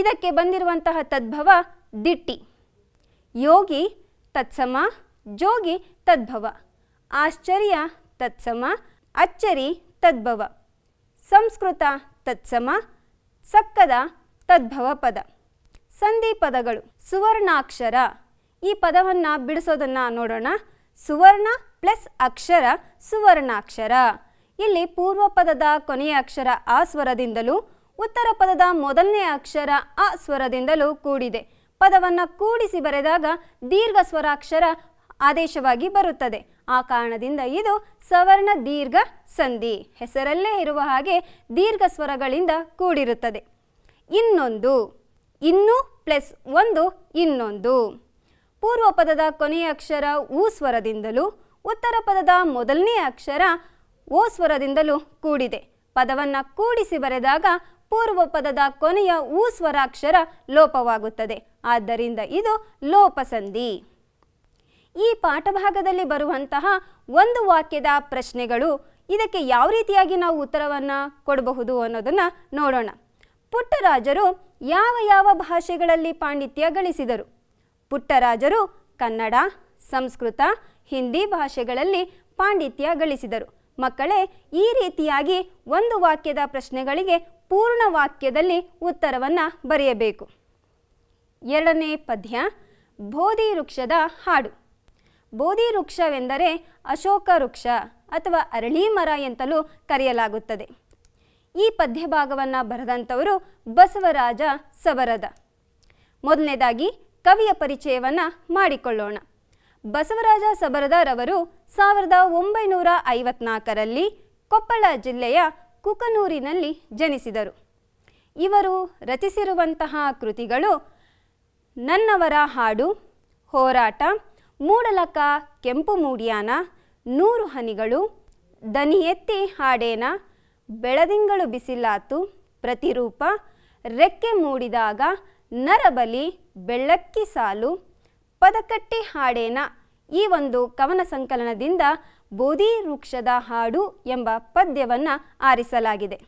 ಇದಕ್ಕೆ ಬಂದಿರುವಂತಹ ತದ್ಭವ ದಿಟ್ಟಿ ಯೋಗಿ ತತ್ಸಮ ಜೋಗಿ ತದ್ಭವ ಆಶ್ಚರ್ಯ ತತ್ಸಮ ಅಚ್ಚರಿ ತದ್ಭವ ಸಂಸ್ಕೃತ ತತ್ಸಮ ಸಕ್ಕದ ತದ್ಭವ ಪದ ಸಂಧಿ ಪದಗಳು ಸುವರ್ಣಾಕ್ಷರ ಈ ಪದವನ್ನು ಬಿಡಿಸೋದನ್ನು ನೋಡೋಣ ಸುವರ್ಣ ಪ್ಲಸ್ ಅಕ್ಷರ ಸುವರ್ಣಾಕ್ಷರ ಇಲ್ಲಿ ಪೂರ್ವ ಪದದ ಕೊನೆಯ ಅಕ್ಷರ ಆ ಸ್ವರದಿಂದಲೂ ಉತ್ತರ ಪದದ ಮೊದಲನೇ ಅಕ್ಷರ ಆ ಸ್ವರದಿಂದಲೂ ಕೂಡಿದೆ ಪದವನ್ನು ಕೂಡಿಸಿ ಬರೆದಾಗ ದೀರ್ಘ ಸ್ವರಾಕ್ಷರ ಆದೇಶವಾಗಿ ಬರುತ್ತದೆ ಆ ಕಾರಣದಿಂದ ಇದು ಸವರ್ಣ ದೀರ್ಘ ಸಂಧಿ ಹೆಸರಲ್ಲೇ ಇರುವ ಹಾಗೆ ದೀರ್ಘ ಸ್ವರಗಳಿಂದ ಕೂಡಿರುತ್ತದೆ ಇನ್ನೊಂದು ಇನ್ನು ಪ್ಲಸ್ ಒಂದು ಇನ್ನೊಂದು ಪೂರ್ವ ಪದದ ಕೊನೆಯ ಅಕ್ಷರ ಊ ಸ್ವರದಿಂದಲೂ ಉತ್ತರ ಪದದ ಮೊದಲನೇ ಅಕ್ಷರ ಓ ಸ್ವರದಿಂದಲೂ ಕೂಡಿದೆ ಪದವನ್ನು ಕೂಡಿಸಿ ಬರೆದಾಗ ಪೂರ್ವ ಪದದ ಕೊನೆಯ ಊ ಸ್ವರಾಕ್ಷರ ಲೋಪವಾಗುತ್ತದೆ ಆದ್ದರಿಂದ ಇದು ಲೋಪಸಂಧಿ ಈ ಪಾಠಭಾಗದಲ್ಲಿ ಬರುವಂತಹ ಒಂದು ವಾಕ್ಯದ ಪ್ರಶ್ನೆಗಳು ಇದಕ್ಕೆ ಯಾವ ರೀತಿಯಾಗಿ ನಾವು ಉತ್ತರವನ್ನು ಕೊಡಬಹುದು ಅನ್ನೋದನ್ನು ನೋಡೋಣ ಪುಟ್ಟರಾಜರು ಯಾವ ಯಾವ ಭಾಷೆಗಳಲ್ಲಿ ಪಾಂಡಿತ್ಯ ಗಳಿಸಿದರು ಪುಟ್ಟರಾಜರು ಕನ್ನಡ ಸಂಸ್ಕೃತ ಹಿಂದಿ ಭಾಷೆಗಳಲ್ಲಿ ಪಾಂಡಿತ್ಯ ಗಳಿಸಿದರು ಮಕ್ಕಳೇ ಈ ರೀತಿಯಾಗಿ ಒಂದು ವಾಕ್ಯದ ಪ್ರಶ್ನೆಗಳಿಗೆ ಪೂರ್ಣ ವಾಕ್ಯದಲ್ಲಿ ಉತ್ತರವನ್ನು ಬರೆಯಬೇಕು ಎರಡನೇ ಪದ್ಯ ಬೋಧಿ ವೃಕ್ಷದ ಹಾಡು ಬೋಧಿ ವೃಕ್ಷವೆಂದರೆ ಅಶೋಕ ವೃಕ್ಷ ಅಥವಾ ಅರಳಿ ಮರ ಎಂತಲೂ ಕರೆಯಲಾಗುತ್ತದೆ ಈ ಪದ್ಯಭಾಗವನ್ನು ಬರೆದಂಥವರು ಬಸವರಾಜ ಸವರದ ಮೊದಲನೇದಾಗಿ ಕವಿಯ ಪರಿಚಯವನ್ನು ಮಾಡಿಕೊಳ್ಳೋಣ ಬಸವರಾಜ ಸಬರದರವರು ಸಾವಿರದ ಒಂಬೈನೂರ ಐವತ್ನಾಲ್ಕರಲ್ಲಿ ಕೊಪ್ಪಳ ಜಿಲ್ಲೆಯ ಕುಕನೂರಿನಲ್ಲಿ ಜನಿಸಿದರು ಇವರು ರಚಿಸಿರುವಂತಹ ಕೃತಿಗಳು ನನ್ನವರ ಹಾಡು ಹೋರಾಟ ಮೂಡಲಕ ಕೆಂಪು ಮೂಡಿಯಾನ ನೂರು ಹನಿಗಳು ದನಿ ಎತ್ತಿ ಹಾಡೇನ ಬೆಳದಿಂಗಳು ಬಿಸಿಲಾತು ಪ್ರತಿರೂಪ ರೆಕ್ಕೆ ಮೂಡಿದಾಗ ನರಬಲಿ ಬೆಳ್ಳಕ್ಕಿ ಸಾಲು ಪದಕಟ್ಟಿ ಹಾಡೇನ ಈ ಒಂದು ಕವನ ಸಂಕಲನದಿಂದ ಬೋಧಿ ವೃಕ್ಷದ ಹಾಡು ಎಂಬ ಪದ್ಯವನ್ನು ಆರಿಸಲಾಗಿದೆ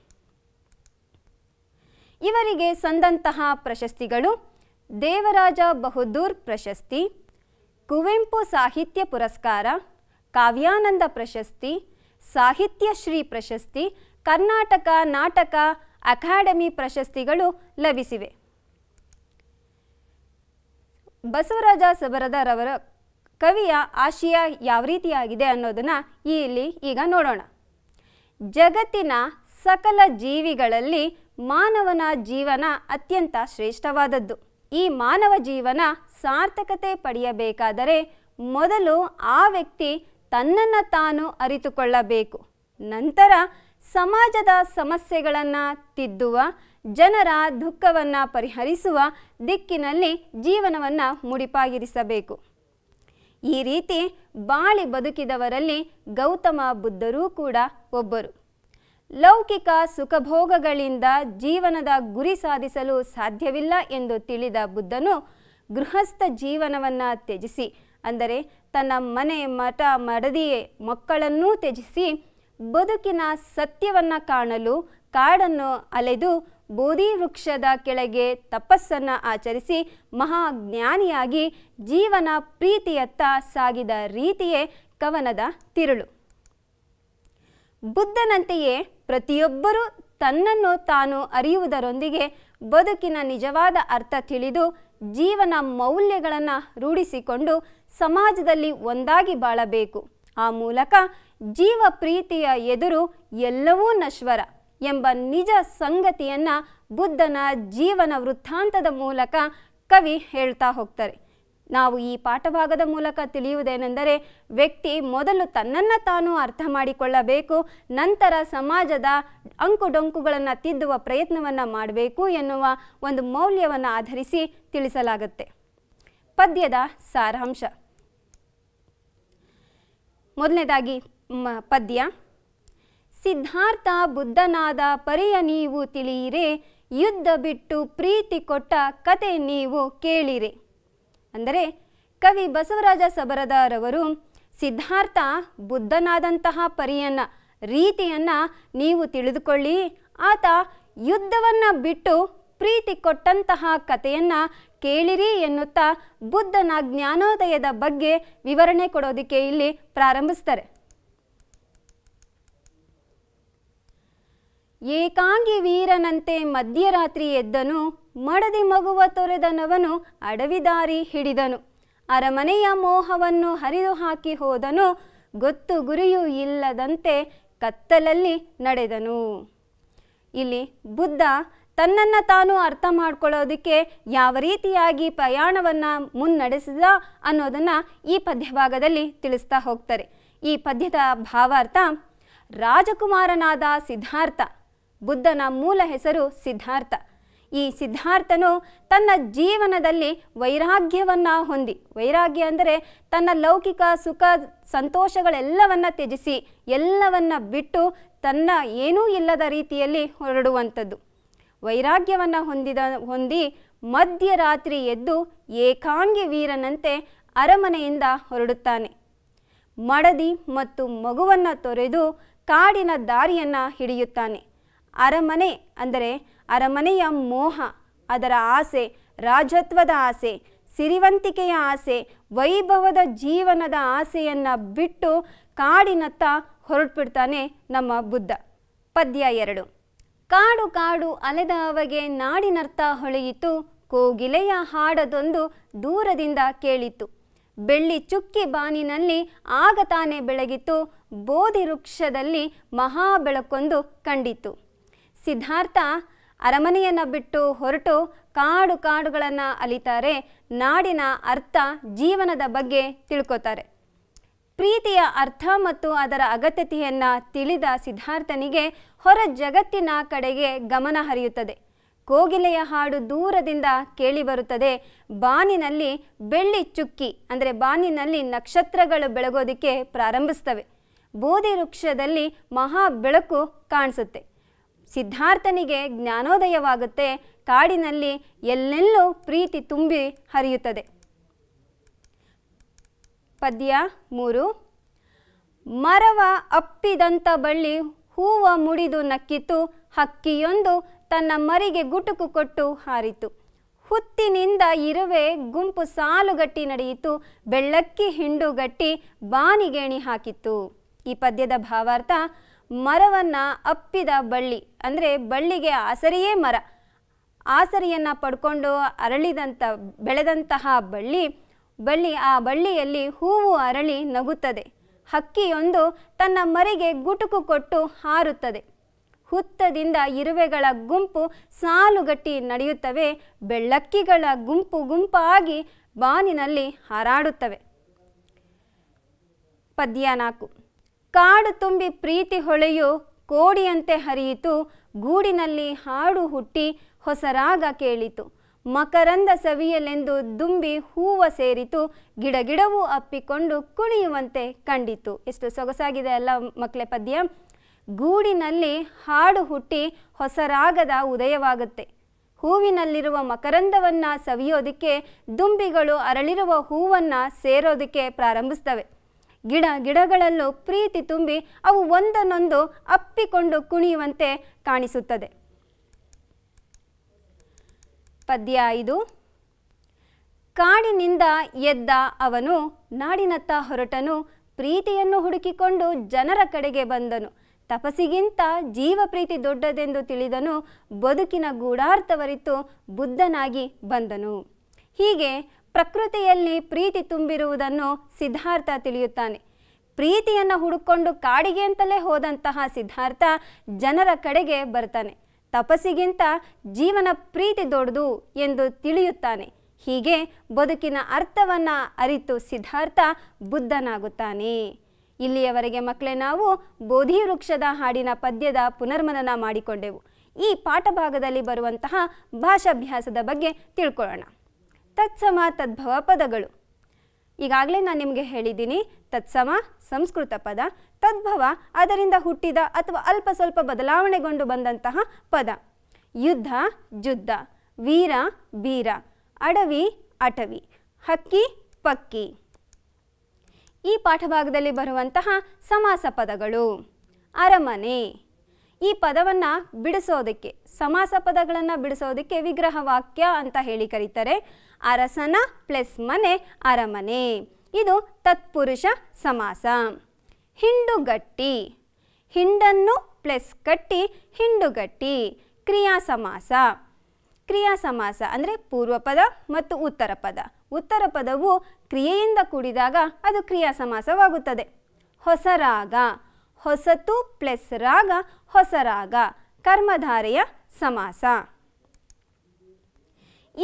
ಇವರಿಗೆ ಸಂದಂತಹ ಪ್ರಶಸ್ತಿಗಳು ದೇವರಾಜ ಬಹದ್ದೂರ್ ಪ್ರಶಸ್ತಿ ಕುವೆಂಪು ಸಾಹಿತ್ಯ ಪುರಸ್ಕಾರ ಕಾವ್ಯಾನಂದ ಪ್ರಶಸ್ತಿ ಸಾಹಿತ್ಯಶ್ರೀ ಪ್ರಶಸ್ತಿ ಕರ್ನಾಟಕ ನಾಟಕ ಅಕಾಡೆಮಿ ಪ್ರಶಸ್ತಿಗಳು ಲಭಿಸಿವೆ ಬಸವರಾಜ ಸಬರದರವರ ಕವಿಯ ಆಶಯ ಯಾವ ರೀತಿಯಾಗಿದೆ ಅನ್ನೋದನ್ನು ಇಲ್ಲಿ ಈಗ ನೋಡೋಣ ಜಗತ್ತಿನ ಸಕಲ ಜೀವಿಗಳಲ್ಲಿ ಮಾನವನ ಜೀವನ ಅತ್ಯಂತ ಶ್ರೇಷ್ಠವಾದದ್ದು ಈ ಮಾನವ ಜೀವನ ಸಾರ್ಥಕತೆ ಪಡೆಯಬೇಕಾದರೆ ಮೊದಲು ಆ ವ್ಯಕ್ತಿ ತನ್ನನ್ನು ತಾನು ಅರಿತುಕೊಳ್ಳಬೇಕು ನಂತರ ಸಮಾಜದ ಸಮಸ್ಯೆಗಳನ್ನು ತಿದ್ದುವ ಜನರ ದುಃಖವನ್ನು ಪರಿಹರಿಸುವ ದಿಕ್ಕಿನಲ್ಲಿ ಜೀವನವನ್ನು ಮುಡಿಪಾಗಿರಿಸಬೇಕು ಈ ರೀತಿ ಬಾಳಿ ಬದುಕಿದವರಲ್ಲಿ ಗೌತಮ ಬುದ್ಧರೂ ಕೂಡ ಒಬ್ಬರು ಲೌಕಿಕ ಸುಖಭೋಗಗಳಿಂದ ಜೀವನದ ಗುರಿ ಸಾಧಿಸಲು ಸಾಧ್ಯವಿಲ್ಲ ಎಂದು ತಿಳಿದ ಬುದ್ಧನು ಗೃಹಸ್ಥ ಜೀವನವನ್ನು ತ್ಯಜಿಸಿ ಅಂದರೆ ತನ್ನ ಮನೆ ಮಠ ಮಡದಿಯೇ ಮಕ್ಕಳನ್ನೂ ತ್ಯಜಿಸಿ ಬದುಕಿನ ಸತ್ಯವನ್ನು ಕಾಣಲು ಕಾಡನ್ನು ಅಲೆದು ಬೋಧಿ ವೃಕ್ಷದ ಕೆಳಗೆ ತಪಸ್ಸನ್ನು ಆಚರಿಸಿ ಮಹಾಜ್ಞಾನಿಯಾಗಿ ಜೀವನ ಪ್ರೀತಿಯತ್ತ ಸಾಗಿದ ರೀತಿಯೇ ಕವನದ ತಿರುಳು ಬುದ್ಧನಂತೆಯೇ ಪ್ರತಿಯೊಬ್ಬರೂ ತನ್ನನ್ನು ತಾನು ಅರಿಯುವುದರೊಂದಿಗೆ ಬದುಕಿನ ನಿಜವಾದ ಅರ್ಥ ತಿಳಿದು ಜೀವನ ಮೌಲ್ಯಗಳನ್ನು ರೂಢಿಸಿಕೊಂಡು ಸಮಾಜದಲ್ಲಿ ಒಂದಾಗಿ ಬಾಳಬೇಕು ಆ ಮೂಲಕ ಜೀವ ಪ್ರೀತಿಯ ಎದುರು ಎಲ್ಲವೂ ನಶ್ವರ ಎಂಬ ನಿಜ ಸಂಗತಿಯನ್ನು ಬುದ್ಧನ ಜೀವನ ವೃತ್ತಾಂತದ ಮೂಲಕ ಕವಿ ಹೇಳ್ತಾ ಹೋಗ್ತಾರೆ ನಾವು ಈ ಪಾಠಭಾಗದ ಮೂಲಕ ತಿಳಿಯುವುದೇನೆಂದರೆ ವ್ಯಕ್ತಿ ಮೊದಲು ತನ್ನನ್ನು ತಾನು ಅರ್ಥ ಮಾಡಿಕೊಳ್ಳಬೇಕು ನಂತರ ಸಮಾಜದ ಅಂಕುಡೊಂಕುಗಳನ್ನು ತಿದ್ದುವ ಪ್ರಯತ್ನವನ್ನು ಮಾಡಬೇಕು ಎನ್ನುವ ಒಂದು ಮೌಲ್ಯವನ್ನು ಆಧರಿಸಿ ತಿಳಿಸಲಾಗುತ್ತೆ ಪದ್ಯದ ಸಾರಾಂಶ ಮೊದಲನೇದಾಗಿ ಪದ್ಯ ಸಿದ್ಧಾರ್ಥ ಬುದ್ಧನಾದ ಪರಿಯ ನೀವು ತಿಳಿಯಿರಿ ಯುದ್ಧ ಬಿಟ್ಟು ಪ್ರೀತಿ ಕೊಟ್ಟ ಕತೆ ನೀವು ಕೇಳಿರಿ ಅಂದರೆ ಕವಿ ಬಸವರಾಜ ಸಬರದಾರವರು ಸಿದ್ಧಾರ್ಥ ಬುದ್ಧನಾದಂತಹ ಪರಿಯನ್ನು ರೀತಿಯನ್ನು ನೀವು ತಿಳಿದುಕೊಳ್ಳಿ ಆತ ಯುದ್ಧವನ್ನು ಬಿಟ್ಟು ಪ್ರೀತಿ ಕೊಟ್ಟಂತಹ ಕಥೆಯನ್ನು ಕೇಳಿರಿ ಎನ್ನುತ್ತಾ ಬುದ್ಧನ ಜ್ಞಾನೋದಯದ ಬಗ್ಗೆ ವಿವರಣೆ ಕೊಡೋದಕ್ಕೆ ಇಲ್ಲಿ ಪ್ರಾರಂಭಿಸ್ತಾರೆ ಏಕಾಂಗಿ ವೀರನಂತೆ ಮಧ್ಯರಾತ್ರಿ ಎದ್ದನು ಮಡದಿ ಮಗುವ ತೊರೆದನವನು ಅಡವಿದಾರಿ ಹಿಡಿದನು ಅರಮನೆಯ ಮೋಹವನ್ನು ಹರಿದು ಹಾಕಿ ಹೋದನು ಗೊತ್ತು ಗುರಿಯೂ ಇಲ್ಲದಂತೆ ಕತ್ತಲಲ್ಲಿ ನಡೆದನು ಇಲ್ಲಿ ಬುದ್ಧ ತನ್ನನ್ನು ತಾನು ಅರ್ಥ ಮಾಡ್ಕೊಳ್ಳೋದಕ್ಕೆ ಯಾವ ರೀತಿಯಾಗಿ ಪ್ರಯಾಣವನ್ನು ಮುನ್ನಡೆಸಿದ ಅನ್ನೋದನ್ನು ಈ ಪದ್ಯಭಾಗದಲ್ಲಿ ತಿಳಿಸ್ತಾ ಹೋಗ್ತಾರೆ ಈ ಪದ್ಯದ ಭಾವಾರ್ಥ ರಾಜಕುಮಾರನಾದ ಸಿದ್ಧಾರ್ಥ ಬುದ್ಧನ ಮೂಲ ಹೆಸರು ಸಿದ್ಧಾರ್ಥ ಈ ಸಿದ್ಧಾರ್ಥನು ತನ್ನ ಜೀವನದಲ್ಲಿ ವೈರಾಗ್ಯವನ್ನು ಹೊಂದಿ ವೈರಾಗ್ಯ ಅಂದರೆ ತನ್ನ ಲೌಕಿಕ ಸುಖ ಸಂತೋಷಗಳೆಲ್ಲವನ್ನ ತ್ಯಜಿಸಿ ಎಲ್ಲವನ್ನ ಬಿಟ್ಟು ತನ್ನ ಏನೂ ಇಲ್ಲದ ರೀತಿಯಲ್ಲಿ ಹೊರಡುವಂಥದ್ದು ವೈರಾಗ್ಯವನ್ನು ಹೊಂದಿದ ಹೊಂದಿ ಮಧ್ಯರಾತ್ರಿ ಎದ್ದು ಏಕಾಂಗಿ ವೀರನಂತೆ ಅರಮನೆಯಿಂದ ಹೊರಡುತ್ತಾನೆ ಮಡದಿ ಮತ್ತು ಮಗುವನ್ನು ತೊರೆದು ಕಾಡಿನ ದಾರಿಯನ್ನು ಹಿಡಿಯುತ್ತಾನೆ ಅರಮನೆ ಅಂದರೆ ಅರಮನೆಯ ಮೋಹ ಅದರ ಆಸೆ ರಾಜತ್ವದ ಆಸೆ ಸಿರಿವಂತಿಕೆಯ ಆಸೆ ವೈಭವದ ಜೀವನದ ಆಸೆಯನ್ನು ಬಿಟ್ಟು ಕಾಡಿನತ್ತ ಹೊರಟ್ಬಿಡ್ತಾನೆ ನಮ್ಮ ಬುದ್ಧ ಪದ್ಯ ಎರಡು ಕಾಡು ಕಾಡು ಅವಗೆ ನಾಡಿನರ್ಥ ಹೊಳೆಯಿತು ಕೋಗಿಲೆಯ ಹಾಡದೊಂದು ದೂರದಿಂದ ಕೇಳಿತು ಬೆಳ್ಳಿ ಚುಕ್ಕಿ ಬಾನಿನಲ್ಲಿ ಆಗ ತಾನೇ ಬೆಳಗಿತು ಬೋಧಿ ವೃಕ್ಷದಲ್ಲಿ ಬೆಳಕೊಂದು ಕಂಡಿತು ಸಿದ್ಧಾರ್ಥ ಅರಮನೆಯನ್ನು ಬಿಟ್ಟು ಹೊರಟು ಕಾಡು ಕಾಡುಗಳನ್ನು ಅಲಿತಾರೆ ನಾಡಿನ ಅರ್ಥ ಜೀವನದ ಬಗ್ಗೆ ತಿಳ್ಕೋತಾರೆ ಪ್ರೀತಿಯ ಅರ್ಥ ಮತ್ತು ಅದರ ಅಗತ್ಯತೆಯನ್ನು ತಿಳಿದ ಸಿದ್ಧಾರ್ಥನಿಗೆ ಹೊರ ಜಗತ್ತಿನ ಕಡೆಗೆ ಗಮನ ಹರಿಯುತ್ತದೆ ಕೋಗಿಲೆಯ ಹಾಡು ದೂರದಿಂದ ಕೇಳಿಬರುತ್ತದೆ ಬಾನಿನಲ್ಲಿ ಬೆಳ್ಳಿ ಚುಕ್ಕಿ ಅಂದರೆ ಬಾನಿನಲ್ಲಿ ನಕ್ಷತ್ರಗಳು ಬೆಳಗೋದಕ್ಕೆ ಪ್ರಾರಂಭಿಸ್ತವೆ ಬೋಧಿ ವೃಕ್ಷದಲ್ಲಿ ಮಹಾ ಬೆಳಕು ಕಾಣಿಸುತ್ತೆ ಸಿದ್ಧಾರ್ಥನಿಗೆ ಜ್ಞಾನೋದಯವಾಗುತ್ತೆ ಕಾಡಿನಲ್ಲಿ ಎಲ್ಲೆಲ್ಲೂ ಪ್ರೀತಿ ತುಂಬಿ ಹರಿಯುತ್ತದೆ ಪದ್ಯ ಮೂರು ಮರವ ಅಪ್ಪಿದಂಥ ಬಳ್ಳಿ ಹೂವ ಮುಡಿದು ನಕ್ಕಿತು ಹಕ್ಕಿಯೊಂದು ತನ್ನ ಮರಿಗೆ ಗುಟುಕು ಕೊಟ್ಟು ಹಾರಿತು ಹುತ್ತಿನಿಂದ ಇರುವೆ ಗುಂಪು ಸಾಲುಗಟ್ಟಿ ನಡೆಯಿತು ಬೆಳ್ಳಕ್ಕಿ ಹಿಂಡುಗಟ್ಟಿ ಬಾನಿಗೇಣಿ ಹಾಕಿತ್ತು ಈ ಪದ್ಯದ ಭಾವಾರ್ಥ ಮರವನ್ನು ಅಪ್ಪಿದ ಬಳ್ಳಿ ಅಂದರೆ ಬಳ್ಳಿಗೆ ಆಸರಿಯೇ ಮರ ಆಸರಿಯನ್ನು ಪಡ್ಕೊಂಡು ಅರಳಿದಂಥ ಬೆಳೆದಂತಹ ಬಳ್ಳಿ ಬಳ್ಳಿ ಆ ಬಳ್ಳಿಯಲ್ಲಿ ಹೂವು ಅರಳಿ ನಗುತ್ತದೆ ಹಕ್ಕಿಯೊಂದು ತನ್ನ ಮರಿಗೆ ಗುಟುಕು ಕೊಟ್ಟು ಹಾರುತ್ತದೆ ಹುತ್ತದಿಂದ ಇರುವೆಗಳ ಗುಂಪು ಸಾಲುಗಟ್ಟಿ ನಡೆಯುತ್ತವೆ ಬೆಳ್ಳಕ್ಕಿಗಳ ಗುಂಪು ಗುಂಪಾಗಿ ಬಾನಿನಲ್ಲಿ ಹಾರಾಡುತ್ತವೆ ಪದ್ಯ ನಾಲ್ಕು ಕಾಡು ತುಂಬಿ ಪ್ರೀತಿ ಹೊಳೆಯು ಕೋಡಿಯಂತೆ ಹರಿಯಿತು ಗೂಡಿನಲ್ಲಿ ಹಾಡು ಹುಟ್ಟಿ ಹೊಸರಾಗ ಕೇಳಿತು ಮಕರಂದ ಸವಿಯಲೆಂದು ದುಂಬಿ ಹೂವ ಸೇರಿತು ಗಿಡಗಿಡವೂ ಅಪ್ಪಿಕೊಂಡು ಕುಣಿಯುವಂತೆ ಕಂಡಿತು ಎಷ್ಟು ಸೊಗಸಾಗಿದೆ ಅಲ್ಲ ಮಕ್ಕಳ ಪದ್ಯ ಗೂಡಿನಲ್ಲಿ ಹಾಡು ಹುಟ್ಟಿ ಹೊಸರಾಗದ ರಾಗದ ಉದಯವಾಗುತ್ತೆ ಹೂವಿನಲ್ಲಿರುವ ಮಕರಂದವನ್ನು ಸವಿಯೋದಕ್ಕೆ ದುಂಬಿಗಳು ಅರಳಿರುವ ಹೂವನ್ನು ಸೇರೋದಕ್ಕೆ ಪ್ರಾರಂಭಿಸ್ತವೆ ಗಿಡ ಗಿಡಗಳಲ್ಲೂ ಪ್ರೀತಿ ತುಂಬಿ ಅವು ಒಂದನ್ನೊಂದು ಅಪ್ಪಿಕೊಂಡು ಕುಣಿಯುವಂತೆ ಕಾಣಿಸುತ್ತದೆ ಪದ್ಯ ಐದು ಕಾಡಿನಿಂದ ಎದ್ದ ಅವನು ನಾಡಿನತ್ತ ಹೊರಟನು ಪ್ರೀತಿಯನ್ನು ಹುಡುಕಿಕೊಂಡು ಜನರ ಕಡೆಗೆ ಬಂದನು ತಪಸ್ಸಿಗಿಂತ ಜೀವ ಪ್ರೀತಿ ದೊಡ್ಡದೆಂದು ತಿಳಿದನು ಬದುಕಿನ ಗೂಢಾರ್ಥವರಿತು ಬುದ್ಧನಾಗಿ ಬಂದನು ಹೀಗೆ ಪ್ರಕೃತಿಯಲ್ಲಿ ಪ್ರೀತಿ ತುಂಬಿರುವುದನ್ನು ಸಿದ್ಧಾರ್ಥ ತಿಳಿಯುತ್ತಾನೆ ಪ್ರೀತಿಯನ್ನು ಹುಡುಕೊಂಡು ಕಾಡಿಗೆ ಅಂತಲೇ ಹೋದಂತಹ ಸಿದ್ಧಾರ್ಥ ಜನರ ಕಡೆಗೆ ಬರ್ತಾನೆ ತಪಸ್ಸಿಗಿಂತ ಜೀವನ ಪ್ರೀತಿ ದೊಡ್ಡದು ಎಂದು ತಿಳಿಯುತ್ತಾನೆ ಹೀಗೆ ಬದುಕಿನ ಅರ್ಥವನ್ನು ಅರಿತು ಸಿದ್ಧಾರ್ಥ ಬುದ್ಧನಾಗುತ್ತಾನೆ ಇಲ್ಲಿಯವರೆಗೆ ಮಕ್ಕಳೇ ನಾವು ಬೋಧಿ ವೃಕ್ಷದ ಹಾಡಿನ ಪದ್ಯದ ಪುನರ್ಮನನ ಮಾಡಿಕೊಂಡೆವು ಈ ಪಾಠಭಾಗದಲ್ಲಿ ಬರುವಂತಹ ಭಾಷಾಭ್ಯಾಸದ ಬಗ್ಗೆ ತಿಳ್ಕೊಳ್ಳೋಣ ತತ್ಸಮ ತದ್ಭವ ಪದಗಳು ಈಗಾಗಲೇ ನಾನು ನಿಮಗೆ ಹೇಳಿದ್ದೀನಿ ತತ್ಸಮ ಸಂಸ್ಕೃತ ಪದ ತದ್ಭವ ಅದರಿಂದ ಹುಟ್ಟಿದ ಅಥವಾ ಅಲ್ಪ ಸ್ವಲ್ಪ ಬದಲಾವಣೆಗೊಂಡು ಬಂದಂತಹ ಪದ ಯುದ್ಧ ಜುದ್ಧ ವೀರ ಬೀರ ಅಡವಿ ಅಟವಿ ಹಕ್ಕಿ ಪಕ್ಕಿ ಈ ಪಾಠಭಾಗದಲ್ಲಿ ಬರುವಂತಹ ಸಮಾಸ ಪದಗಳು ಅರಮನೆ ಈ ಪದವನ್ನು ಬಿಡಿಸೋದಕ್ಕೆ ಸಮಾಸ ಪದಗಳನ್ನು ಬಿಡಿಸೋದಕ್ಕೆ ವಿಗ್ರಹ ವಾಕ್ಯ ಅಂತ ಹೇಳಿ ಕರೀತಾರೆ ಅರಸನ ಪ್ಲಸ್ ಮನೆ ಅರಮನೆ ಇದು ತತ್ಪುರುಷ ಸಮಾಸ ಹಿಂಡುಗಟ್ಟಿ ಹಿಂಡನ್ನು ಪ್ಲಸ್ ಕಟ್ಟಿ ಹಿಂಡುಗಟ್ಟಿ ಕ್ರಿಯಾ ಸಮಾಸ ಕ್ರಿಯಾ ಸಮಾಸ ಅಂದರೆ ಪದ ಮತ್ತು ಉತ್ತರ ಪದ ಉತ್ತರ ಪದವು ಕ್ರಿಯೆಯಿಂದ ಕೂಡಿದಾಗ ಅದು ಕ್ರಿಯಾ ಸಮಾಸವಾಗುತ್ತದೆ ಹೊಸರಾಗ ಹೊಸತು ಪ್ಲಸ್ ರಾಗ ಹೊಸ ರಾಗ ಕರ್ಮಧಾರೆಯ ಸಮಾಸ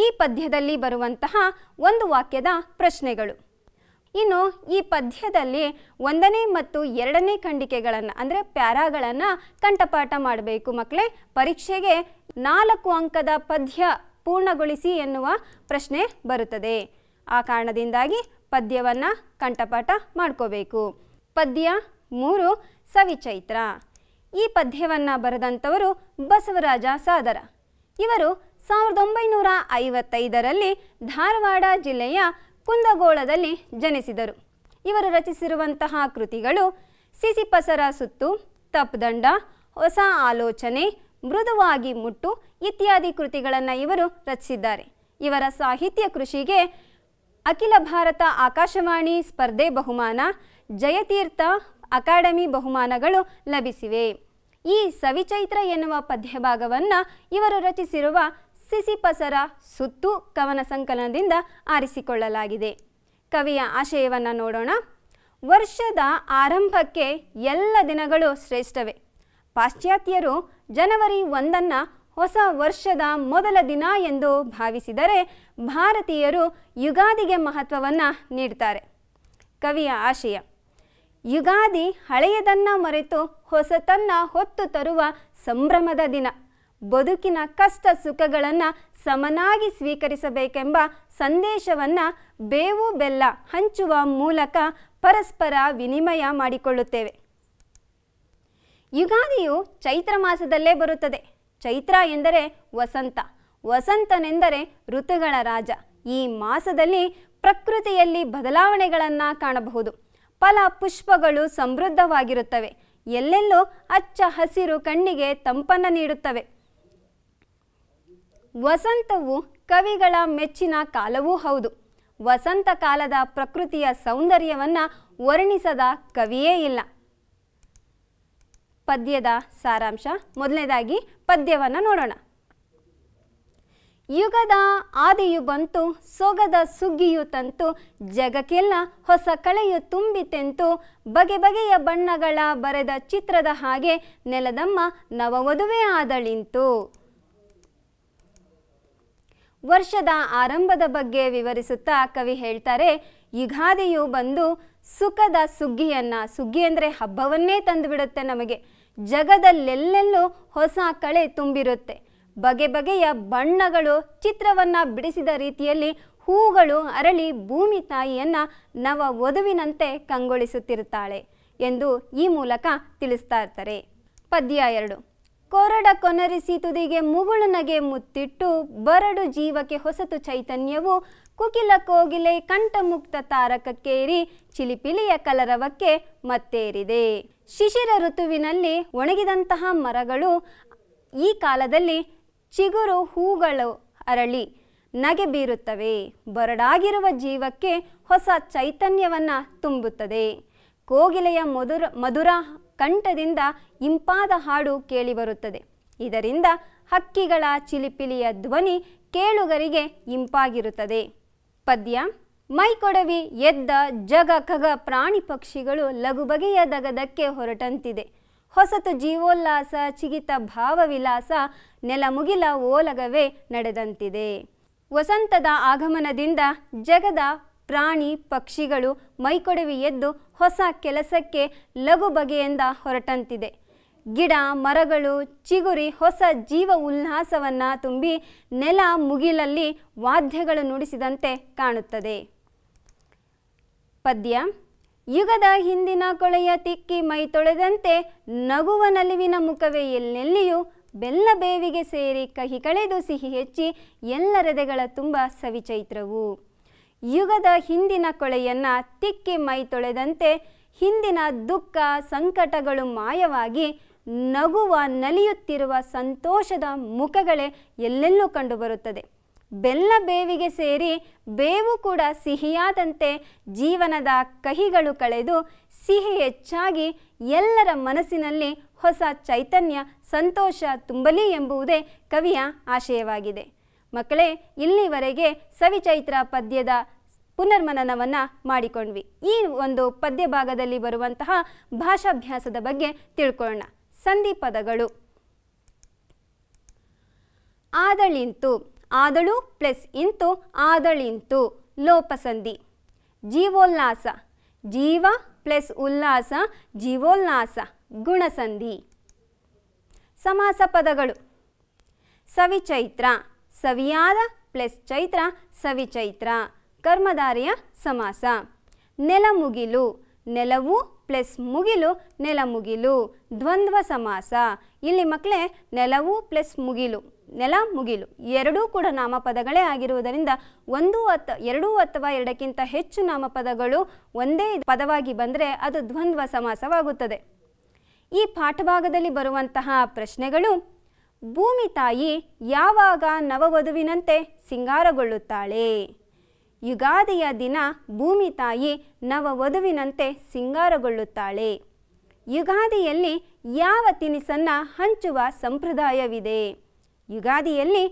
ಈ ಪದ್ಯದಲ್ಲಿ ಬರುವಂತಹ ಒಂದು ವಾಕ್ಯದ ಪ್ರಶ್ನೆಗಳು ಇನ್ನು ಈ ಪದ್ಯದಲ್ಲಿ ಒಂದನೇ ಮತ್ತು ಎರಡನೇ ಖಂಡಿಕೆಗಳನ್ನು ಅಂದರೆ ಪ್ಯಾರಾಗಳನ್ನು ಕಂಠಪಾಠ ಮಾಡಬೇಕು ಮಕ್ಕಳೇ ಪರೀಕ್ಷೆಗೆ ನಾಲ್ಕು ಅಂಕದ ಪದ್ಯ ಪೂರ್ಣಗೊಳಿಸಿ ಎನ್ನುವ ಪ್ರಶ್ನೆ ಬರುತ್ತದೆ ಆ ಕಾರಣದಿಂದಾಗಿ ಪದ್ಯವನ್ನು ಕಂಠಪಾಠ ಮಾಡ್ಕೋಬೇಕು ಪದ್ಯ ಮೂರು ಸವಿಚೈತ್ರ ಈ ಪದ್ಯವನ್ನು ಬರೆದಂಥವರು ಬಸವರಾಜ ಸಾದರ ಇವರು ಸಾವಿರದ ಒಂಬೈನೂರ ಐವತ್ತೈದರಲ್ಲಿ ಧಾರವಾಡ ಜಿಲ್ಲೆಯ ಕುಂದಗೋಳದಲ್ಲಿ ಜನಿಸಿದರು ಇವರು ರಚಿಸಿರುವಂತಹ ಕೃತಿಗಳು ಸಿಸಿಪಸರ ಸುತ್ತು ತಪ್ಪದಂಡ ಹೊಸ ಆಲೋಚನೆ ಮೃದುವಾಗಿ ಮುಟ್ಟು ಇತ್ಯಾದಿ ಕೃತಿಗಳನ್ನು ಇವರು ರಚಿಸಿದ್ದಾರೆ ಇವರ ಸಾಹಿತ್ಯ ಕೃಷಿಗೆ ಅಖಿಲ ಭಾರತ ಆಕಾಶವಾಣಿ ಸ್ಪರ್ಧೆ ಬಹುಮಾನ ಜಯತೀರ್ಥ ಅಕಾಡೆಮಿ ಬಹುಮಾನಗಳು ಲಭಿಸಿವೆ ಈ ಸವಿಚೈತ್ರ ಎನ್ನುವ ಪದ್ಯಭಾಗವನ್ನು ಇವರು ರಚಿಸಿರುವ ಸಿಸಿಪಸರ ಸುತ್ತು ಕವನ ಸಂಕಲನದಿಂದ ಆರಿಸಿಕೊಳ್ಳಲಾಗಿದೆ ಕವಿಯ ಆಶಯವನ್ನು ನೋಡೋಣ ವರ್ಷದ ಆರಂಭಕ್ಕೆ ಎಲ್ಲ ದಿನಗಳು ಶ್ರೇಷ್ಠವೇ ಪಾಶ್ಚಾತ್ಯರು ಜನವರಿ ಒಂದನ್ನು ಹೊಸ ವರ್ಷದ ಮೊದಲ ದಿನ ಎಂದು ಭಾವಿಸಿದರೆ ಭಾರತೀಯರು ಯುಗಾದಿಗೆ ಮಹತ್ವವನ್ನು ನೀಡ್ತಾರೆ ಕವಿಯ ಆಶಯ ಯುಗಾದಿ ಹಳೆಯದನ್ನ ಮರೆತು ಹೊಸತನ್ನ ಹೊತ್ತು ತರುವ ಸಂಭ್ರಮದ ದಿನ ಬದುಕಿನ ಕಷ್ಟ ಸುಖಗಳನ್ನು ಸಮನಾಗಿ ಸ್ವೀಕರಿಸಬೇಕೆಂಬ ಸಂದೇಶವನ್ನು ಬೇವು ಬೆಲ್ಲ ಹಂಚುವ ಮೂಲಕ ಪರಸ್ಪರ ವಿನಿಮಯ ಮಾಡಿಕೊಳ್ಳುತ್ತೇವೆ ಯುಗಾದಿಯು ಚೈತ್ರ ಮಾಸದಲ್ಲೇ ಬರುತ್ತದೆ ಚೈತ್ರ ಎಂದರೆ ವಸಂತ ವಸಂತನೆಂದರೆ ಋತುಗಳ ರಾಜ ಈ ಮಾಸದಲ್ಲಿ ಪ್ರಕೃತಿಯಲ್ಲಿ ಬದಲಾವಣೆಗಳನ್ನು ಕಾಣಬಹುದು ಫಲ ಪುಷ್ಪಗಳು ಸಮೃದ್ಧವಾಗಿರುತ್ತವೆ ಎಲ್ಲೆಲ್ಲೋ ಅಚ್ಚ ಹಸಿರು ಕಣ್ಣಿಗೆ ತಂಪನ್ನು ನೀಡುತ್ತವೆ ವಸಂತವು ಕವಿಗಳ ಮೆಚ್ಚಿನ ಕಾಲವೂ ಹೌದು ವಸಂತ ಕಾಲದ ಪ್ರಕೃತಿಯ ಸೌಂದರ್ಯವನ್ನು ವರ್ಣಿಸದ ಕವಿಯೇ ಇಲ್ಲ ಪದ್ಯದ ಸಾರಾಂಶ ಮೊದಲನೇದಾಗಿ ಪದ್ಯವನ್ನು ನೋಡೋಣ ಯುಗದ ಆದಿಯು ಬಂತು ಸೊಗದ ಸುಗ್ಗಿಯು ತಂತು ಜಗಕ್ಕೆಲ್ಲ ಹೊಸ ಕಳೆಯು ತುಂಬಿತೆಂತು ಬಗೆ ಬಗೆಯ ಬಣ್ಣಗಳ ಬರೆದ ಚಿತ್ರದ ಹಾಗೆ ನೆಲದಮ್ಮ ನವವಧುವೆ ಆದಳಿಂತು ವರ್ಷದ ಆರಂಭದ ಬಗ್ಗೆ ವಿವರಿಸುತ್ತಾ ಕವಿ ಹೇಳ್ತಾರೆ ಯುಗಾದಿಯು ಬಂದು ಸುಖದ ಸುಗ್ಗಿಯನ್ನ ಸುಗ್ಗಿ ಅಂದರೆ ಹಬ್ಬವನ್ನೇ ತಂದುಬಿಡುತ್ತೆ ನಮಗೆ ಜಗದಲ್ಲೆಲ್ಲೆಲ್ಲೂ ಹೊಸ ಕಳೆ ತುಂಬಿರುತ್ತೆ ಬಗೆ ಬಗೆಯ ಬಣ್ಣಗಳು ಚಿತ್ರವನ್ನ ಬಿಡಿಸಿದ ರೀತಿಯಲ್ಲಿ ಹೂಗಳು ಅರಳಿ ಭೂಮಿ ತಾಯಿಯನ್ನ ನವ ವಧುವಿನಂತೆ ಕಂಗೊಳಿಸುತ್ತಿರುತ್ತಾಳೆ ಎಂದು ಈ ಮೂಲಕ ತಿಳಿಸ್ತಾ ಇರ್ತಾರೆ ಪದ್ಯ ಎರಡು ಕೊರಡ ಕೊನರಿಸಿ ತುದಿಗೆ ಮುಗುಳುನಗೆ ಮುತ್ತಿಟ್ಟು ಬರಡು ಜೀವಕ್ಕೆ ಹೊಸತು ಚೈತನ್ಯವು ಕುಕಿಲ ಕೋಗಿಲೆ ಕಂಠಮುಕ್ತ ತಾರಕಕ್ಕೇರಿ ಚಿಲಿಪಿಲಿಯ ಕಲರವಕ್ಕೆ ಮತ್ತೇರಿದೆ ಶಿಶಿರ ಋತುವಿನಲ್ಲಿ ಒಣಗಿದಂತಹ ಮರಗಳು ಈ ಕಾಲದಲ್ಲಿ ಚಿಗುರು ಹೂಗಳು ಅರಳಿ ನಗೆ ಬೀರುತ್ತವೆ ಬರಡಾಗಿರುವ ಜೀವಕ್ಕೆ ಹೊಸ ಚೈತನ್ಯವನ್ನು ತುಂಬುತ್ತದೆ ಕೋಗಿಲೆಯ ಮಧುರ ಮಧುರ ಕಂಠದಿಂದ ಇಂಪಾದ ಹಾಡು ಕೇಳಿಬರುತ್ತದೆ ಇದರಿಂದ ಹಕ್ಕಿಗಳ ಚಿಲಿಪಿಲಿಯ ಧ್ವನಿ ಕೇಳುಗರಿಗೆ ಇಂಪಾಗಿರುತ್ತದೆ ಪದ್ಯ ಮೈಕೊಡವಿ ಎದ್ದ ಜಗ ಖಗ ಪ್ರಾಣಿ ಪಕ್ಷಿಗಳು ಲಘು ಬಗೆಯ ದಗದಕ್ಕೆ ಹೊರಟಂತಿದೆ ಹೊಸತು ಜೀವೋಲ್ಲಾಸ ಚಿಗಿತ ಭಾವವಿಲಾಸ ನೆಲಮುಗಿಲ ಓಲಗವೇ ನಡೆದಂತಿದೆ ವಸಂತದ ಆಗಮನದಿಂದ ಜಗದ ಪ್ರಾಣಿ ಪಕ್ಷಿಗಳು ಮೈಕೊಡವಿ ಎದ್ದು ಹೊಸ ಕೆಲಸಕ್ಕೆ ಲಘು ಬಗೆಯಿಂದ ಹೊರಟಂತಿದೆ ಗಿಡ ಮರಗಳು ಚಿಗುರಿ ಹೊಸ ಜೀವ ಉಲ್ಲಾಸವನ್ನು ತುಂಬಿ ನೆಲ ಮುಗಿಲಲ್ಲಿ ವಾದ್ಯಗಳು ನುಡಿಸಿದಂತೆ ಕಾಣುತ್ತದೆ ಪದ್ಯ ಯುಗದ ಹಿಂದಿನ ಕೊಳೆಯ ತಿಕ್ಕಿ ಮೈ ತೊಳೆದಂತೆ ನಗುವ ನಲಿವಿನ ಮುಖವೇ ಎಲ್ಲೆಲ್ಲಿಯೂ ಬೆಲ್ಲ ಬೇವಿಗೆ ಸೇರಿ ಕಹಿ ಕಳೆದು ಸಿಹಿ ಹೆಚ್ಚಿ ಎಲ್ಲರೆದೆಗಳ ತುಂಬ ಸವಿಚೈತ್ರವು ಯುಗದ ಹಿಂದಿನ ಕೊಳೆಯನ್ನು ತಿಕ್ಕಿ ಮೈ ತೊಳೆದಂತೆ ಹಿಂದಿನ ದುಃಖ ಸಂಕಟಗಳು ಮಾಯವಾಗಿ ನಗುವ ನಲಿಯುತ್ತಿರುವ ಸಂತೋಷದ ಮುಖಗಳೇ ಎಲ್ಲೆಲ್ಲೂ ಕಂಡುಬರುತ್ತದೆ ಬೆಲ್ಲ ಬೇವಿಗೆ ಸೇರಿ ಬೇವು ಕೂಡ ಸಿಹಿಯಾದಂತೆ ಜೀವನದ ಕಹಿಗಳು ಕಳೆದು ಸಿಹಿ ಹೆಚ್ಚಾಗಿ ಎಲ್ಲರ ಮನಸ್ಸಿನಲ್ಲಿ ಹೊಸ ಚೈತನ್ಯ ಸಂತೋಷ ತುಂಬಲಿ ಎಂಬುವುದೇ ಕವಿಯ ಆಶಯವಾಗಿದೆ ಮಕ್ಕಳೇ ಇಲ್ಲಿವರೆಗೆ ಸವಿಚೈತ್ರ ಪದ್ಯದ ಪುನರ್ಮನನವನ್ನು ಮಾಡಿಕೊಂಡ್ವಿ ಈ ಒಂದು ಪದ್ಯ ಭಾಗದಲ್ಲಿ ಬರುವಂತಹ ಭಾಷಾಭ್ಯಾಸದ ಬಗ್ಗೆ ತಿಳ್ಕೊಳ್ಳೋಣ ಸಂಧಿ ಪದಗಳು ಆದಳಿಂತು ಆದಳು ಪ್ಲಸ್ ಇಂತು ಆದಳಿಂತು ಲೋಪಸಂಧಿ ಜೀವೋಲ್ಲಾಸ ಜೀವ ಪ್ಲಸ್ ಉಲ್ಲಾಸ ಜೀವೋಲ್ಲಾಸ ಗುಣಸಂಧಿ ಸಮಾಸ ಪದಗಳು ಸವಿಚೈತ್ರ ಸವಿಯಾದ ಪ್ಲಸ್ ಚೈತ್ರ ಸವಿಚೈತ್ರ ಕರ್ಮಧಾರಿಯ ಸಮಾಸ ನೆಲಮುಗಿಲು ನೆಲವು ಪ್ಲಸ್ ಮುಗಿಲು ನೆಲಮುಗಿಲು ದ್ವಂದ್ವ ಸಮಾಸ ಇಲ್ಲಿ ಮಕ್ಕಳೇ ನೆಲವು ಪ್ಲಸ್ ಮುಗಿಲು ನೆಲ ಮುಗಿಲು ಎರಡೂ ಕೂಡ ನಾಮಪದಗಳೇ ಆಗಿರುವುದರಿಂದ ಒಂದು ಅಥ ಎರಡು ಅಥವಾ ಎರಡಕ್ಕಿಂತ ಹೆಚ್ಚು ನಾಮಪದಗಳು ಒಂದೇ ಪದವಾಗಿ ಬಂದರೆ ಅದು ದ್ವಂದ್ವ ಸಮಾಸವಾಗುತ್ತದೆ ಈ ಪಾಠಭಾಗದಲ್ಲಿ ಬರುವಂತಹ ಪ್ರಶ್ನೆಗಳು ಭೂಮಿ ತಾಯಿ ಯಾವಾಗ ನವವಧುವಿನಂತೆ ಸಿಂಗಾರಗೊಳ್ಳುತ್ತಾಳೆ ಯುಗಾದಿಯ ದಿನ ಭೂಮಿ ತಾಯಿ ನವವಧುವಿನಂತೆ ಸಿಂಗಾರಗೊಳ್ಳುತ್ತಾಳೆ ಯುಗಾದಿಯಲ್ಲಿ ಯಾವ ತಿನಿಸನ್ನು ಹಂಚುವ ಸಂಪ್ರದಾಯವಿದೆ ಯುಗಾದಿಯಲ್ಲಿ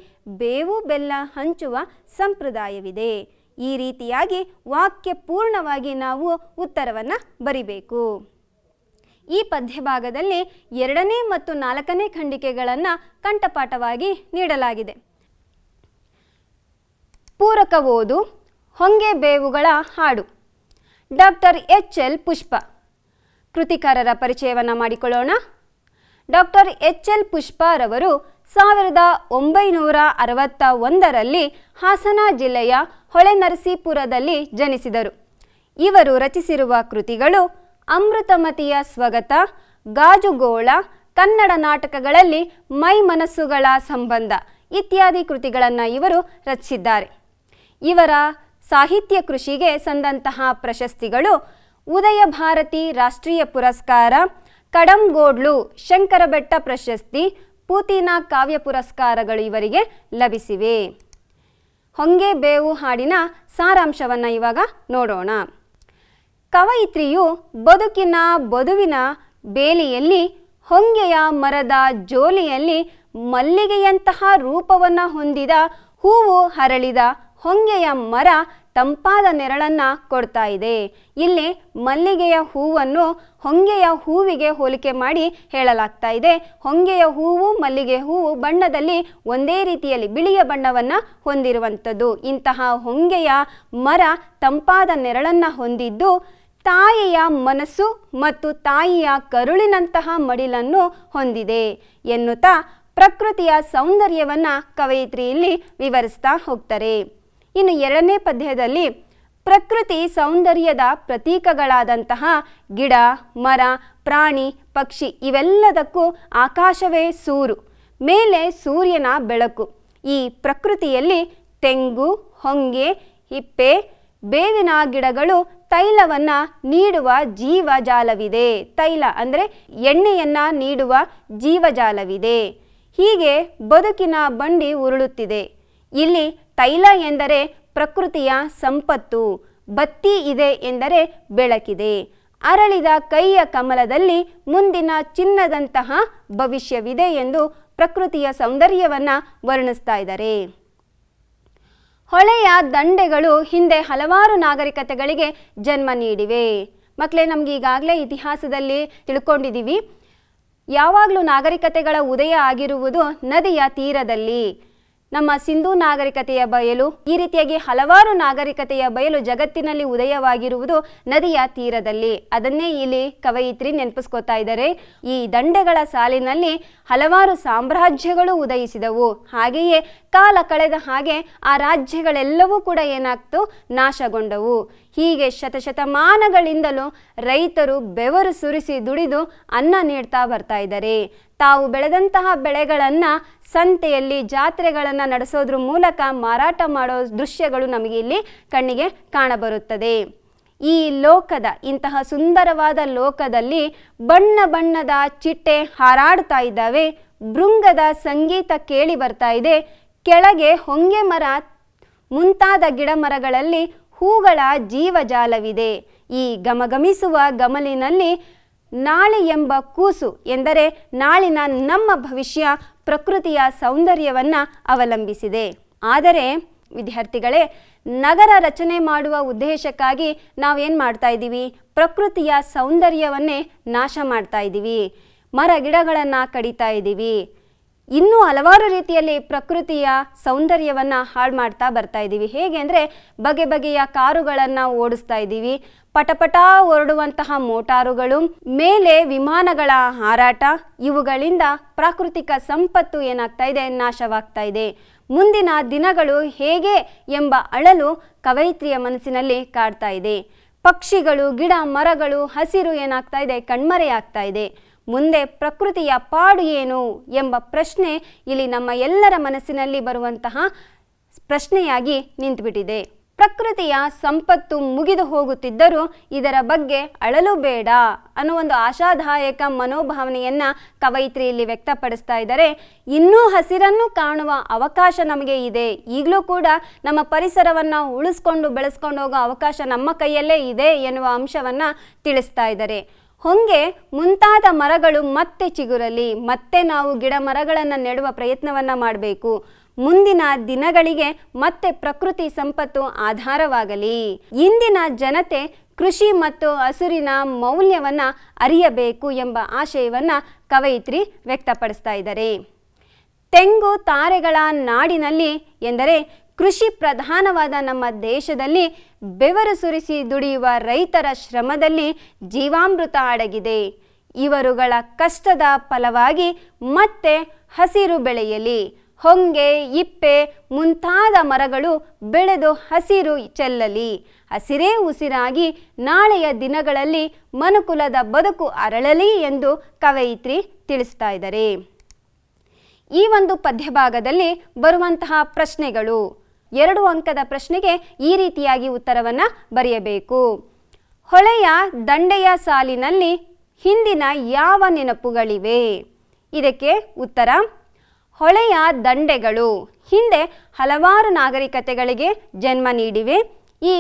ಬೇವು ಬೆಲ್ಲ ಹಂಚುವ ಸಂಪ್ರದಾಯವಿದೆ ಈ ರೀತಿಯಾಗಿ ವಾಕ್ಯ ಪೂರ್ಣವಾಗಿ ನಾವು ಉತ್ತರವನ್ನು ಬರಿಬೇಕು ಈ ಪದ್ಯಭಾಗದಲ್ಲಿ ಎರಡನೇ ಮತ್ತು ನಾಲ್ಕನೇ ಖಂಡಿಕೆಗಳನ್ನು ಕಂಠಪಾಠವಾಗಿ ನೀಡಲಾಗಿದೆ ಪೂರಕ ಓದು ಹೊಂಗೆ ಬೇವುಗಳ ಹಾಡು ಡಾಕ್ಟರ್ ಎಚ್ ಎಲ್ ಪುಷ್ಪ ಕೃತಿಕಾರರ ಪರಿಚಯವನ್ನು ಮಾಡಿಕೊಳ್ಳೋಣ ಡಾಕ್ಟರ್ ಎಚ್ ಎಲ್ ಪುಷ್ಪರವರು ಸಾವಿರದ ಒಂಬೈನೂರ ಅರವತ್ತ ಒಂದರಲ್ಲಿ ಹಾಸನ ಜಿಲ್ಲೆಯ ಹೊಳೆನರಸೀಪುರದಲ್ಲಿ ಜನಿಸಿದರು ಇವರು ರಚಿಸಿರುವ ಕೃತಿಗಳು ಅಮೃತಮತಿಯ ಸ್ವಗತ ಗಾಜುಗೋಳ ಕನ್ನಡ ನಾಟಕಗಳಲ್ಲಿ ಮೈ ಮನಸ್ಸುಗಳ ಸಂಬಂಧ ಇತ್ಯಾದಿ ಕೃತಿಗಳನ್ನು ಇವರು ರಚಿಸಿದ್ದಾರೆ ಇವರ ಸಾಹಿತ್ಯ ಕೃಷಿಗೆ ಸಂದಂತಹ ಪ್ರಶಸ್ತಿಗಳು ಉದಯ ಭಾರತಿ ರಾಷ್ಟ್ರೀಯ ಪುರಸ್ಕಾರ ಕಡಂಗೋಡ್ಲು ಶಂಕರಬೆಟ್ಟ ಪ್ರಶಸ್ತಿ ಪೂತಿನ ಕಾವ್ಯ ಪುರಸ್ಕಾರಗಳು ಇವರಿಗೆ ಲಭಿಸಿವೆ ಹೊಂಗೆ ಬೇವು ಹಾಡಿನ ಸಾರಾಂಶವನ್ನು ಇವಾಗ ನೋಡೋಣ ಕವಯಿತ್ರಿಯು ಬದುಕಿನ ಬದುವಿನ ಬೇಲಿಯಲ್ಲಿ ಹೊಂಗೆಯ ಮರದ ಜೋಲಿಯಲ್ಲಿ ಮಲ್ಲಿಗೆಯಂತಹ ರೂಪವನ್ನು ಹೊಂದಿದ ಹೂವು ಹರಳಿದ ಹೊಂಗೆಯ ಮರ ತಂಪಾದ ನೆರಳನ್ನು ಕೊಡ್ತಾ ಇದೆ ಇಲ್ಲಿ ಮಲ್ಲಿಗೆಯ ಹೂವನ್ನು ಹೊಂಗೆಯ ಹೂವಿಗೆ ಹೋಲಿಕೆ ಮಾಡಿ ಹೇಳಲಾಗ್ತಾ ಇದೆ ಹೊಂಗೆಯ ಹೂವು ಮಲ್ಲಿಗೆ ಹೂವು ಬಣ್ಣದಲ್ಲಿ ಒಂದೇ ರೀತಿಯಲ್ಲಿ ಬಿಳಿಯ ಬಣ್ಣವನ್ನು ಹೊಂದಿರುವಂಥದ್ದು ಇಂತಹ ಹೊಂಗೆಯ ಮರ ತಂಪಾದ ನೆರಳನ್ನು ಹೊಂದಿದ್ದು ತಾಯಿಯ ಮನಸ್ಸು ಮತ್ತು ತಾಯಿಯ ಕರುಳಿನಂತಹ ಮಡಿಲನ್ನು ಹೊಂದಿದೆ ಎನ್ನುತ್ತಾ ಪ್ರಕೃತಿಯ ಸೌಂದರ್ಯವನ್ನು ಕವಯಿತ್ರಿ ಇಲ್ಲಿ ವಿವರಿಸ್ತಾ ಹೋಗ್ತಾರೆ ಇನ್ನು ಎರಡನೇ ಪದ್ಯದಲ್ಲಿ ಪ್ರಕೃತಿ ಸೌಂದರ್ಯದ ಪ್ರತೀಕಗಳಾದಂತಹ ಗಿಡ ಮರ ಪ್ರಾಣಿ ಪಕ್ಷಿ ಇವೆಲ್ಲದಕ್ಕೂ ಆಕಾಶವೇ ಸೂರು ಮೇಲೆ ಸೂರ್ಯನ ಬೆಳಕು ಈ ಪ್ರಕೃತಿಯಲ್ಲಿ ತೆಂಗು ಹೊಂಗೆ ಹಿಪ್ಪೆ ಬೇವಿನ ಗಿಡಗಳು ತೈಲವನ್ನು ನೀಡುವ ಜೀವಜಾಲವಿದೆ ತೈಲ ಅಂದರೆ ಎಣ್ಣೆಯನ್ನು ನೀಡುವ ಜೀವಜಾಲವಿದೆ ಹೀಗೆ ಬದುಕಿನ ಬಂಡಿ ಉರುಳುತ್ತಿದೆ ಇಲ್ಲಿ ತೈಲ ಎಂದರೆ ಪ್ರಕೃತಿಯ ಸಂಪತ್ತು ಬತ್ತಿ ಇದೆ ಎಂದರೆ ಬೆಳಕಿದೆ ಅರಳಿದ ಕೈಯ ಕಮಲದಲ್ಲಿ ಮುಂದಿನ ಚಿನ್ನದಂತಹ ಭವಿಷ್ಯವಿದೆ ಎಂದು ಪ್ರಕೃತಿಯ ಸೌಂದರ್ಯವನ್ನ ವರ್ಣಿಸ್ತಾ ಇದ್ದಾರೆ ಹೊಳೆಯ ದಂಡೆಗಳು ಹಿಂದೆ ಹಲವಾರು ನಾಗರಿಕತೆಗಳಿಗೆ ಜನ್ಮ ನೀಡಿವೆ ಮಕ್ಕಳೇ ನಮ್ಗೆ ಈಗಾಗಲೇ ಇತಿಹಾಸದಲ್ಲಿ ತಿಳ್ಕೊಂಡಿದ್ದೀವಿ ಯಾವಾಗಲೂ ನಾಗರಿಕತೆಗಳ ಉದಯ ಆಗಿರುವುದು ನದಿಯ ತೀರದಲ್ಲಿ ನಮ್ಮ ಸಿಂಧೂ ನಾಗರಿಕತೆಯ ಬಯಲು ಈ ರೀತಿಯಾಗಿ ಹಲವಾರು ನಾಗರಿಕತೆಯ ಬಯಲು ಜಗತ್ತಿನಲ್ಲಿ ಉದಯವಾಗಿರುವುದು ನದಿಯ ತೀರದಲ್ಲಿ ಅದನ್ನೇ ಇಲ್ಲಿ ಕವಯಿತ್ರಿ ನೆನಪಿಸ್ಕೋತಾ ಇದ್ದಾರೆ ಈ ದಂಡೆಗಳ ಸಾಲಿನಲ್ಲಿ ಹಲವಾರು ಸಾಮ್ರಾಜ್ಯಗಳು ಉದಯಿಸಿದವು ಹಾಗೆಯೇ ಕಾಲ ಕಳೆದ ಹಾಗೆ ಆ ರಾಜ್ಯಗಳೆಲ್ಲವೂ ಕೂಡ ಏನಾಗ್ತು ನಾಶಗೊಂಡವು ಹೀಗೆ ಶತಶತಮಾನಗಳಿಂದಲೂ ರೈತರು ಬೆವರು ಸುರಿಸಿ ದುಡಿದು ಅನ್ನ ನೀಡ್ತಾ ಬರ್ತಾ ಇದ್ದಾರೆ ತಾವು ಬೆಳೆದಂತಹ ಬೆಳೆಗಳನ್ನು ಸಂತೆಯಲ್ಲಿ ಜಾತ್ರೆಗಳನ್ನು ನಡೆಸೋದ್ರ ಮೂಲಕ ಮಾರಾಟ ಮಾಡೋ ದೃಶ್ಯಗಳು ನಮಗೆ ಇಲ್ಲಿ ಕಣ್ಣಿಗೆ ಕಾಣಬರುತ್ತದೆ ಈ ಲೋಕದ ಇಂತಹ ಸುಂದರವಾದ ಲೋಕದಲ್ಲಿ ಬಣ್ಣ ಬಣ್ಣದ ಚಿಟ್ಟೆ ಹಾರಾಡ್ತಾ ಇದ್ದಾವೆ ಭೃಂಗದ ಸಂಗೀತ ಕೇಳಿ ಬರ್ತಾ ಇದೆ ಕೆಳಗೆ ಹೊಂಗೆ ಮರ ಮುಂತಾದ ಗಿಡಮರಗಳಲ್ಲಿ ಹೂಗಳ ಜೀವಜಾಲವಿದೆ ಈ ಗಮಗಮಿಸುವ ಗಮಲಿನಲ್ಲಿ ನಾಳೆ ಎಂಬ ಕೂಸು ಎಂದರೆ ನಾಳಿನ ನಮ್ಮ ಭವಿಷ್ಯ ಪ್ರಕೃತಿಯ ಸೌಂದರ್ಯವನ್ನು ಅವಲಂಬಿಸಿದೆ ಆದರೆ ವಿದ್ಯಾರ್ಥಿಗಳೇ ನಗರ ರಚನೆ ಮಾಡುವ ಉದ್ದೇಶಕ್ಕಾಗಿ ನಾವೇನು ಮಾಡ್ತಾ ಇದ್ದೀವಿ ಪ್ರಕೃತಿಯ ಸೌಂದರ್ಯವನ್ನೇ ನಾಶ ಮಾಡ್ತಾ ಇದ್ದೀವಿ ಮರ ಗಿಡಗಳನ್ನು ಕಡಿತಾ ಇದ್ದೀವಿ ಇನ್ನೂ ಹಲವಾರು ರೀತಿಯಲ್ಲಿ ಪ್ರಕೃತಿಯ ಸೌಂದರ್ಯವನ್ನು ಹಾಳು ಮಾಡ್ತಾ ಬರ್ತಾ ಇದ್ದೀವಿ ಹೇಗೆ ಅಂದರೆ ಬಗೆ ಬಗೆಯ ಕಾರುಗಳನ್ನು ಓಡಿಸ್ತಾ ಇದ್ದೀವಿ ಪಟಪಟ ಹೊರಡುವಂತಹ ಮೋಟಾರುಗಳು ಮೇಲೆ ವಿಮಾನಗಳ ಹಾರಾಟ ಇವುಗಳಿಂದ ಪ್ರಾಕೃತಿಕ ಸಂಪತ್ತು ಏನಾಗ್ತಾ ಇದೆ ನಾಶವಾಗ್ತಾ ಇದೆ ಮುಂದಿನ ದಿನಗಳು ಹೇಗೆ ಎಂಬ ಅಳಲು ಕವಯಿತ್ರಿಯ ಮನಸ್ಸಿನಲ್ಲಿ ಕಾಡ್ತಾ ಇದೆ ಪಕ್ಷಿಗಳು ಗಿಡ ಮರಗಳು ಹಸಿರು ಏನಾಗ್ತಾ ಇದೆ ಕಣ್ಮರೆಯಾಗ್ತಾ ಇದೆ ಮುಂದೆ ಪ್ರಕೃತಿಯ ಪಾಡು ಏನು ಎಂಬ ಪ್ರಶ್ನೆ ಇಲ್ಲಿ ನಮ್ಮ ಎಲ್ಲರ ಮನಸ್ಸಿನಲ್ಲಿ ಬರುವಂತಹ ಪ್ರಶ್ನೆಯಾಗಿ ನಿಂತುಬಿಟ್ಟಿದೆ ಪ್ರಕೃತಿಯ ಸಂಪತ್ತು ಮುಗಿದು ಹೋಗುತ್ತಿದ್ದರೂ ಇದರ ಬಗ್ಗೆ ಅಳಲು ಬೇಡ ಅನ್ನೋ ಒಂದು ಆಶಾದಾಯಕ ಮನೋಭಾವನೆಯನ್ನ ಕವಯಿತ್ರಿ ಇಲ್ಲಿ ವ್ಯಕ್ತಪಡಿಸ್ತಾ ಇದ್ದಾರೆ ಇನ್ನೂ ಹಸಿರನ್ನು ಕಾಣುವ ಅವಕಾಶ ನಮಗೆ ಇದೆ ಈಗಲೂ ಕೂಡ ನಮ್ಮ ಪರಿಸರವನ್ನು ಉಳಿಸ್ಕೊಂಡು ಬೆಳೆಸ್ಕೊಂಡು ಹೋಗೋ ಅವಕಾಶ ನಮ್ಮ ಕೈಯಲ್ಲೇ ಇದೆ ಎನ್ನುವ ಅಂಶವನ್ನ ತಿಳಿಸ್ತಾ ಇದ್ದಾರೆ ಹೊಂಗೆ ಮುಂತಾದ ಮರಗಳು ಮತ್ತೆ ಚಿಗುರಲಿ ಮತ್ತೆ ನಾವು ಗಿಡ ಮರಗಳನ್ನು ನೆಡುವ ಪ್ರಯತ್ನವನ್ನು ಮಾಡಬೇಕು ಮುಂದಿನ ದಿನಗಳಿಗೆ ಮತ್ತೆ ಪ್ರಕೃತಿ ಸಂಪತ್ತು ಆಧಾರವಾಗಲಿ ಇಂದಿನ ಜನತೆ ಕೃಷಿ ಮತ್ತು ಹಸುರಿನ ಮೌಲ್ಯವನ್ನು ಅರಿಯಬೇಕು ಎಂಬ ಆಶಯವನ್ನು ಕವಯಿತ್ರಿ ವ್ಯಕ್ತಪಡಿಸ್ತಾ ಇದ್ದಾರೆ ತೆಂಗು ತಾರೆಗಳ ನಾಡಿನಲ್ಲಿ ಎಂದರೆ ಕೃಷಿ ಪ್ರಧಾನವಾದ ನಮ್ಮ ದೇಶದಲ್ಲಿ ಬೆವರು ಸುರಿಸಿ ದುಡಿಯುವ ರೈತರ ಶ್ರಮದಲ್ಲಿ ಜೀವಾಮೃತ ಅಡಗಿದೆ ಇವರುಗಳ ಕಷ್ಟದ ಫಲವಾಗಿ ಮತ್ತೆ ಹಸಿರು ಬೆಳೆಯಲಿ ಹೊಂಗೆ ಇಪ್ಪೆ ಮುಂತಾದ ಮರಗಳು ಬೆಳೆದು ಹಸಿರು ಚೆಲ್ಲಲಿ ಹಸಿರೇ ಉಸಿರಾಗಿ ನಾಳೆಯ ದಿನಗಳಲ್ಲಿ ಮನುಕುಲದ ಬದುಕು ಅರಳಲಿ ಎಂದು ಕವಯಿತ್ರಿ ತಿಳಿಸ್ತಾ ಇದ್ದಾರೆ ಈ ಒಂದು ಪದ್ಯಭಾಗದಲ್ಲಿ ಬರುವಂತಹ ಪ್ರಶ್ನೆಗಳು ಎರಡು ಅಂಕದ ಪ್ರಶ್ನೆಗೆ ಈ ರೀತಿಯಾಗಿ ಉತ್ತರವನ್ನು ಬರೆಯಬೇಕು ಹೊಳೆಯ ದಂಡೆಯ ಸಾಲಿನಲ್ಲಿ ಹಿಂದಿನ ಯಾವ ನೆನಪುಗಳಿವೆ ಇದಕ್ಕೆ ಉತ್ತರ ಹೊಳೆಯ ದಂಡೆಗಳು ಹಿಂದೆ ಹಲವಾರು ನಾಗರಿಕತೆಗಳಿಗೆ ಜನ್ಮ ನೀಡಿವೆ ಈ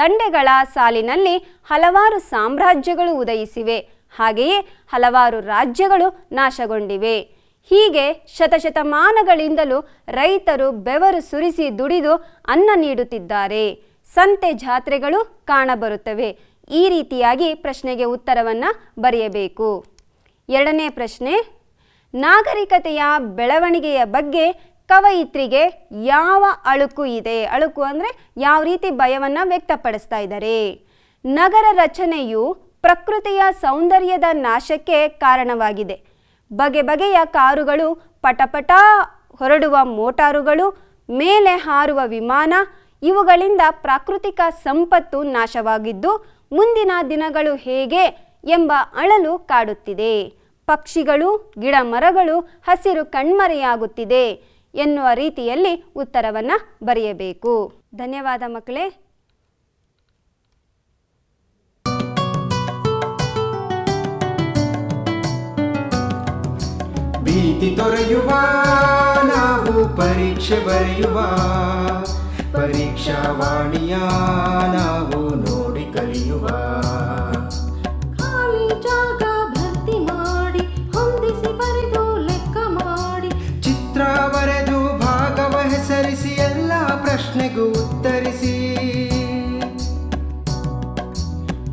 ದಂಡೆಗಳ ಸಾಲಿನಲ್ಲಿ ಹಲವಾರು ಸಾಮ್ರಾಜ್ಯಗಳು ಉದಯಿಸಿವೆ ಹಾಗೆಯೇ ಹಲವಾರು ರಾಜ್ಯಗಳು ನಾಶಗೊಂಡಿವೆ ಹೀಗೆ ಶತಶತಮಾನಗಳಿಂದಲೂ ರೈತರು ಬೆವರು ಸುರಿಸಿ ದುಡಿದು ಅನ್ನ ನೀಡುತ್ತಿದ್ದಾರೆ ಸಂತೆ ಜಾತ್ರೆಗಳು ಕಾಣಬರುತ್ತವೆ ಈ ರೀತಿಯಾಗಿ ಪ್ರಶ್ನೆಗೆ ಉತ್ತರವನ್ನು ಬರೆಯಬೇಕು ಎರಡನೇ ಪ್ರಶ್ನೆ ನಾಗರಿಕತೆಯ ಬೆಳವಣಿಗೆಯ ಬಗ್ಗೆ ಕವಯಿತ್ರಿಗೆ ಯಾವ ಅಳುಕು ಇದೆ ಅಳುಕು ಅಂದರೆ ಯಾವ ರೀತಿ ಭಯವನ್ನು ವ್ಯಕ್ತಪಡಿಸ್ತಾ ಇದ್ದಾರೆ ನಗರ ರಚನೆಯು ಪ್ರಕೃತಿಯ ಸೌಂದರ್ಯದ ನಾಶಕ್ಕೆ ಕಾರಣವಾಗಿದೆ ಬಗೆ ಬಗೆಯ ಕಾರುಗಳು ಪಟಪಟ ಹೊರಡುವ ಮೋಟಾರುಗಳು ಮೇಲೆ ಹಾರುವ ವಿಮಾನ ಇವುಗಳಿಂದ ಪ್ರಾಕೃತಿಕ ಸಂಪತ್ತು ನಾಶವಾಗಿದ್ದು ಮುಂದಿನ ದಿನಗಳು ಹೇಗೆ ಎಂಬ ಅಳಲು ಕಾಡುತ್ತಿದೆ ಪಕ್ಷಿಗಳು ಗಿಡ ಮರಗಳು ಹಸಿರು ಕಣ್ಮರೆಯಾಗುತ್ತಿದೆ ಎನ್ನುವ ರೀತಿಯಲ್ಲಿ ಉತ್ತರವನ್ನು ಬರೆಯಬೇಕು ಧನ್ಯವಾದ ಮಕ್ಕಳೇ
ಭೀತಿ ತೊರೆಯುವ ನಾವು ಪರೀಕ್ಷೆ ಬರೆಯುವ ಪರೀಕ್ಷಾ ವಾಣಿಯ ನಾವು ಪ್ರಶ್ನೆಗೂ ಉತ್ತರಿಸಿ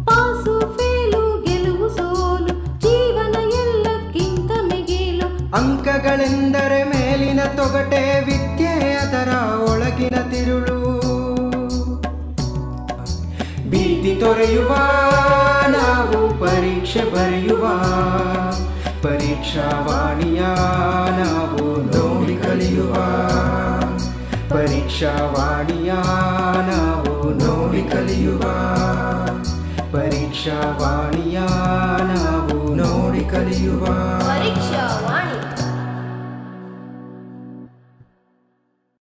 ಪಾಸು ಫೇಲು ಗೆಲುವು ಸೋಲು ಜೀವನ ಎಲ್ಲಕ್ಕಿಂತ ಮಿಗಿಲು ಅಂಕಗಳೆಂದರೆ ಮೇಲಿನ ತೊಗಟೆ ವಿದ್ಯೆ ಅದರ ಒಳಗಿನ ತಿರುಳು ಭೀತಿ ತೊರೆಯುವ ನಾವು ಪರೀಕ್ಷೆ ಬರೆಯುವ ವಾಣಿಯ ನಾವು ನೋಡಿ ಕಲಿಯುವ परीक्षा वाण्या न उ नो परीक्षा वाण्या न परीक्षा